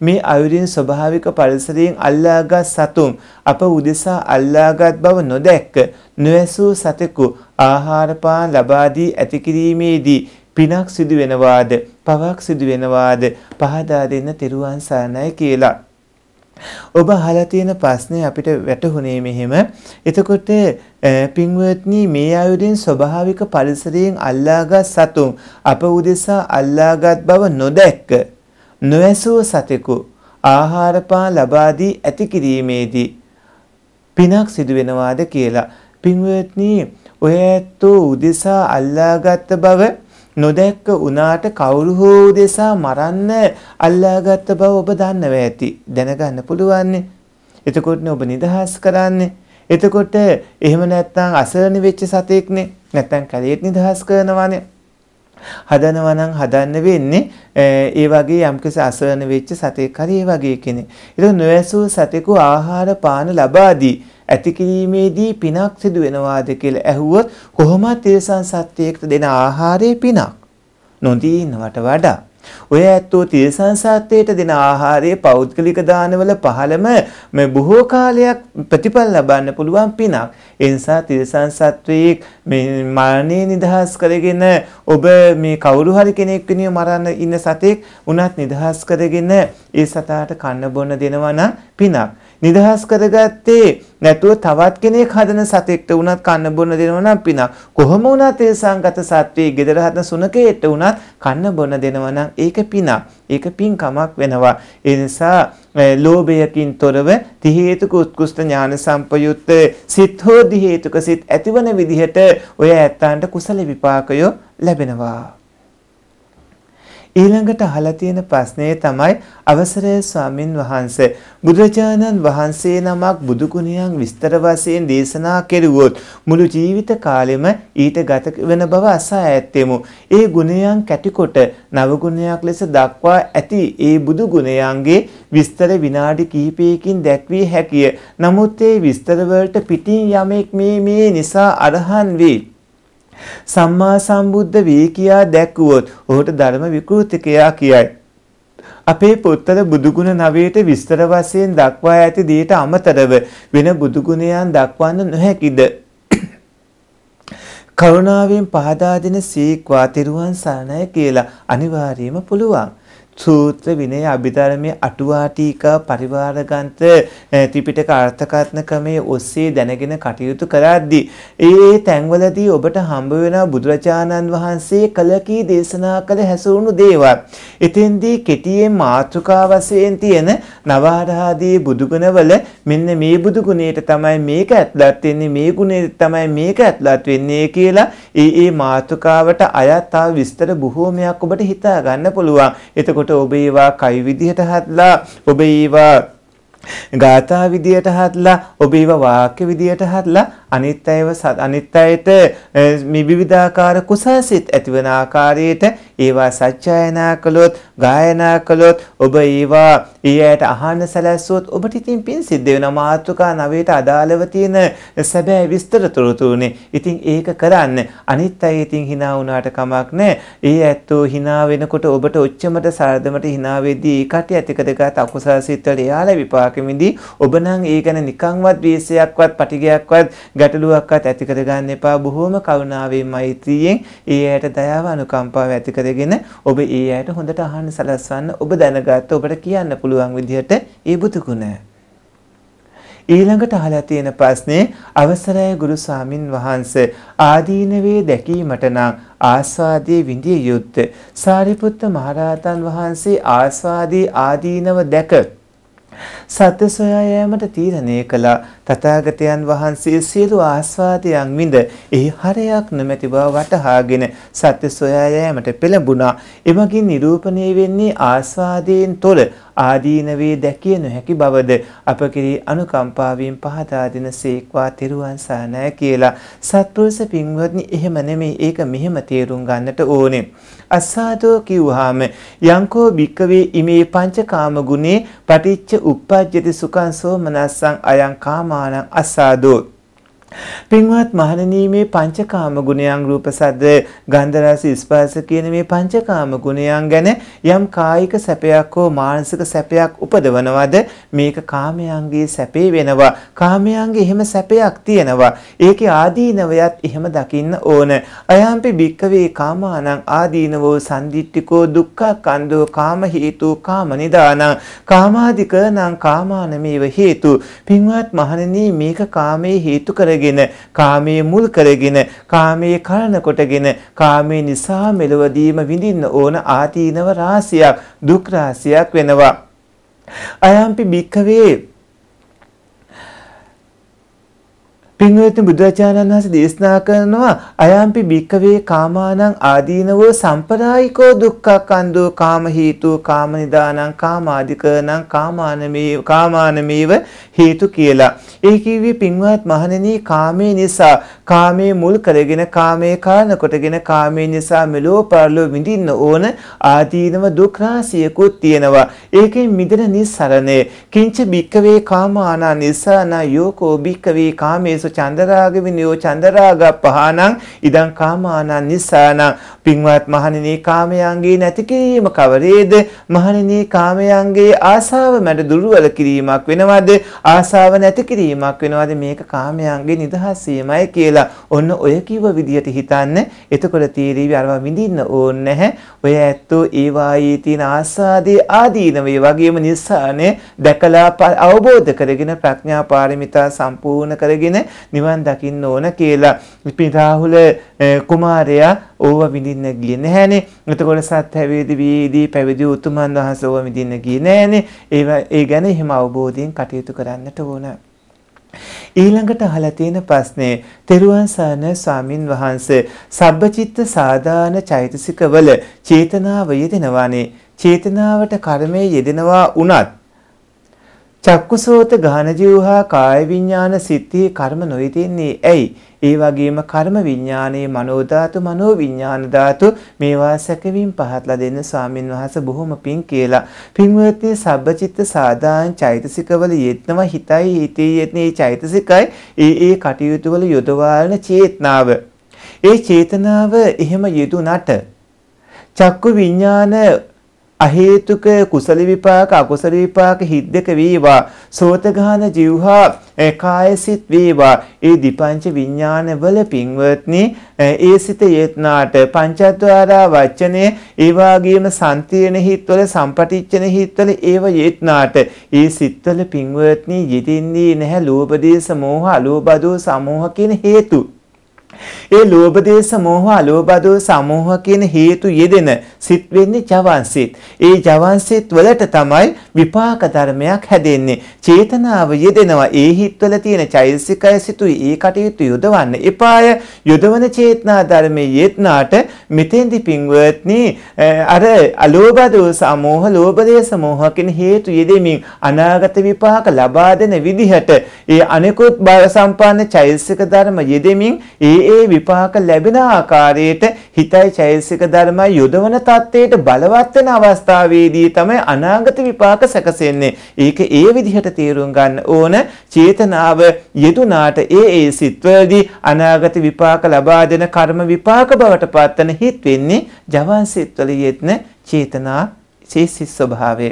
මේ අයුරින් ස්වභාවික පරිසරයෙන් අල්ලාගත් සතුන් අප උදෙසා අල්ලාගත් බව නොදැක්ක නොඇසූ සතෙකු ආහාර පාන ලබා දී ඇති කිරීමේදී පිනක් සිදු වෙනවාද පවක් සිදු වෙනවාද පහදා දෙන්න තෙරුවන් සරණයි කියලා ඔබ අහලා තියෙන ප්‍රශ්නේ අපිට වැටහුනේ මෙහෙම. එතකොට පින්වත්නි මේ ආයුධෙන් ස්වභාවික පරිසරයෙන් අල්ලාගත් සතුන් අප උදෙසා අල්ලාගත් බව නොදැක්ක නොඇසූ සතෙකු ආහාර පාන ලබා දී ඇති කිරීමේදී පිනක් සිදු වෙනවාද කියලා. පින්වත්නි ඔය ඇත්තෝ උදෙසා අල්ලාගත් බව නොදැක්ක වුණාට කවුරු හෝ දෙසා මරන්න අල්ලාගත්ත බව ඔබ දන්නව ඇති. දැනගන්න පුළුවන්නේ. එතකොටනේ ඔබ නිදහස් කරන්නේ. එතකොට එහෙම නැත්නම් අසරණ වෙච්ච සතෙක්නේ. නැත්නම් කලෙත් නිදහස් කරනවානේ. හදනවා නම් හදන්න වෙන්නේ ඒ වගේ යම්කිසි අසරණ වෙච්ච සතෙක් හරි ඒ වගේ කෙනෙක්. ඒක නොඇසූ සතෙකු ආහාර පාන ලබා දී ඇති කිරීමේදී පිනක් සිදු වෙනවාද කියලා ඇහුවොත් කොහොමද තිරසන් සත්‍යයකට දෙන ආහාරයේ පිනක් නොදී ඉන්නවට වඩා ඔය ඇත්තෝ තිරිසන් සත්වයට දෙන ආහාරයේ පෞද්ගලික දානවල පහළම මේ බොහෝ කාලයක් ප්‍රතිඵල ලබන්න පුළුවන් පිනක්. ඒ නිසා තිරිසන් සත්වයේ මේ මරණය නිදහස් කරගෙන ඔබ මේ කවුරු හරි කෙනෙක් වෙනිය මරන්න ඉන්න සතෙක් උනත් නිදහස් කරගෙන ඒ සතාට කන්න බොන්න දෙනවා නම් පිනක්. නිදහස් කරගත්තේ නැතුව තවත් කෙනෙක් හදන සතෙක්ට උනත් කන්න බොන්න දෙනවා නම් පිනක්. කොහොම වුණත් ඒ සංගත සත්වයේ ගෙදර හදන සුනකයට උනත් කන්න බොන්න දෙනවා නම් ඒක පිනක්. ඒක පින්කමක් වෙනවා. ඒ නිසා ලෝභයකින් තොරව ති හේතුක උත්කෘෂ්ඨ ඥාන සම්පයුත්ත සිත් හෝ දි හේතුක සිත් ඇතිවන විදිහට ඔය ඇත්තාන්ට කුසල විපාකය ලැබෙනවා. ඊළඟට අහලා තියෙන ප්‍රශ්නය තමයි අවසරය ස්වාමින් වහන්සේ බුදුරජාණන් වහන්සේ නමක් බුදු ගුණයන් විස්තර වශයෙන් දේශනා කෙරුවොත් මුළු ජීවිත කාලෙම ඊට ගත වෙන බව අසා ඇත්තෙමු. ඒ ගුණයන් කැටිකොට නව ගුණයක් ලෙස දක්වා ඇති ඒ බුදු ගුණයන්ගේ විස්තර විනාඩි කිහිපයකින් දැක්විය හැකිය. නමුත් ඒ විස්තර වලට පිටින් යමෙක් මේ මේ නිසා අරහන් වේ. සම්මා සම්බුද්ධ වේ කියා දැක්වුවොත් ඔහුට ධර්ම විකෘතිකයා කියයි. අපේ පොත්වල බුදුගුණ නවයට විස්තර වශයෙන් දක්වා ඇති දේට අමතරව වෙන බුදුගුණයන් දක්වන්න නොහැකිද? කරුණාවෙන් පහදා දෙන සීක්වා තිරුවන් සරණයි කියලා අනිවාර්යයෙන්ම පුළුවන්. සූත්‍ර විනය අභිධර්මයේ අටුවාටීකා පරිවාරගන්ත ත්‍රිපිටක අර්ථකථන ක්‍රමයේ ඔස්සේ දැනගෙන කටයුතු කරද්දී ඒ තැන්වලදී ඔබට හම්බ වෙන බුදුරජාණන් වහන්සේ කළ කී දේශනා කළ හැසවුණු දේවල්. එතෙන්දී කෙටියෙන් මාතෘකා වශයෙන් තියෙන නවාරාදී බුදුගුණවල මෙන්න මේ බුදුගුණයට තමයි මේක ඇතුළත් වෙන්නේ මේ ගුණයට තමයි මේක ඇතුළත් වෙන්නේ කියලා ඒ ඒ මාතෘකාවට අයත් විස්තර බොහෝමයක් ඔබට හිතා ගන්න පුළුවන්. එතකොට එතකොට ඔබ ඒවා කවි විදිහට හදලා ඔබ ඒවා ගාථා විදියට හදලා ඔබ ඒවා වාක්‍ය විදියට හදලා අනිත් අයව අනිත් අයට මේ විවිධාකාර කුසල්සිත ඇතිවන ආකාරයට ඒවා සත්‍යයනා කළොත් ගායනා කළොත් ඔබ ඒවා ඒ අයට අහන්න සැලැස්සුවොත් ඔබට ඉතින් පින් සිද්ධ වෙන මාතෘකා නවයට අදාළව තියෙන සැබෑ විස්තර තොරතුරුනේ ඉතින් ඒක කරන්න අනිත් අය ඉතින් hina වුණාට කමක් නැහැ ඒ ඇත්තෝ hina වෙනකොට ඔබට ඔච්චමට සාරදමට hina වෙද්දී ඒකට ඇතිකදගත් අකුසල්සිත වල එයාලා විපාකෙමිදී ඔබ නම් ඒ ගැන නිකන්වත් ද්වේෂයක්වත් පටිගයක්වත් ගැටලුවක්වත් ඇති කරගන්න එපා බොහෝම කරුණාවෙන් මෛත්‍රියෙන් ඒ ඇයට දයාව අනුකම්පාව ඇති කරගෙන ඔබ ඒ ඇයට හොඳට අහන්න සලස්වන්න ඔබ දැනගත්ත ඔබට කියන්න පුළුවන් විදිහට ඒ බුදුගුණ ඊළඟට අහලා තියෙන ප්‍රශ්නේ අවසරයි ගුරු ස්වාමින් වහන්සේ ආදීනවේ දැකීමට නම් ආස්වාදයේ විඳිය යුත්තේ සාරිපුත්ත මහරහතන් වහන්සේ ආස්වාදී ආදීනව දැක සත්‍ය සොයා යෑමට තීරණය කළ තථාගතයන් වහන්සේ සියලු ආස්වාදයන් විඳ එහි හරයක් නොමැති බව වටහාගෙන සත්‍ය සොයා යෑමට පෙළඹුණා. එමගින් නිරූපණය වෙන්නේ ආස්වාදයෙන් තොර ආදීනවේ දැකිය නොහැකි බවද අප කෙරෙහි අනුකම්පාවෙන් පහදා දෙන සේක්වා තෙරුවන් සානය කියලා සත්පුරුෂ පින්වත්නි එහෙම නෙමෙයි ඒක මෙහෙම තේරුම් ගන්නට ඕනේ අස්සාදෝ කිව්වහම යංකෝ භික්කවේ ඉමේ පංචකාම ගුණේ පටිච්ච උප්පජ්ජති සුඛං සෝමනස්සං අයං කාමානං අස්සාදෝ පින්වත් මහණෙනි මේ පංචකාම ගුණයන් රූප සද්ද ගන්ධ රස ස්පර්ශ කියන මේ පංචකාම ගුණයන් ගැන යම් කායික සැපයක් හෝ මානසික සැපයක් උපදවනවද මේක කාමයන්ගේ සැපේ වෙනවා කාමයන්ගේ එහෙම සැපයක් තියෙනවා ඒකේ ආදීනවයත් එහෙම දකින්න ඕන අයම්පි භික්කවේ කාමානං ආදීනවෝ සන්දිට්ඨිකෝ දුක්ඛකන්‍දෝ කාම හේතු කාම නිදානං කාමාදිකනං කාමානමේව හේතු පින්වත් මහණෙනි මේක කාමයේ හේතු කරගෙන කොටගෙන කාමයේ මුල් කරගෙන කාමයේ කලන කොටගෙන කාමයේ නිසා මෙලවදීම විඳින්න ඕන ආදීනව රාසියක් දුක් රාසියක් වෙනවා අයම්පි භික්කවේ පින්වත්නි බුදුරජාණන් වහන්සේ දේශනා කරනවා අයම්පි භික්කවේ කාමානං ආදීනවෝ සම්පරායිකෝ දුක්ඛකන්தோ කාම හේතු කාම නිදානං කාමාදිකනං කාමානමේ කාමානමේව හේතු කියලා. ඒ කිව්වේ පින්වත් මහණෙනි කාමේ නිසා කාමේ මුල් කරගෙන කාමේ කාරණ කොටගෙන කාමේ නිසා මෙලෝ පරලෝ විඳින්න ඕන ආදීනව දුක් රාශියකුත් තියෙනවා. ඒකෙන් මිදෙන නිස්සරණය කිංච භික්කවේ කාමානං නිසානා යෝකෝ භික්කවේ කාමේ යෝනිසු චන්දරාග විනයෝ චන්දරාගප්පහානං ඉදං කාමානං නිසානං පින්වත් මහණෙනි කාමයන්ගේ නැති කිරීම කවරේද මහණෙනි කාමයන්ගේ ආසාව මැඩ දුර්වල කිරීමක් වෙනවද ආසාව නැති කිරීමක් වෙනවද මේක කාමයන්ගේ නිදහස් වීමයි කියලා ඔන්න ඔය කිව්ව විදියට හිතන්න එතකොට තීරීවි අරවා විඳින්න ඕනේ නැහැ ඔය ඇත්තෝ ඒ වායේ තියෙන ආසාදේ ආදීනවේ වගේම නිසානේ දැකලා අවබෝධ කරගෙන ප්‍රඥා පාරමිතා සම්පූර්ණ කරගෙන නිවන් දකින්න ඕන කියලා. ඉතින් රාහුල කුමාරයා ඕව විඳින්න ගියේ නැහනේ. එතකොට සත්‍යවේදී වීදී පැවිදි උතුමන් වහන්සේ ඕව විඳින්න ගියේ නැහනේ. ඒවා ඒ ගැන හිම අවබෝධයෙන් කටයුතු කරන්නට ඕන. ඊළඟට අහලා තියෙන ප්‍රශ්නේ තෙරුවන් සරණ ස්වාමින් වහන්සේ සබ්බචිත්ත සාදාන චෛතසිකවල චේතනාව යෙදෙනවානේ චේතනාවට කර්මය යෙදෙනවා උනත් චක්කුසෝත ගාන ජීවහා කාය විඥාන සිත්හි කර්ම නොයි තින්නේ ඇයි ඒ වගේම කර්ම විඥානයේ මනෝ ධාතු මනෝ විඥාන ධාතු මේවා සැකවින් පහත්ලා දෙන්න ස්වාමින් වහන්සේ බොහොම පිං කියලා පින්වත්නි සබ්බචිත්ත සාදායන් චෛතසිකවල යෙත්නම හිතයි හිතේ යෙත්නේ චෛතසිකයි ඒ ඒ කටයුතු වල යොදවාන චේතනාව ඒ චේතනාව එහෙම යෙදුනට චක්කු විඥාන අහේතුක කුසල විපාක අකුසල විපාක හිත් දෙක වේවා සෝතගාන જીවහා කායසිත වේවා ඒ දීපංච විඥානවල පින්වත්නි ඒ සිත යෙත්නාට පංචද්වාරා වචනේ ඒ වාගේම සම්තියන හිත්වල සම්පටිච්චන හිත්වල ඒව යෙත්නාට ඒ සිත්වල පින්වත්නි යෙදින්නේ නැහැ ලෝභ දේශ මොහ අලෝභ දෝ සමෝහ කියන හේතු ඒ ලෝභ දේශ මොහ අලෝභ දෝස අමෝහ කියන හේතු යෙදෙන සිත් වෙන්නේ ජවන්සිත. ඒ ජවන්සිත වලට තමයි විපාක ධර්මයක් හැදෙන්නේ. චේතනාව යෙදෙනවා ඒ හිත්වල තියෙන චෛතසිකය සිතුයි ඒ කටයුතු යොදවන්න එපාය. යොදවන චේතනා ධර්මයේ යෙත්නාට මෙතෙන්දි පින්වත්නි අර අලෝභ දෝස අමෝහ ලෝභ දේශ මොහ කියන හේතු යෙදෙමින් අනාගත විපාක ලබා දෙන විදිහට ඒ අනිකුත් බල සම්පන්න චෛතසික ධර්ම යෙදෙමින් ඒ ඒ විපාක ලැබෙන ආකාරයට හිතයි චෛතසික ධර්මයි යොදවන தത്വයට බලවත් වෙන අවස්ථාවේදී තමයි අනාගත විපාක සැකසෙන්නේ. ඒක ඒ විදිහට තේරුම් ගන්න ඕන චේතනාව යෙදුනාට ඒ ඒ සිත්වලදී අනාගත විපාක ලබා දෙන කර්ම විපාක බවට පත්වන හිත් වෙන්නේ ජවන් සිත්වලියෙත්න චේතනා චේසිස් ස්වභාවය.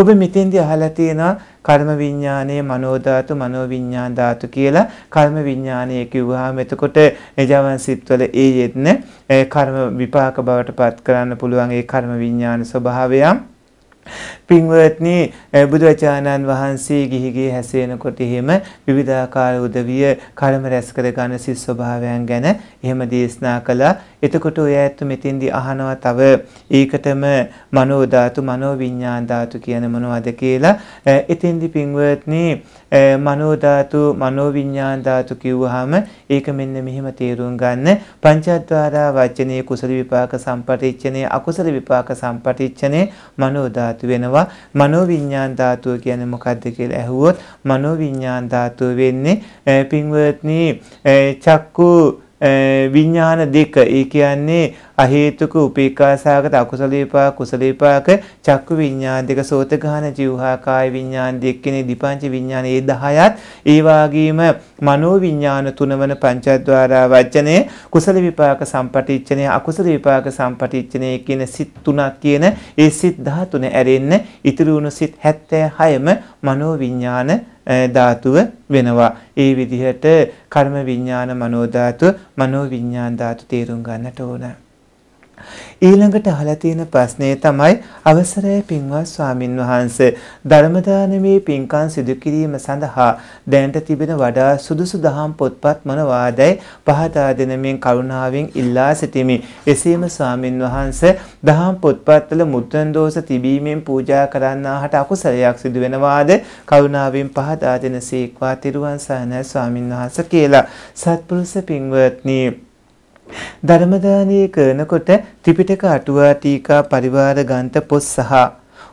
ඔබ මෙතෙන්දී අහලා තියෙනවා කර්ම විඥානයේ මනෝ ධාතු මනෝ විඥාන ධාතු කියලා කර්ම විඥානය කිව්වහම එතකොට ජවන් සිත්වල ඒ යෙත්න කර්ම විපාක බවට පත් කරන්න පුළුවන් ඒ කර්ම විඥාන ස්වභාවයන් පින්වත්නි බුදුරජාණන් වහන්සේ ගිහිගේ හැසෙනකොට එහෙම විවිධාකාර උදවිය කර්ම රැස් කර ගන්න සිස් ස්වභාවයන් ගැන එහෙම දේශනා කළා. එතකොට ඔය ඇත්ත මෙතෙන්දී අහනවා තව ඒකටම මනෝ ධාතු මනෝ විඤ්ඤාණ ධාතු කියන මොනවද කියලා. එතෙන්දී පින්වත්නි මනෝ ධාතු මනෝ විඤ්ඤාණ ධාතු කිව්වහම ඒක මෙන්න මෙහෙම තේරුම් ගන්න. පංචද්වාරා වචනේ කුසල විපාක සම්පටිච්ඡනේ අකුසල විපාක සම්පටිච්ඡනේ මනෝ ධාතු වෙනවා. එපා. මනෝවිඤ්ඤාණ ධාතුව කියන්නේ මොකද්ද කියලා ඇහුවොත් මනෝවිඤ්ඤාණ ධාතුව වෙන්නේ පින්වත්නි චක්කු විඤ්ඤාණ දෙක. ඒ කියන්නේ අහේතුක උපේක්ඛාසගත අකුසල විපාක කුසල විපාක චක්කු විඤ්ඤාණ දෙක සෝත ගාන ජීවහා කාය විඤ්ඤාණ දෙකනේ දීපංච විඤ්ඤාණ ඒ 10ත් ඒ වගේම මනෝ විඤ්ඤාණ තුනවන පංචද්වාරා වචනේ කුසල විපාක සම්පටිච්ඡනේ අකුසල විපාක සම්පටිච්ඡනේ කියන සිත් තුනක් කියන ඒ සිත් 13 ඇරෙන්න ඉතිරි වුණු සිත් 76ම මනෝ විඤ්ඤාණ ධාතුව වෙනවා. ඒ විදිහට කර්ම විඤ්ඤාණ මනෝ ධාතුව, මනෝ විඤ්ඤාණ ධාතු තේරුම් ගන්නට ඕන. ඊළඟට අහලා තියෙන ප්‍රශ්නේ තමයි අවසරයි පින්වත් ස්වාමින් වහන්සේ ධර්ම දානමේ පින්කම් සිදු කිරීම සඳහා දැනට තිබෙන වඩා සුදුසු දහම් පොත්පත් මොනවාදයි පහදා දෙනමින් කරුණාවෙන් ඉල්ලා සිටිමි. එසේම ස්වාමින් වහන්සේ දහම් පොත්පත්වල මුද්‍රණ දෝෂ තිබීමෙන් පූජා කරන්නාහට අකුසලයක් සිදු වෙනවාද කරුණාවෙන් පහදා දෙන සීක්වා තිරුවන් සරණයි ස්වාමින් වහන්සේ කියලා සත්පුරුෂ පින්වත්නි ධර්මදානය කරනකොට ත්‍රිපිටක අටුවා ටීකා පරිවාර ගන්ත පොත් සහ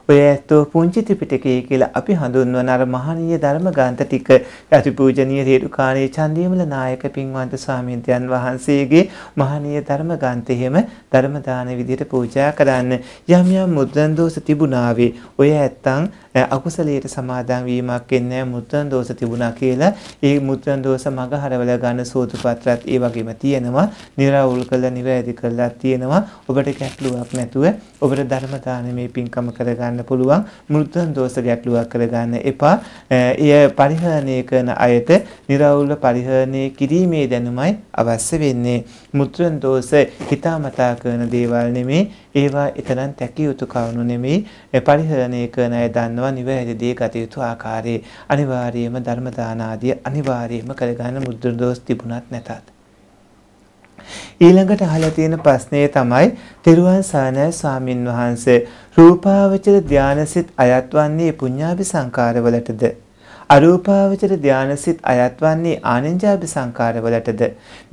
ඔය ඇත්තෝ පුංචි ත්‍රිපිටකය කියලා අපි හඳුන්වන අර මහනීය ධර්ම ග්‍රන්ථ ටික අතිපූජනීය හේතුකාණී චන්දිමල නායක පින්වන්ත ස්වාමීන් වහන්සේගේ මහනීය ධර්ම ග්‍රන්ථයෙම ධර්ම දාන විදිහට පූජා කරන්න යම් යම් මුද්‍රණ දෝෂ තිබුණාවේ ඔය ඇත්තන් අකුසලයට සමාදන් වීමක් එන්නේ මුද්‍රණ දෝෂ තිබුණා කියලා ඒ මුද්‍රණ දෝෂ මග හරවලා ගන්න සෝතුපත්‍රත් ඒ වගේම තියෙනවා निराවුල් කළා නිවැරදි කළා තියෙනවා ඔබට කැප්ලුවක් නැතුව ඔබට ධර්ම දානමේ පින්කම කරගන්න කරගන්න පුළුවන් මෘදුන් දෝෂ ගැටලුවක් කරගන්න එපා. එය පරිහරණය කරන අයට निराවුල පරිහරණය කිරීමේ දැනුමයි අවශ්‍ය වෙන්නේ. මෘදුන් දෝෂ හිතාමතා කරන දේවල් නෙමේ. ඒවා එතරම් තැකිය යුතු කරුණු නෙමේ. පරිහරණය කරන අය දන්නවා නිවැරදි දේ කටයුතු ආකාරයේ අනිවාර්යයෙන්ම ධර්ම දාන ආදී අනිවාර්යයෙන්ම කරගන්න මෘදුන් දෝෂ තිබුණත් නැතත් ඊළඟට අහලා තියෙන ප්‍රශ්නේ තමයි තෙරුවන් සරණයි ස්වාමින් වහන්සේ රූපාවචර ධානසිත අයත් වන්නේ පුඤ්ඤාභි සංකාරවලටද අරූපාවචර ධානසිත අයත් වන්නේ ආනෙන්ජාභි සංකාරවලටද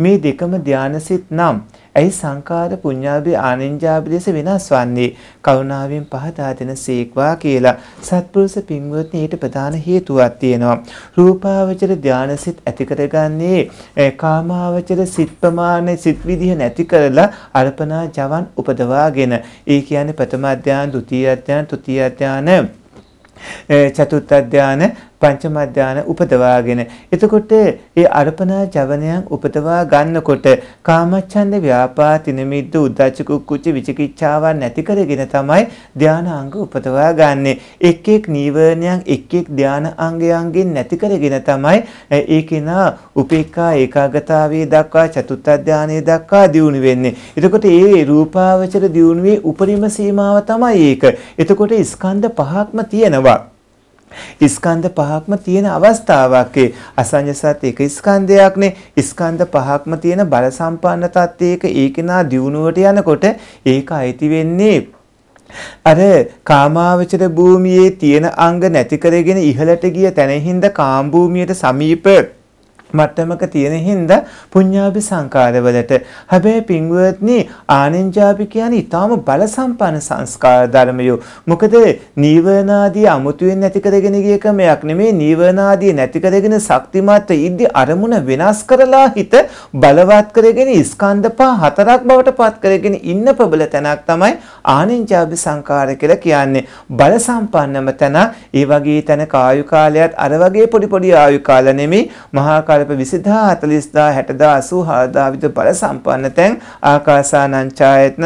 මේ දෙකම ධානසිත නම් ඇයි සංකාර පුඤ්ඤාභි ආනෙන්ජාභි ලෙස වෙනස් වන්නේ කරුණාවෙන් පහදා දෙන සීක්වා කියලා සත්පුරුෂ පින්වත්නි ඊට ප්‍රධාන හේතුවක් තියෙනවා රූපාවචර ධානසිත ඇති කරගන්නේ කාමාවචර සිත් ප්‍රමාණ සිත් විදිහ නැති කරලා අර්පණා ජවන් උපදවාගෙන ඒ කියන්නේ ප්‍රථම අධ්‍යාන ဒုတိ ය අධ්‍යාන තෘතිය අධ්‍යාන චතුත් අධ්‍යාන පංචම ධාන උපදවාගෙන එතකොට ඒ අර්පණා ජවනයන් උපදවා ගන්නකොට කාමච්ඡන්ද ව්‍යාපාතින මිද්ද උද්දච්ච කුච්ච විචිකිච්ඡාවන් නැති කරගෙන තමයි ධාන අංග උපදවා ගන්නෙ එක් එක් නීවරණයන් එක් එක් ධාන අංගයන්ගෙන් නැති කරගෙන තමයි ඒකේන උපේක්ඛා ඒකාගතාවේ දක්වා චතුත්ථ ධානයේ දක්වා දියුණු වෙන්නේ එතකොට ඒ රූපාවචර දියුණුවේ උපරිම සීමාව තමයි ඒක එතකොට ස්කන්ධ පහක්ම තියෙනවා ස්කන්ධ පහක්ම තියෙන අවස්ථාවක් ඒ අසඤ්ඤ සත් එක ස්කන්ධයක්නේ ස්කන්ධ පහක්ම තියෙන බල සම්පන්න තත්ත්වයක ඒකෙනා දියුණුවට යනකොට ඒක අයිති වෙන්නේ අර කාමාවචර භූමියේ තියෙන අංග නැති කරගෙන ඉහළට ගිය තැනින්ද කාම් භූමියට සමීප මට්ටමක තියෙන හින්දා පුඤ්ඤාභි සංකාරවලට හැබැයි පින්වත්නි ආනෙන්ජාභි කියන්නේ ඊටාම බල සම්පන්න සංස්කාර ධර්මයෝ මොකද නීවරණාදී අමුතුවෙන් නැති කරගෙන ගිය ක්‍රමයක් නෙමේ නීවරණාදී නැති කරගෙන ශක්තිමත් ඉද්දි අරමුණ වෙනස් කරලා හිත බලවත් කරගෙන ස්කන්ධ පහ හතරක් බවට පත් කරගෙන ඉන්න ප්‍රබල තැනක් තමයි ආනෙන්ජාභි සංකාර කියලා කියන්නේ බල සම්පන්නම තැන ඒ වගේ තැන කායු කාලයත් අර වගේ පොඩි පොඩි ආයු කාල නෙමේ මහා කල්ප 20000 40000 60000 80000 විද බල සම්පන්න තැන් ආකාසානංචායතන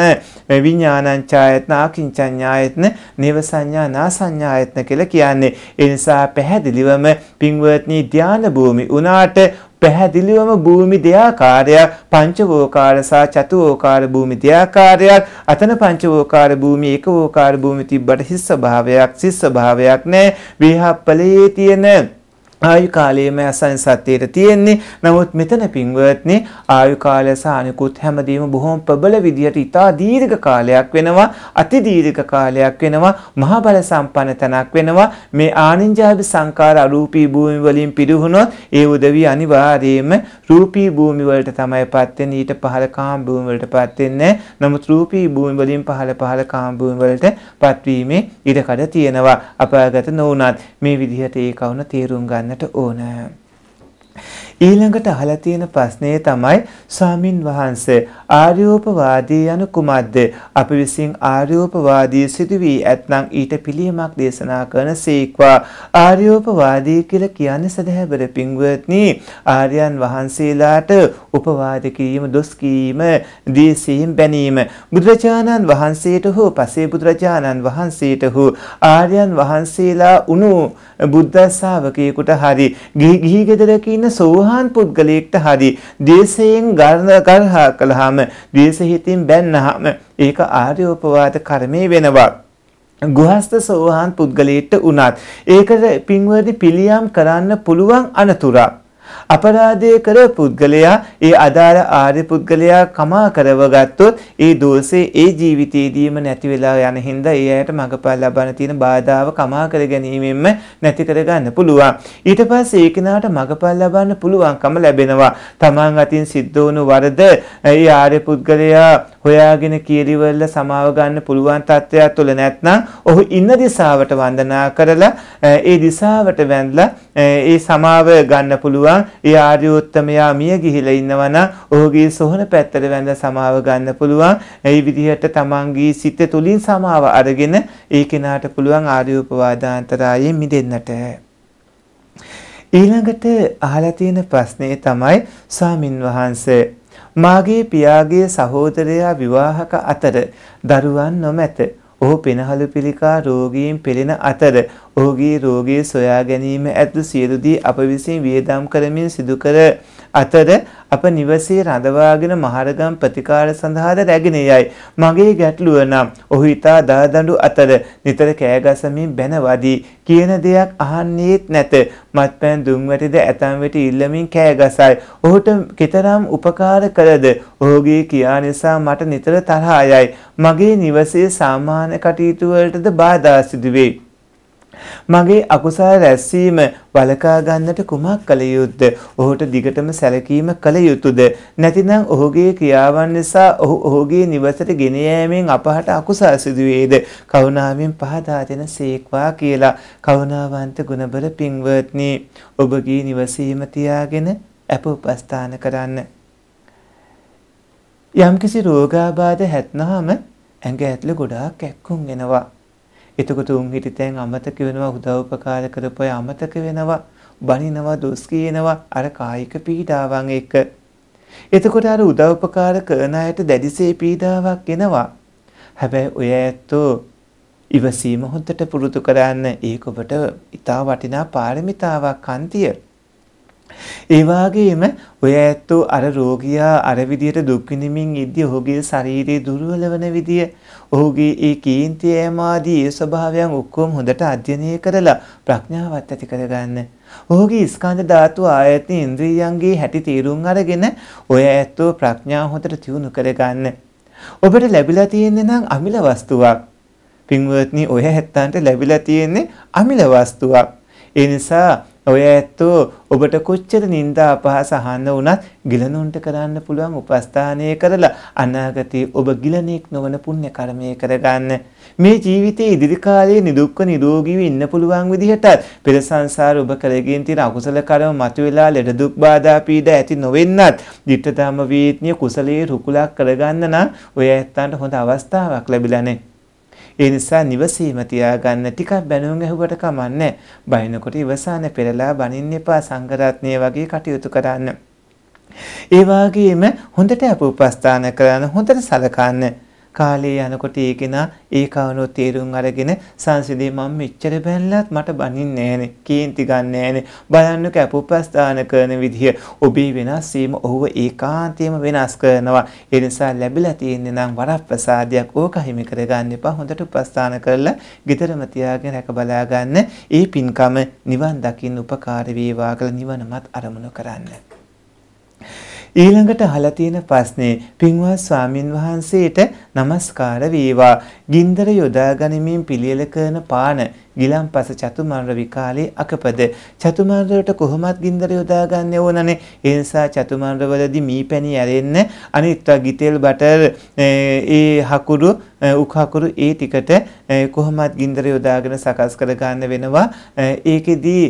විඥානංචායතන ආකින්චඤ්ඤායතන නිවසඤ්ඤා නාසඤ්ඤායතන කියලා කියන්නේ ඒ නිසා පැහැදිලිවම පින්වත්නි ධාන භූමි උනාට පැහැදිලිවම භූමි දෙයාකාරයක් පංචවෝකාර සහ චතුවෝකාර භූමි දෙයාකාරයක් අතන පංචවෝකාර භූමි ඒකවෝකාර භූමි තිබ්බට හිස් ස්වභාවයක් සිස් ස්වභාවයක් නැහැ විහප්පලයේ තියෙන ආයු කාලයේම අසන් සත්‍යයට තියෙන්නේ. නමුත් මෙතන පින්වත්නි ආයු කාලය සහ අනිකුත් හැමදේම බොහොම ප්‍රබල විදියට ඉතා දීර්ඝ කාලයක් වෙනවා, අති දීර්ඝ කාලයක් වෙනවා, මහා බල සම්පන්න තනක් වෙනවා. මේ ආනින්ජාභි සංකාර අරූපී භූමි වලින් පිරිහුනොත් ඒ උදවිය අනිවාර්යයෙන්ම රූපී භූමි වලට තමයිපත් වෙන්නේ. ඊට පහළ කාම භූමි වලටපත් වෙන්නේ. නමුත් රූපී භූමි වලින් පහළ පහළ කාම භූමි වලටපත් වීමේ ඉඩකඩ තියෙනවා. අපාගත නොවුනත් මේ විදිහට ඒ කවුන තේරුම් ගන්න කරන්නට ඕනෑ. ඊළඟට අහලා තියෙන ප්‍රශ්නය තමයි ස්වාමින් වහන්සේ ආර්යෝපවාදී යනු කුමක්ද? අප විසින් ආර්යෝපවාදී සිදුවී ඇත්නම් ඊට පිළියමක් දේශනා කරන සීක්වා ආර්යෝපවාදී කියලා කියන්නේ සදහැබර පින්වත්නි ආර්යයන් වහන්සේලාට උපවාද කිරීම දොස් කීම දීසීම් බැනීම බුදුරජාණන් වහන්සේට හෝ පසේ බුදුරජාණන් වහන්සේට හෝ ආර්යයන් වහන්සේලා උණු බුද්ධ ශාවකයෙකුට හරි ගිහි ගෙදරක ඉන්න සෝහ මහාන් පුද්ගලයෙක්ට හරි ද්වේෂයෙන් ගර්ණ කරහා කළාම ද්වේෂ හිතින් බැන්නාම ඒක ආර්ය උපවාද කර්මය වෙනවා. ගෘහස්ත සෝහාන් පුද්ගලයෙක්ට උනත් ඒකට පින්වර්දි පිළියම් කරන්න පුළුවන් අනතුරක්. අපරාධය කර පුද්ගලයා ඒ අදාළ ආර්ය පුද්ගලයා කමා කරව ගත්තොත් ඒ දෝෂේ ඒ ජීවිතයේදීම නැති වෙලා යන හින්දා ඒ අයට මගපල් ලබන්න තියෙන බාධාව කමා කර ගැනීමෙන්ම නැති කර ගන්න පුළුවන්. ඊට පස්සේ ඒ කෙනාට මගපල් ලබන්න පුළුවන්කම ලැබෙනවා. තමන් අතින් සිද්ධ වුණු වරද ඒ ආර්ය පුද්ගලයා හොයාගෙන කීරිවල සමාව ගන්න පුළුවන් තත්ත්වයක් තුළ නැත්නම් ඔහු ඉන්න දිශාවට වන්දනා කරලා ඒ දිශාවට වැඳලා ඒ සමාව ගන්න පුළුවන් ඒ ආර්යෝත්තමයා මිය ගිහිලා ඉන්නවනම් ඔහුගේ සොහන පැත්තට වැඳ සමාව ගන්න පුළුවන් ඒ විදිහට තමන්ගේ සිත තුලින් සමාව අරගෙන ඒ කෙනාට පුළුවන් ආර්යෝපවාදාන්තරයෙන් මිදෙන්නට ඊළඟට අහලා තියෙන ප්‍රශ්නේ තමයි ස්වාමින් වහන්සේ මාගේ පියාගේ සහෝදරයා විවාහක අතර දරුවන් නොමැත. ඔහු පෙනහළු පිළිකා රෝගීන් පෙළෙන අතර ඔහුගේ රෝගය සොයා ගැනීම ඇතුළු සියලු දේ අප විසින් වියදම් කරමින් සිදු කර අතර අප නිවසේ රඳවාගෙන මහරගම් ප්‍රතිකාර සඳහාද රැගෙන යයි. මගේ ගැටලුව නම් ඔහු ඊතා දාදඬු අතර නිතර කෑගසමින් බැනවදී කියන දෙයක් අහන්නේත් නැත. මත්පැන් දුම් වැටිද ඇතම් වෙට ඉල්ලමින් කෑගසයි. ඔහුට කතරම් උපකාර කළද ඔහුගේ කියා නිසා මට නිතර තරහා යයි. මගේ නිවසේ සාමාන්‍ය කටයුතු වලටද බාධා සිදුවේ. මගේ අකුසල රැස්වීම වළකා ගන්නට කුමක් කළ යුද්ද? ඔහුට දිගටම සැලකීම කළ යුතුයද? නැතිනම් ඔහුගේ ක්‍රියාවන් නිසා ඔහු ඔහුගේ නිවසට ගෙන යෑමෙන් අපහට අකුසල සිදුවේද? කරුණාවෙන් පහදා දෙන සේක්වා කියලා කරුණාවන්ත ගුණබර පින්වත්නි ඔබගේ නිවසීම තියාගෙන අප උපස්ථාන කරන්න. යම්කිසි රෝගාබාධ හැත්නහම ඇඟ ඇතුළ ගොඩාක් කැක්කුම් එනවා. එතකොට උන් හිටිතෙන් අමතක වෙනවා උදව්පකාර කරපොය අමතක වෙනවා බනිනවා දොස් කියනවා අර කායික පීඩාවන් එක්ක. එතකොට අර උදව්පකාර කරන අයට දැඩිසේ පීඩාවක් එනවා. හැබැයි ඔය ඇත්තෝ ඉවසීම හොඳට පුරුදු කරන්න ඒක ඔබට ඊට වටිනා පාරමිතාවක් අන්තිය. ඒ වගේම ඔය ඇත්තෝ අර රෝගියා අර විදියට දුක් විඳමින් ඉද්දී ඔහුගේ ශරීරයේ දුර්වල වන විදිය, ඔහුගේ ඒ කීන්ති ඈමාදී ඒ ස්වභාවයන් ඔක්කොම හොඳට අධ්‍යයනය කරලා ප්‍රඥාවත් ඇති කරගන්න. ඔහුගේ ස්කන්ධ ධාතු ආයතන ඉන්ද්‍රියයන්ගේ හැටි තීරුම් අරගෙන ඔය ඇත්තෝ ප්‍රඥාව හොඳට තියුණු කරගන්න. ඔබට ලැබිලා තියෙන්නේ නම් අමිල වස්තුවක්. පින්වත්නි ඔය හැත්තන්ට ලැබිලා තියෙන්නේ අමිල වස්තුවක්. ඒ නිසා ඔය ඇත්තෝ ඔබට කොච්චර නිନ୍ଦා අපහාස අහන්න වුණත් ගිලනුන්ට කරන්න පුළුවන් උපස්ථානය කරලා අනාගතයේ ඔබ ගිලණෙක් නොවන පුණ්‍ය කර්මය කරගන්න. මේ ජීවිතයේ ඉදිරි කාලයේ නිදුක්ව නිරෝගීව ඉන්න පුළුවන් විදිහටත් පෙර සංසාර ඔබ කරගෙන තියෙන අකුසල කර්ම මතුවලා ලෙඩ දුක් බාධා පීඩා ඇති නොවෙන්නත් ධිට්ඨ ධම්ම වීත්‍ය කුසලයේ රුකුලක් කරගන්න නම් ඔය ඇත්තන්ට හොඳ අවස්ථාවක් ලැබිලා නැහැ. ඒ නිසා නිවසීම තියාගන්න ටිකක් බැනුම් ඇහුවට කමන්නේ. බයිනකොට ඉවසාන පෙරලා බනින්න එපා සංගරත්නය වගේ කටයුතු කරන්න. ඒ වගේම හොඳට අප උපස්ථාන කරන්න හොඳට සලකන්න. කාලේ යනකොට ඒ කෙනා ඒ කවුරු තේරුම් අරගෙන සංසිදේ මම මෙච්චර බැලලත් මට බනින්නේ නෑනේ කේන්ති ගන්න නෑනේ බලන්න කැපුපස්ථාන කරන විදිය ඔබේ වෙනස් වීම ඔහුව ඒකාන්තයෙන්ම වෙනස් කරනවා ඒ නිසා ලැබිලා තියෙන්නේ නම් වරප්‍රසාදයක් ඕක හිමි කරගන්න එපා හොඳට උපස්ථාන කරලා ගෙදරම තියාගෙන රැක බලා ගන්න ඒ පින්කම නිවන් දකින්න උපකාර වේවා කියලා නිවනමත් අරමුණු කරන්නේ ඊළඟට අහලා තියෙන ප්‍රශ්නේ පින්වත් ස්වාමින් වහන්සේට নমස්කාර වේවා. ගින්දර යොදා ගනිමින් පිළියෙල කරන පාන ගිලම්පස චතුමාර විකාලේ අකපද චතුමාරයට කොහොමත් ගින්දර යොදාගන්න ඕනනේ ඒ නිසා චතුමාරවලදී මීපැණි ඇරෙන්න අනිත් ගිතෙල් බටර් ඒ හකුරු උක් හකුරු ඒ ටිකට කොහොමත් ගින්දර යොදාගෙන සකස් කර ගන්න වෙනවා ඒකෙදී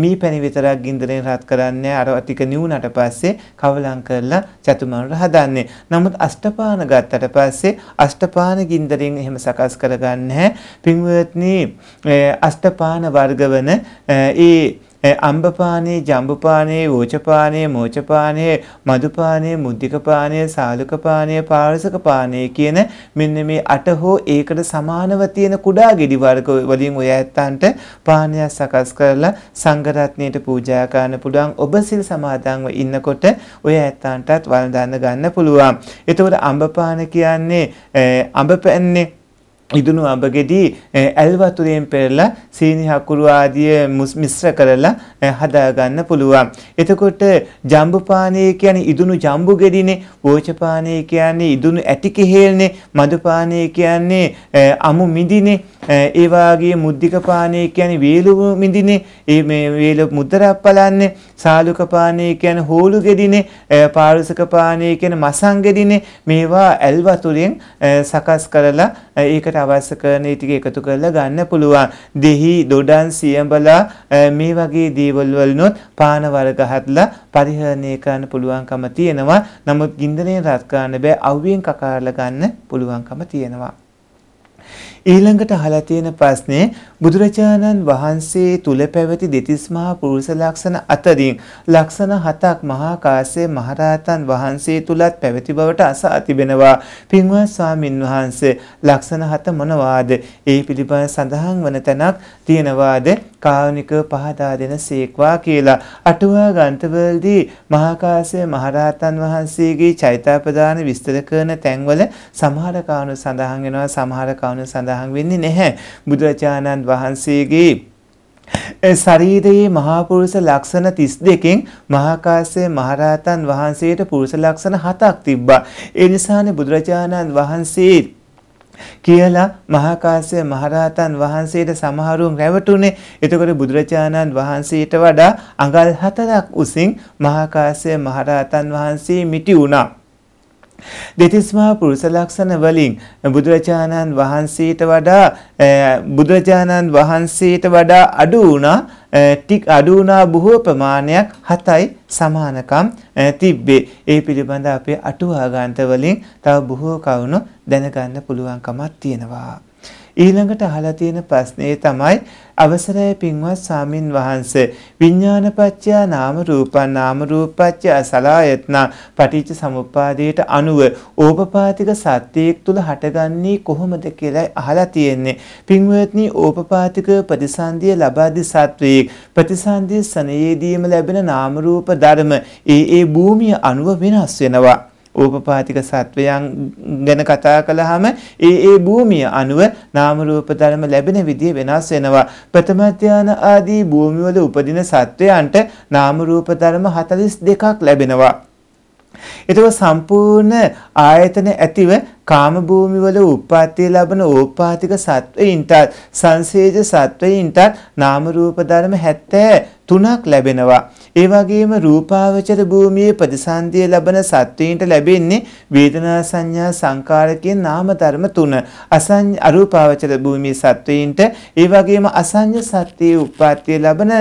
මීපැණි විතරක් ගින්දරෙන් රත් කරන්නේ අර ටික නිවුනට පස්සේ කවලම් කරලා චතුමාරට හදන්නේ නමුත් අෂ්ටපාන ගත්තට පස්සේ අෂ්ටපාන ගින්දරෙන් එහෙම සකස් කරගන්නේ නැහැ පින්වත්නි අෂ්ටපාන වර්ගවන ඒ අම්බපානේ ජම්බපානේ වෝචපානේ මෝචපානේ මදුපානේ මුද්දිකපානේ සාලුකපානේ පාරසකපානේ කියන මෙන්න මේ අට හෝ ඒකට සමානව තියෙන කුඩා ගෙඩි වර්ග වලින් ඔය ඇත්තන්ට පානයක් සකස් කරලා සංඝරත්නයට පූජා කරන්න පුළුවන් ඔබ සිල් සමාදන්ව ඉන්නකොට ඔය ඇත්තන්ටත් වළඳන්න ගන්න පුළුවන්. එතකොට අම්බපාන කියන්නේ අඹ පැන්නේ ඉදුණු අඹගෙඩි ඇල් වතුරෙන් පෙරලා සීනි හකුරු ආදිය මිශ්‍ර කරලා හදාගන්න පුළුවන්. එතකොට ජම්බුපානය කියන්නේ ඉදුණු ජම්බු ගෙඩිනේ, වෝචපානය කියන්නේ ඉදුණු ඇටි කෙහෙල්නේ, මදුපානය කියන්නේ අමු මිදිනේ, ඒ වාගේ මුද්దిక පානය කියන්නේ වේලු මිදිනේ, ඒ මේ වේලු මුද්දරක් බලන්නේ, සාලුක පානය කියන්නේ හෝලු ගෙඩිනේ, පාරුසක පානය කියන්නේ මසන් ගෙඩිනේ. මේවා ඇල් වතුරෙන් සකස් කරලා ඒකට අවශ්‍ය කරන ටික එකතු කරලා ගන්න පුළුවන්. දෙහි, දොඩන්, සියඹලා මේ වගේ දේවල් වලනොත් පාන වර්ග හත්ලා පරිහරණය කරන්න පුළුවන්කම තියෙනවා. නමුත් ගින්දරයෙන් රත් කරන්න බෑ. අවුවෙන් කකාරලා ගන්න පුළුවන්කම තියෙනවා. ඊළඟට අහලා තියෙන ප්‍රශ්නේ බුදුරජාණන් වහන්සේ තුල පැවති දෙතිස් මහා පුරුෂ ලක්ෂණ අතරින් ලක්ෂණ හතක් මහා කාශ්‍යප මහරහතන් වහන්සේ තුලත් පැවති බවට අසා තිබෙනවා. පින්වත් ස්වාමින් වහන්සේ ලක්ෂණ හත මොනවාද? ඒ පිළිබඳ සඳහන් වන තැනක් තියෙනවාද? කාරුණිකව පහදා දෙන සීක්වා කියලා අටුවා ග්‍රන්ථවලදී මහා කාශ්‍යප මහරහතන් වහන්සේගේ චෛත්‍යපදාන විස්තර කරන තැන්වල සමහර කාරණා සඳහන් වෙනවා සමහර කාරණා සඳහන් සඳහන් වෙන්නේ නැහැ. බුදුරජාණන් වහන්සේගේ ශරීරයේ මහා පුරුෂ ලක්ෂණ 32කින් මහාකාශ්‍යප මහරහතන් වහන්සේට පුරුෂ ලක්ෂණ 7ක් තිබ්බා. ඒ නිසානේ බුදුරජාණන් වහන්සේ කියලා මහාකාශ්‍යප මහරහතන් වහන්සේට සමහරුන් රැවටුනේ. එතකොට බුදුරජාණන් වහන්සේට වඩා අඟල් 4ක් උසින් මහාකාශ්‍යප මහරහතන් වහන්සේ මිටි වුණා. දෙතිස්මහා පුරුෂ ලක්ෂණ වලින් බුදුරජාණන් වහන්සේට වඩා බුදුරජාණන් වහන්සේට වඩා අඩු වුණා ටික අඩු වුණා බොහෝ ප්‍රමාණයක් හතයි සමානකම් තිබ්බේ. ඒ පිළිබඳ අපේ අටුවා ගාන්ත වලින් තව බොහෝ කවුණු දැනගන්න පුළුවන්කමක් තියෙනවා. ඊළඟට අහලා තියෙන ප්‍රශ්නේ තමයි අවසරයි පින්වත් සාමින් වහන්ස විඥානපච්චයා නාම රූපං නාම රූපච්චයා සලායතන පටිච්ච සමුප්පාදයට අනුව ඕපපාතික සත්‍යයක් තුල හටගන්නේ කොහොමද කියලා අහලා තියෙන්නේ පින්වත්නි ඕපපාතික ප්‍රතිසන්දිය ලබාදි සත්වයේ ප්‍රතිසන්දිය සනයේදීම ලැබෙන නාම රූප ධර්ම ඒ ඒ භූමිය අනුව වෙනස් වෙනවා ඕපපාතික සත්වයන් ගැන කතා කළාම ඒ ඒ භූමිය අනුව නාම රූප ධර්ම ලැබෙන විදිය වෙනස් වෙනවා. ප්‍රථම ධාන ආදී භූමිවල උපදින සත්වයන්ට නාම රූප ධර්ම 42ක් ලැබෙනවා. එතකොට සම්පූර්ණ ආයතන ඇතිව කාම භූමිවල උප්පත්ති ලැබන ඕපාතික සත්වයින්ටත් සංසේජ සත්වයින්ටත් නාම රූප ධර්ම 70 තුනක් ලැබෙනවා. ඒ වගේම රූපාවචර භූමියේ ප්‍රතිසන්දිය ලැබෙන සත්වයින්ට ලැබෙන්නේ වේදනා සංඥා සංකාර කියන නාම ධර්ම තුන. අසං අරූපාවචර භූමියේ සත්වයින්ට ඒ වගේම අසඤ්ඤ සත්‍යයේ උප්පත්තිය ලැබෙන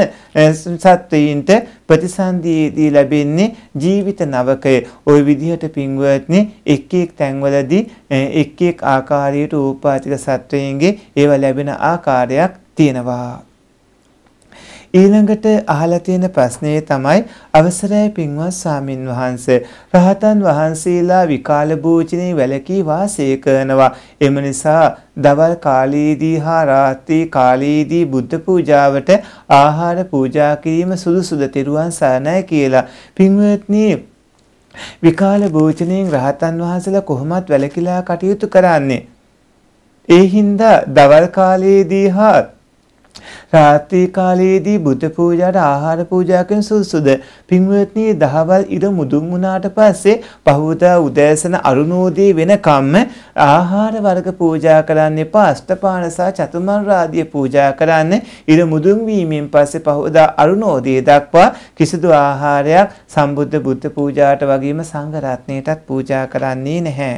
සත්වයින්ට ප්‍රතිසන්දියේදී ලැබෙන්නේ ජීවිත නවකය. ওই විදිහට පින්වත්නි එක් එක් තැන්වලදී එක් එක් ආකාරයට උපාතික සත්වයින්ගේ ඒව ලැබෙන ආකාරයක් තියෙනවා. ඊළඟට අහලා තියෙන ප්‍රශ්නේ තමයි අවසරයි පින්වත් සාමින් වහන්සේ රහතන් වහන්සේලා විකාල භෝජනේ වැලකී වාසය කරනවා එම නිසා දවල් කාලයේදී හා රාත්‍රී කාලයේදී බුද්ධ පූජාවට ආහාර පූජා කිරීම සුදුසුද තෙරුවන් සරණයි කියලා පින්වත්නි විකාල භෝජනයෙන් රහතන් වහන්සේලා කොහොමත් වැලකීලා කටයුතු කරන්නේ ඒ හින්දා දවල් කාලයේදී හා රාත්‍රී කාලයේදී බුද්ධ පූජාට ආහාර පූජා කරන සුසුද පින්වත්නි දහවල් ඉර මුදුන් වුණාට පස්සේ පහවදා උදෑසන අරුණෝදේ වෙනකම්ම ආහාර වර්ග පූජා කරන්න එපා අෂ්ටපාන සහ චතුමන්රාදිය පූජා කරන්න ඉර මුදුන් වීමෙන් පස්සේ පහවදා අරුණෝදේ දක්වා කිසිදු ආහාරයක් සම්බුද්ධ බුද්ධ පූජාට වගේම සංඝ රත්නයටත් පූජා කරන්නේ නැහැ.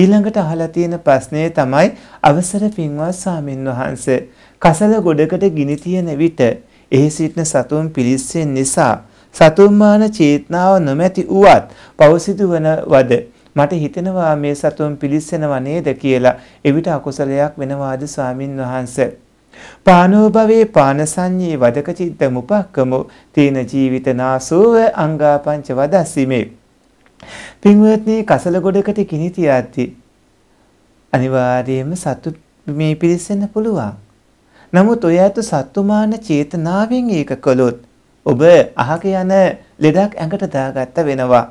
ඊළඟට අහලා තියෙන ප්‍රශ්නේ තමයි අවසර පින්වත් සාමින් වහන්සේ කසල ගොඩකට ගිනි තියෙන විට එහි සිටින සතුන් පිලිස්සෙන් නිසා සතුම්මාන චේතනාව නොමැති වුවත් පවසිදුවන වද මට හිතෙනවා මේ සතුන් පිලිස්සෙනව නේද කියලා එවිට අකුසලයක් වෙනවාද ස්වාමින් වහන්සේ පානෝභවේ පානසඤ්ඤේ වදක චිත්ත මුපක්කමෝ තේන ජීවිතනාසෝව අංගාපංච වදස්සිමේ පින්වත්නි කසල ගොඩකට ගිනි තියද්දී අනිවාර්යයෙන්ම සතුට මේ පිලිස්සෙන්න පුළුවන් නමුත් ඔය ඇත සත්තුමාන චේතනාවෙන් ඒක කළොත් ඔබ අහක යන ලෙඩක් ඇඟට දාගත්ත වෙනවා.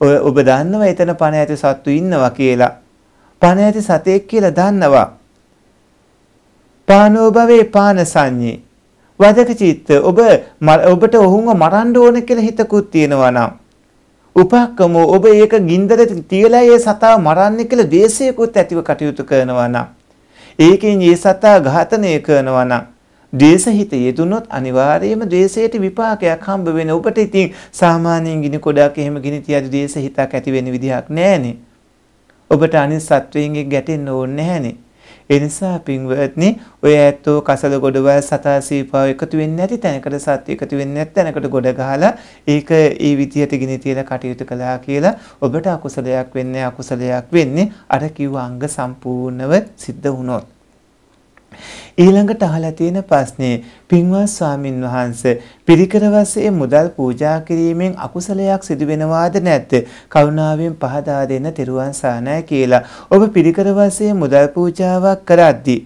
ඔය ඔබ දන්නවා එතන පණ ඇති සත්තු ඉන්නවා කියලා. පණ ඇති සතෙක් කියලා දන්නවා. පානෝභවේ පාන සංඤේ. වදක චිත්ත ඔබ ඔබට ඔහුන්ව මරන්න ඕන කියලා හිතකුත් තියෙනවා නම් උපක්කම ඔබ ඒක ගින්දර තියලා ඒ සතා මරන්න කියලා දේශයකුත් ඇතිව කටයුතු කරනවා නම් ඒකෙන් ඒ සතා ඝාතනය කරනවා නම් ද්වේෂහිත යෙදුනොත් අනිවාර්යයෙන්ම ද්වේෂයට විපාකයක් හම්බ වෙන. ඔබට ඉතින් සාමාන්‍යයෙන් ගිනි ගොඩක් එහෙම ගිනි තියදී ද්වේෂහිතක් ඇති වෙන විදිහක් නැහනේ. ඔබට අනිත් සත්වයන්ගේ ගැටෙන්න ඕනේ නැහනේ. ඒ නිසා පින්වත්නි ඔය ඇත්තෝ කසල ගොඩවල් සතා සීපාව එකතු වෙන්නේ නැති තැනකට සත් එකතු වෙන්නේ නැති තැනකට ගොඩ ගහලා ඒක ඒ විදියට ගිනි තියලා කටයුතු කළා කියලා ඔබට අකුසලයක් වෙන්නේ අකුසලයක් වෙන්නේ අර කිව්ව අංග සම්පූර්ණව සිද්ධ වුණොත් ඊළඟට අහලා තියෙන ප්‍රශ්නේ පින්වත් ස්වාමින් වහන්සේ පිරිකර වශයෙන් මුදල් පූජා කිරීමෙන් අකුසලයක් සිදු වෙනවාද නැත්ද? කරුණාවෙන් පහදා දෙන්න තෙරුවන් සානයි කියලා. ඔබ පිරිකර වශයෙන් මුදල් පූජාවක් කරද්දී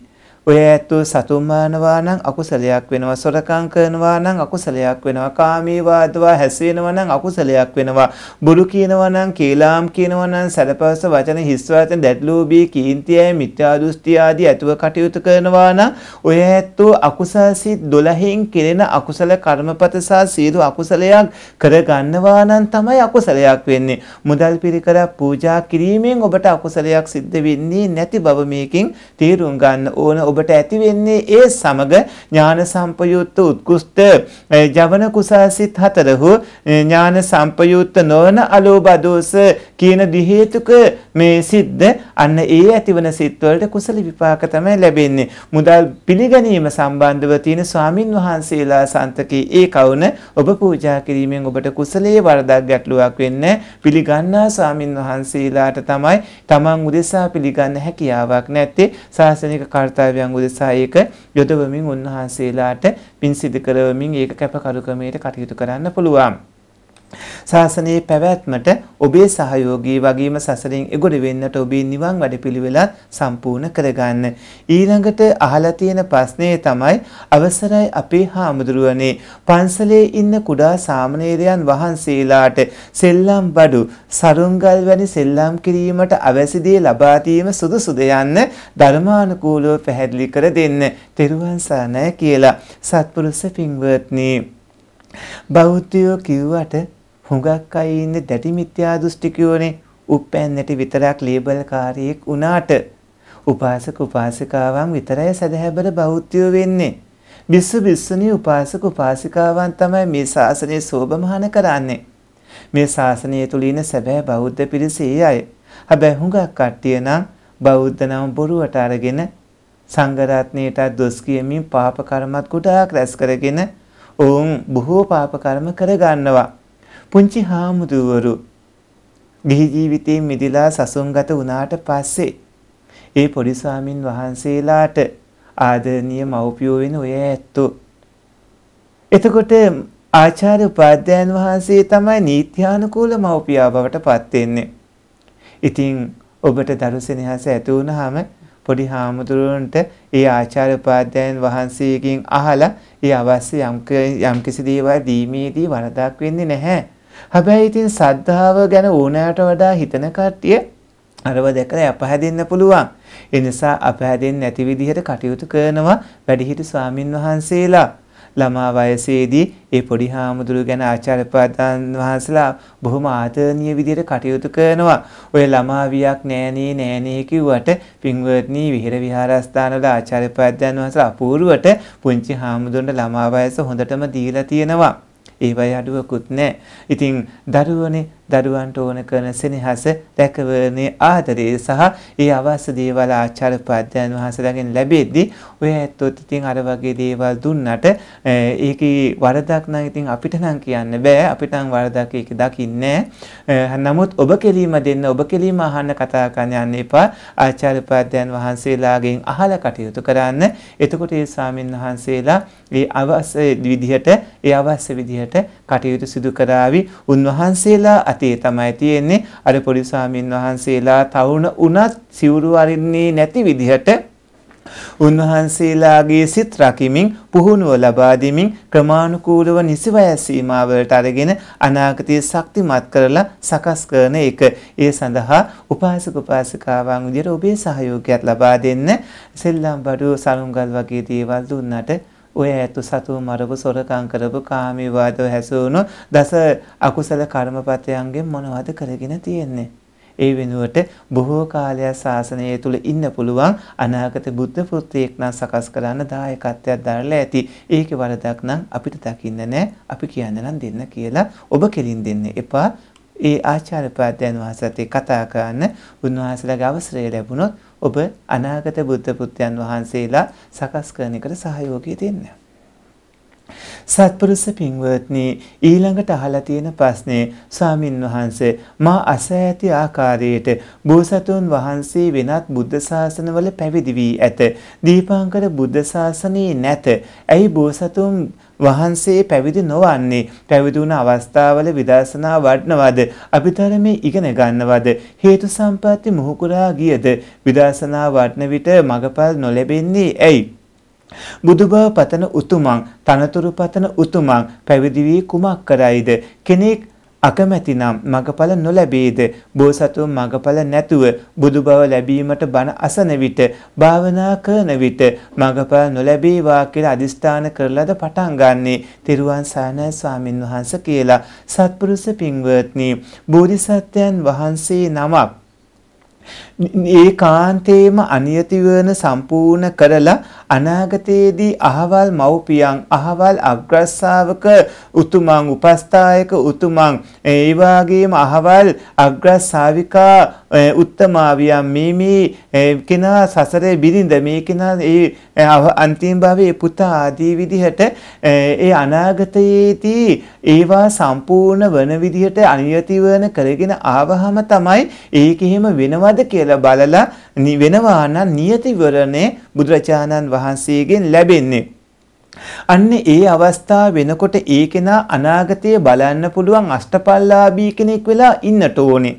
ඔය ඇත්තෝ සතුම් මානවා නම් අකුසලයක් වෙනවා සොරකම් කරනවා නම් අකුසලයක් වෙනවා කාමී වාදවා හැසිරෙනවා නම් අකුසලයක් වෙනවා බොරු කියනවා නම් කේලාම් කියනවා නම් සැලපවස වචන හිස් වචන දැඩ්ලෝභී කීර්තියයි මිත්‍යා දෘෂ්ටි ආදී ඇතුව කටයුතු කරනවා නම් ඔය ඇත්තෝ අකුසල් සිත් 12න් කෙරෙන අකුසල කර්මපත සහ සියලු අකුසලයක් කරගන්නවා නම් තමයි අකුසලයක් වෙන්නේ මුදල් පිරිකරක් පූජා කිරීමෙන් ඔබට අකුසලයක් සිද්ධ වෙන්නේ නැති බව මේකෙන් තේරුම් ගන්න ඕන ඔබට ඇති වෙන්නේ ඒ සමග ඥාන සම්පයුත්ත උත්කෘෂ්ඨ ජවන කුසාසිත හතරහු ඥාන සම්පයුත්ත නොවන අලෝභ දෝෂ කියන දි හේතුක මේ සිද්ද අන්න ඒ ඇතිවන සිත්වලට කුසල විපාක තමයි ලැබෙන්නේ. මුදල් පිළිගැනීම සම්බන්ධව තියෙන ස්වාමින් වහන්සේලා සන්තකේ ඒ කවුන ඔබ පූජා කිරීමෙන් ඔබට කුසලයේ වරදක් ගැටලුවක් වෙන්න පිළිගන්නා ස්වාමින් වහන්සේලාට තමයි තමන් උදෙසා පිළිගන්න හැකියාවක් නැත්තේ ශාසනික කාර්යය මාර්ගයන් උදෙසා ඒක යොදවමින් උන්වහන්සේලාට පින් සිදු කරවමින් ඒක කැපකරු ක්‍රමයට කටයුතු කරන්න පුළුවන්. ශාසනයේ පැවැත්මට ඔබේ සහයෝගී වගේම සසරින් එගොඩ වෙන්නට ඔබේ නිවන් වැඩපිළිවෙලත් සම්පූර්ණ කරගන්න. ඊළඟට අහලා තියෙන ප්‍රශ්නේ තමයි අවසරයි අපේ හාමුදුරුවනේ පන්සලේ ඉන්න කුඩා සාමණේරයන් වහන්සේලාට සෙල්ලම් බඩු සරුංගල් වැනි සෙල්ලම් කිරීමට අවැසි දේ ලබා දීම සුදුසුද යන්න ධර්මානුකූලව පැහැදිලි කර දෙන්න. තෙරුවන් සරණයි කියලා සත්පුරුෂ පින්වත්නි බෞද්ධයෝ කිව්වට හුඟක් අය ඉන්නේ දැඩි මිත්‍යා දෘෂ්ටිකයෝනේ උප්පැන්නට විතරක් ලේබල් කාරයෙක් වුණාට උපාසක උපාසිකාවන් විතරයි සදහැබර බෞද්ධයෝ වෙන්නේ. බිස්ස බිස්සනී උපාසක උපාසිකාවන් තමයි මේ ශාසනය සෝභමාන කරන්නේ. මේ ශාසනය තුළ ඉන සැබෑ බෞද්ධ පිරිස ඒ අය. හැබැයි හුඟක් කට්ටිය නම් බෞද්ධ නම බොරුවට අරගෙන සංඝරත්නයට දොස් කියමින් පාප කර්මත් කුඩාක් රැස් කරගෙන ඔවුන් බොහෝ පාප කර්ම කරගන්නවා. පුංචි හාමුදුවරු ගිහි ජීවිතයෙන් මිදිලා සසුන්ගත වුණාට පස්සේ ඒ පොඩි ස්වාමින් වහන්සේලාට ආදරණීය මව්පියෝ වෙන ඔය ඇත්තෝ. එතකොට ආචාර්ය උපාධ්‍යයන් වහන්සේ තමයි නීත්‍යානුකූල මව්පියා බවට පත් වෙන්නේ. ඉතින් ඔබට දරු සෙනෙහස ඇති වුනහම පොඩි හාමුදුරුවන්ට ඒ ආචාර්ය උපාධ්‍යයන් වහන්සේගෙන් අහලා ඒ අවශ්‍ය යම් කිසි දේවල් දීමේදී වරදක් වෙන්නේ නැහැ. හැබැයි ඉතින් සද්ධාව ගැන ඕනෑට වඩා හිතන කට්ටිය අරව දැකලා අපහැදෙන්න පුළුවන්. ඒ නිසා අපහැදෙන්නේ නැති විදිහට කටයුතු කරනවා වැඩිහිටි ස්වාමින් වහන්සේලා. ළමා වයසේදී ඒ පොඩි හාමුදුරු ගැන ආචාර්යපදාන් වහන්සලා බොහොම ආදරණීය විදිහට කටයුතු කරනවා. ඔය ළමා වියක් නෑනේ නෑනේ කිව්වට පින්වත්නි විහෙර විහාරස්ථානවල ආචාර්යපදාන් වහන්සලා අපූර්වට පුංචි හාමුදුරන්ට ළමා වයස හොඳටම දීලා තියෙනවා. ඒ වගේ අඩුවකුත් නැහැ. ඉතින් දරුවනේ දරුවන්ට ඕන කරන සෙනෙහස රැකවරණයේ ආදරය සහ ඒ අවශ්‍ය දේවල් ආචාර උපාධ්‍යයන් වහන්සේලාගෙන් ලැබෙද්දී ඔය ඇත්තොත් ඉතින් අර වගේ දේවල් දුන්නට ඒකේ වරදක් නම් ඉතින් අපිට නම් කියන්න බෑ අපිට නම් වරදක් ඒක දකින්නේ නමුත් ඔබ කෙලීම දෙන්න ඔබ කෙලීම අහන්න කතා කරන්න යන්න එපා ආචාර උපාධ්‍යයන් වහන්සේලාගෙන් අහලා කටයුතු කරන්න එතකොට ඒ ස්වාමීන් වහන්සේලා ඒ අවශ්‍ය විදිහට ඒ අවශ්‍ය විදිහට කටයුතු සිදු කරાવી උන්වහන්සේලා අතේ තමයි තියෙන්නේ අර පොඩි ස්වාමීන් වහන්සේලා තවුන උනත් සිවුරු අරින්නේ නැති විදිහට උන්වහන්සේලාගේ සිත් රකිමින් පුහුණුව ලබා දෙමින් ක්‍රමානුකූලව නිසිවයස් සීමාවලට අරගෙන අනාගතය ශක්තිමත් කරලා සකස් කරන එක ඒ සඳහා උපාසක උපාසිකාවන් විදිහට ඔබේ සහයෝගයත් ලබා දෙන්න සෙල්ලම් බඩුව සලුංගල් වගේ දේවල් දුන්නට ඔය ඇතු සතු මරපු සොරකම් කරපු කාම විවාදව හැසුණු දස අකුසල කර්මපතයන්ගෙන් මොනවද කරගෙන තියෙන්නේ ඒ වෙනුවට බොහෝ කාලයක් ශාසනය තුල ඉන්න පුළුවන් අනාගත බුද්ධ පුත්‍රයෙක් නම් සකස් කරන්න දායකත්වයක් දරලා ඇති. ඒකේ වරදක් නම් අපිට දකින්න නෑ. අපි කියන්න නම් දෙන්න කියලා ඔබ කෙලින් දෙන්න එපා. ඒ ආචාර්ය පාදයන් වහන්සේත් කතා කරන්න උන්වහන්සේලාගේ අවසරය ලැබුණොත් ඔබ අනාගත බුද්ධ පුත්‍රයන් වහන්සේලා සකස් කරන එකට සහයෝගය දෙන්න. සත්පුරුෂ පින්වත්නි ඊළඟට අහලා තියෙන ප්‍රශ්නේ ස්වාමින් වහන්සේ මා අසෑ ඇති ආකාරයට බෝසතුන් වහන්සේ වෙනත් බුද්ධ ශාසනවල පැවිදි වී ඇත දීපාංකර බුද්ධ ශාසනයේ නැත ඇයි බෝසතුන් වහන්සේ පැවිදි නොවන්නේ පැවිදි වුණ අවස්ථාවල විදර්ශනා වඩනවද අභිධර්මයේ ඉගෙන ගන්නවද හේතු සම්පatti මුහුකුරා ගියද විදර්ශනා වඩන විට මගපල් නොලැබෙන්නේ ඇයි බුදුබව පතන උතුමන් තනතුරු පතන උතුමන් පැවිදි වී කුමක් කරයිද කෙනෙක් අකමැතිනම් මගඵල නොලැබේද බෝසතුන් මගඵල නැතුව බුදු බව ලැබීමට බණ අසන විට භාවනා කරන විට මගඵල නොලැබේවා කියලා අදිස්ථාන කරලාද පටන් ගන්නේ තිරුවන් සානය ස්වාමින් වහන්සේ කියලා සත්පුරුෂ පින්වත්නි බෝධිසත්වයන් වහන්සේ නමක් ඒ කාන්තේම අනියති වන සම්පූර්ණ කරලා අනාගතයේදී අහවල් මව්පියන් අහවල් අග්‍රස්සාවක උතුමන් උපස්ථායක උතුමන් ඒ වාගේම අහවල් අග්‍රස්සාවිකා උත්තමාවියන් මේ මේ කෙනා සසරේ බිරිඳ මේ කෙනා ඒ අන්තිම භවයේ පුතා ආදී විදිහට ඒ අනාගතයේදී ඒවා සම්පූර්ණ වන විදිහට අනියති වන කරගෙන ආවහම තමයි ඒක එහෙම වෙනවද කියලා කියලා බලලා නිවෙනවා නම් නියතිවරණේ බුදුරජාණන් වහන්සේගෙන් ලැබෙන්නේ. අන්න ඒ අවස්ථාව වෙනකොට ඒ කෙනා අනාගතය බලන්න පුළුවන් අෂ්ටපල්ලාභී කෙනෙක් වෙලා ඉන්නට ඕනේ.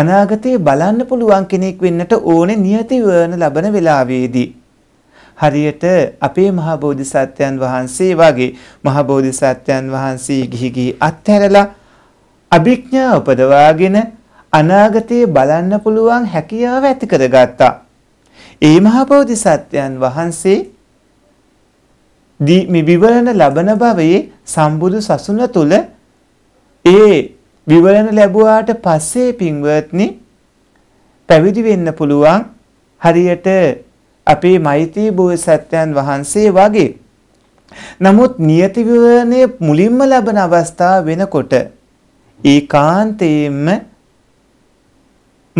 අනාගතය බලන්න පුළුවන් කෙනෙක් වෙන්නට ඕනේ නියතිවරණ ලබන වෙලාවේදී. හරියට අපේ මහා බෝධිසත්වයන් වහන්සේ වගේ මහා බෝධිසත්වයන් වහන්සේ ගිහි ගිහි අත්හැරලා අභිඥා උපදවාගෙන අනාගතයේ බලන්න පුළුවන් හැකියාව ඇති කරගත්තා. ඒ මහා බෝධිසත්වයන් වහන්සේ දී විවරණ ලබන භවයේ සම්බුදු සසුන තුල ඒ විවරණ ලැබුවාට පස්සේ පින්වත්නි පැවිදි වෙන්න පුළුවන් හරියට අපේ මෛත්‍රී බෝසත්යන් වහන්සේ වගේ. නමුත් නියති විවරණයේ මුලින්ම ලබන අවස්ථාව වෙනකොට ඒකාන්තයෙන්ම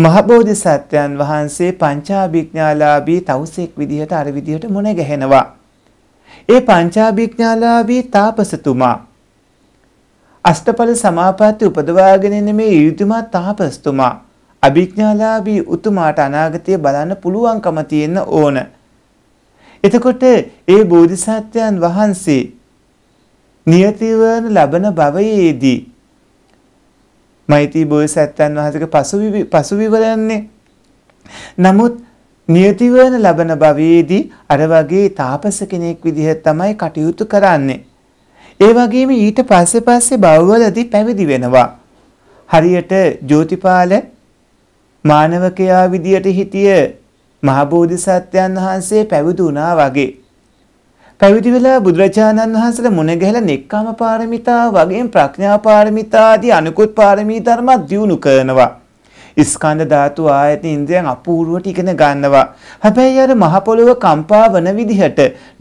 මහබෝධිසත්වයන් වහන්සේ පංචාභිඥාලාභී තවුසෙක් විදිහට අර විදිහට මොන ගැහෙනවා. ඒ පංචාභිඥාලාභී තාපසතුමා අෂ්ටඵල සමාපatti උපදවාගෙන ඉන්න මේ ඊතුමා තාපස්තුමා අභිඥාලාභී උතුමාට අනාගතය බලන්න පුළුවන්කම තියෙන්න ඕන. එතකොට ඒ බෝධිසත්වයන් වහන්සේ නියතිවන ලබන භවයේදී මෛත්‍රී බෝසත්යන් වහන්සේගේ පසු පසුවිවරන්නේ. නමුත් නියතිවන ලබන භවයේදී අර වගේ තාපස කෙනෙක් විදිහට තමයි කටයුතු කරන්නේ. ඒ වගේම ඊට පස්සේ පස්සේ භවවලදී පැවිදි වෙනවා. හරියට ජෝතිපාල මානවකයා විදියට හිටිය මහ බෝධිසත්වයන් වහන්සේ පැවිදි වුණා වගේ. පැවිදි වෙලා බුදුරජාණන් වහන්සේට මුණ ගැහිලා නෙක්ඛම් පාරමිතා වගේම ප්‍රඥා පාරමිතා ආදී අනුකුත් පාරමී ධර්ම දියුණු කරනවා. ස්කන්ධ ධාතු ආයතන ඉන්ද්‍රයන් අපූර්වට ඉගෙන ගන්නවා. හැබැයි අර මහ පොළොව කම්පා වන විදිහට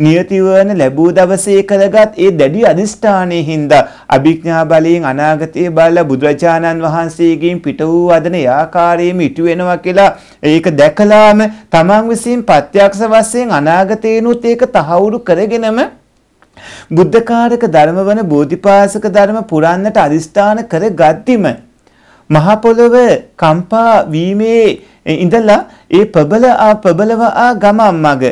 නියති වන ලැබූ දවසේ කරගත් ඒ දැඩි අදිෂ්ඨානයේ හින්දා අභිඥා බලයෙන් අනාගතයේ බලලා බුදුරජාණන් වහන්සේගෙන් පිට වූ වදන යාකාරයේම ඉටු වෙනවා කියලා ඒක දැකලාම තමන් විසින් ප්‍රත්‍යක්ෂ වශයෙන් අනාගතේනොත් ඒක තහවුරු කරගෙනම බුද්ධකාරක ධර්ම වන බෝධිපාසක ධර්ම පුරන්නට අදිස්ථාන කර ගත්තිම මහ පොළව කම්පා වීමේ ඉඳලා ඒ ප්‍රබල ආ ප්‍රබලව ආ ගමන් මඟ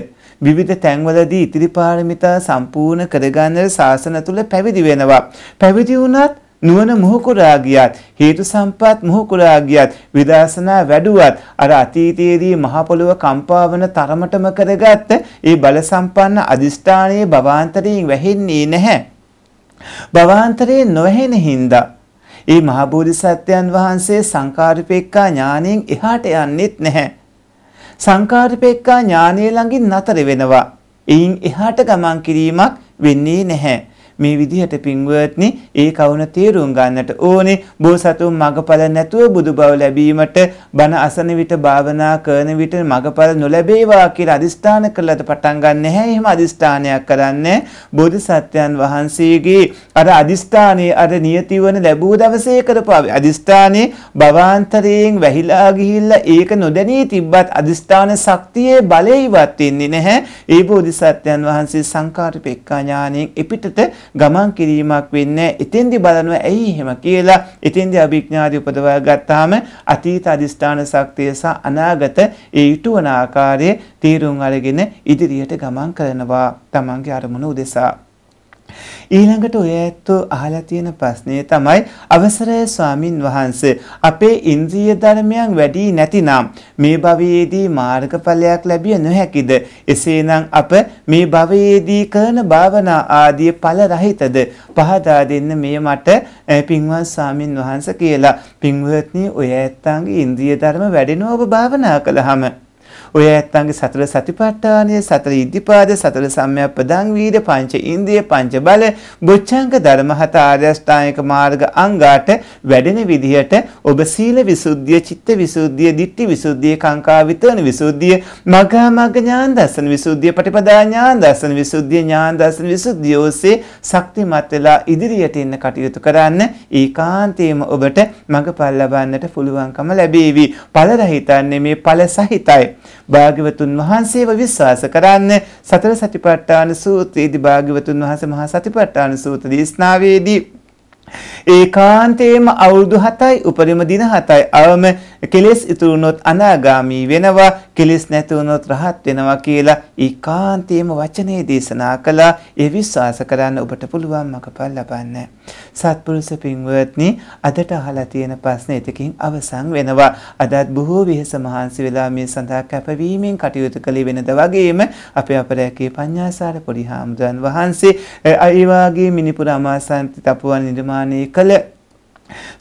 විවිධ තැන්වලදී ඉතිරි පාරමිතා සම්පූර්ණ කරගන්නට ශාසන තුල පැවිදි වෙනවා. පැවිදි වුණත් නුවණ මොහුකුරා ගියත් හේතු සම්පත් මොහුකුරා ගියත් විදර්ශනා වැඩුවත් අර අතීතයේදී මහ පොළව කම්පා වන තරමටම කරගත්ත ඒ බල සම්පන්න අදිෂ්ඨානයේ භවාන්තරයෙන් වැහෙන්නේ නැහැ. භවාන්තරයේ නොවැහෙන හින්දා ඒ මහ බෝධිසත්වයන් වහන්සේ සංකාරිපෙක්කා ඥාණයෙන් එහාට යන්නේත් නැහැ. සංකාරිපෙක්කා ඥානය ළඟින් නතර වෙනවා. එයින් එහාට ගමන් කිරීමක් වෙන්නේ නැහැ. මේ විදිහට පින්වත්නි ඒ කවුණ තේරුම් ගන්නට ඕනේ බෝසතුන් මගඵල නැතුව බුදු බව ලැබීමට බණ අසන විට භාවනා කරන විට මගඵල නොලැබේවා කියලා අදිස්ථාන කළාද පටන් ගන්න නැහැ එහෙම අදිස්ථානයක් කරන්නේ බෝධිසත්වයන් වහන්සේගේ අර අදිස්ථානයේ අර නියතිවන ලැබූ දවසේ කරපාවි අදිස්ථානයේ භවාන්තරයෙන් වැහිලා ගිහිල්ලා ඒක නොදැනී තිබ්බත් අදිස්ථාන ශක්තියේ බලය ඉවත් වෙන්නේ නැහැ ඒ බෝධිසත්වයන් වහන්සේ සංකාරපෙක්ඛා ඥානයෙන් එපිටට ගමන් කිරීමක් වෙන්නේ එතෙන්දි බලනවා ඇයි එහෙම කියලා එතෙන්දි අභිඥාදී උපදවා ගත්තාම අතීත අදිස්ථාන ශක්තිය සහ අනාගත ඒ ඊටවන ආකාරයේ තීරුම් අරගෙන ඉදිරියට ගමන් කරනවා තමන්ගේ අරමුණ උදෙසා ඊළඟට ඔය ඇත්තෝ අහලා තියෙන ප්‍රශ්නේ තමයි අවසරය ස්වාමින් වහන්සේ අපේ ඉන්ද්‍රිය ධර්මයන් වැඩි නැතිනම් මේ භවයේදී මාර්ගඵලයක් ලැබිය නොහැකිද? එසේනම් අප මේ භවයේදී කරන භාවනා ආදී ඵල රහිතද? පහදා දෙන්න මේ මට පින්වත් ස්වාමින් වහන්සේ කියලා. පින්වත්නි ඔය ඇත්තන්ගේ ඉන්ද්‍රිය ධර්ම වැඩෙනව ඔබ භාවනා කළාම ඔය ඇත්තන්ගේ සතර සතිපට්ඨානය, සතර ඉද්ධිපාද, සතර සම්‍යප්පදං වීර්ය, පංච ඉන්ද්‍රිය, පංච බල, බොච්චංග ධර්ම හත ආර්යෂ්ටායක මාර්ග අංගාට වැඩෙන විදිහට ඔබ සීල විසුද්ධිය, චිත්ත විසුද්ධිය, ditthi විසුද්ධිය, කාංකා විතරණ විසුද්ධිය, මග්ගා මග්ග ඥාන දර්ශන විසුද්ධිය, පටිපදා ඥාන දර්ශන විසුද්ධිය, ඥාන දර්ශන විසුද්ධිය ඔස්සේ ශක්තිමත් වෙලා ඉදිරියට එන්න කටයුතු කරන්න ඒකාන්තයෙන්ම ඔබට මඟපල් ලබන්නට පුළුවන්කම ලැබේවි. ඵල රහිතන්නේ මේ ඵල සහිතයි. භාග්‍යවතුන් වහන්සේව විශ්වාස කරන්න සතර සතිපට්ඨාන සූත්‍රයේදී භාග්‍යවතුන් වහන්සේ මහා සතිපට්ඨාන සූත්‍ර දේශනාවේදී ඒකාන්තේම අවුරුදු 7යි උපරිම දින 7යි අවම කෙලෙස් ඉතුරු වුණොත් අනාගාමී වෙනවා, කෙලෙස් නැති වුණොත් රහත් වෙනවා කියලා ඒකාන්තයේම වචනේ දේශනා කළා. ඒ විශ්වාස කරන්න ඔබට පුළුවන් මගපල් ලබන්න. සත්පුරුෂ පින්වත්නි, අදට අහලා තියෙන ප්‍රශ්න එතකින් අවසන් වෙනවා. අදත් බොහෝ වෙහෙස මහන්සි වෙලා මේ සඳහා කැපවීමෙන් කටයුතු කළේ වෙනද වගේම අපේ අපරැකේ පඤ්ඤාසාර පොඩි හාමුදුරන් වහන්සේ ඒ වාගේ මිනිපුර අමාසන්ති තපුවන් නිර්මාණය කළ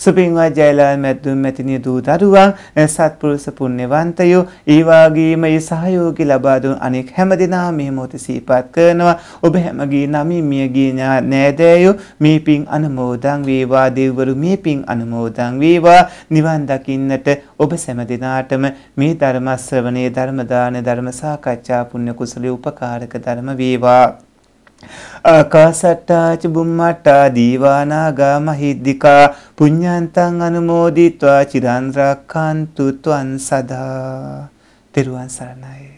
සුපින්වත් ජයලාල් මැද්දුම් මැතිනිය දූ දරුවන් සත්පුරුෂ පුණ්‍යවන්තයෝ ඒ වගේම ඒ සහයෝගී ලබා දුන් අනෙක් හැමදෙනා මේ මොහොත සිහිපත් කරනවා ඔබ හැමගේ නමින් මියගිය නෑදෑයෝ මේ පින් අනුමෝදන් වේවා දෙවිවරු මේ පින් අනුමෝදන් වේවා නිවන් දකින්නට ඔබ සැමදෙනාටම මේ ධර්ම ශ්‍රවණේ ධර්ම දාන ධර්ම සාකච්ඡා පුණ්‍ය කුසලයේ උපකාරක ධර්ම වේවා ආකාසට්ටා ච බුම්මට්ටා දීවානාගා මහිද්దికා පුඤ්ඤන්තං අනුමෝදිත්වා චිරන් රක්ඛන්තු ත්වං සදා තෙරුවන් සරණයි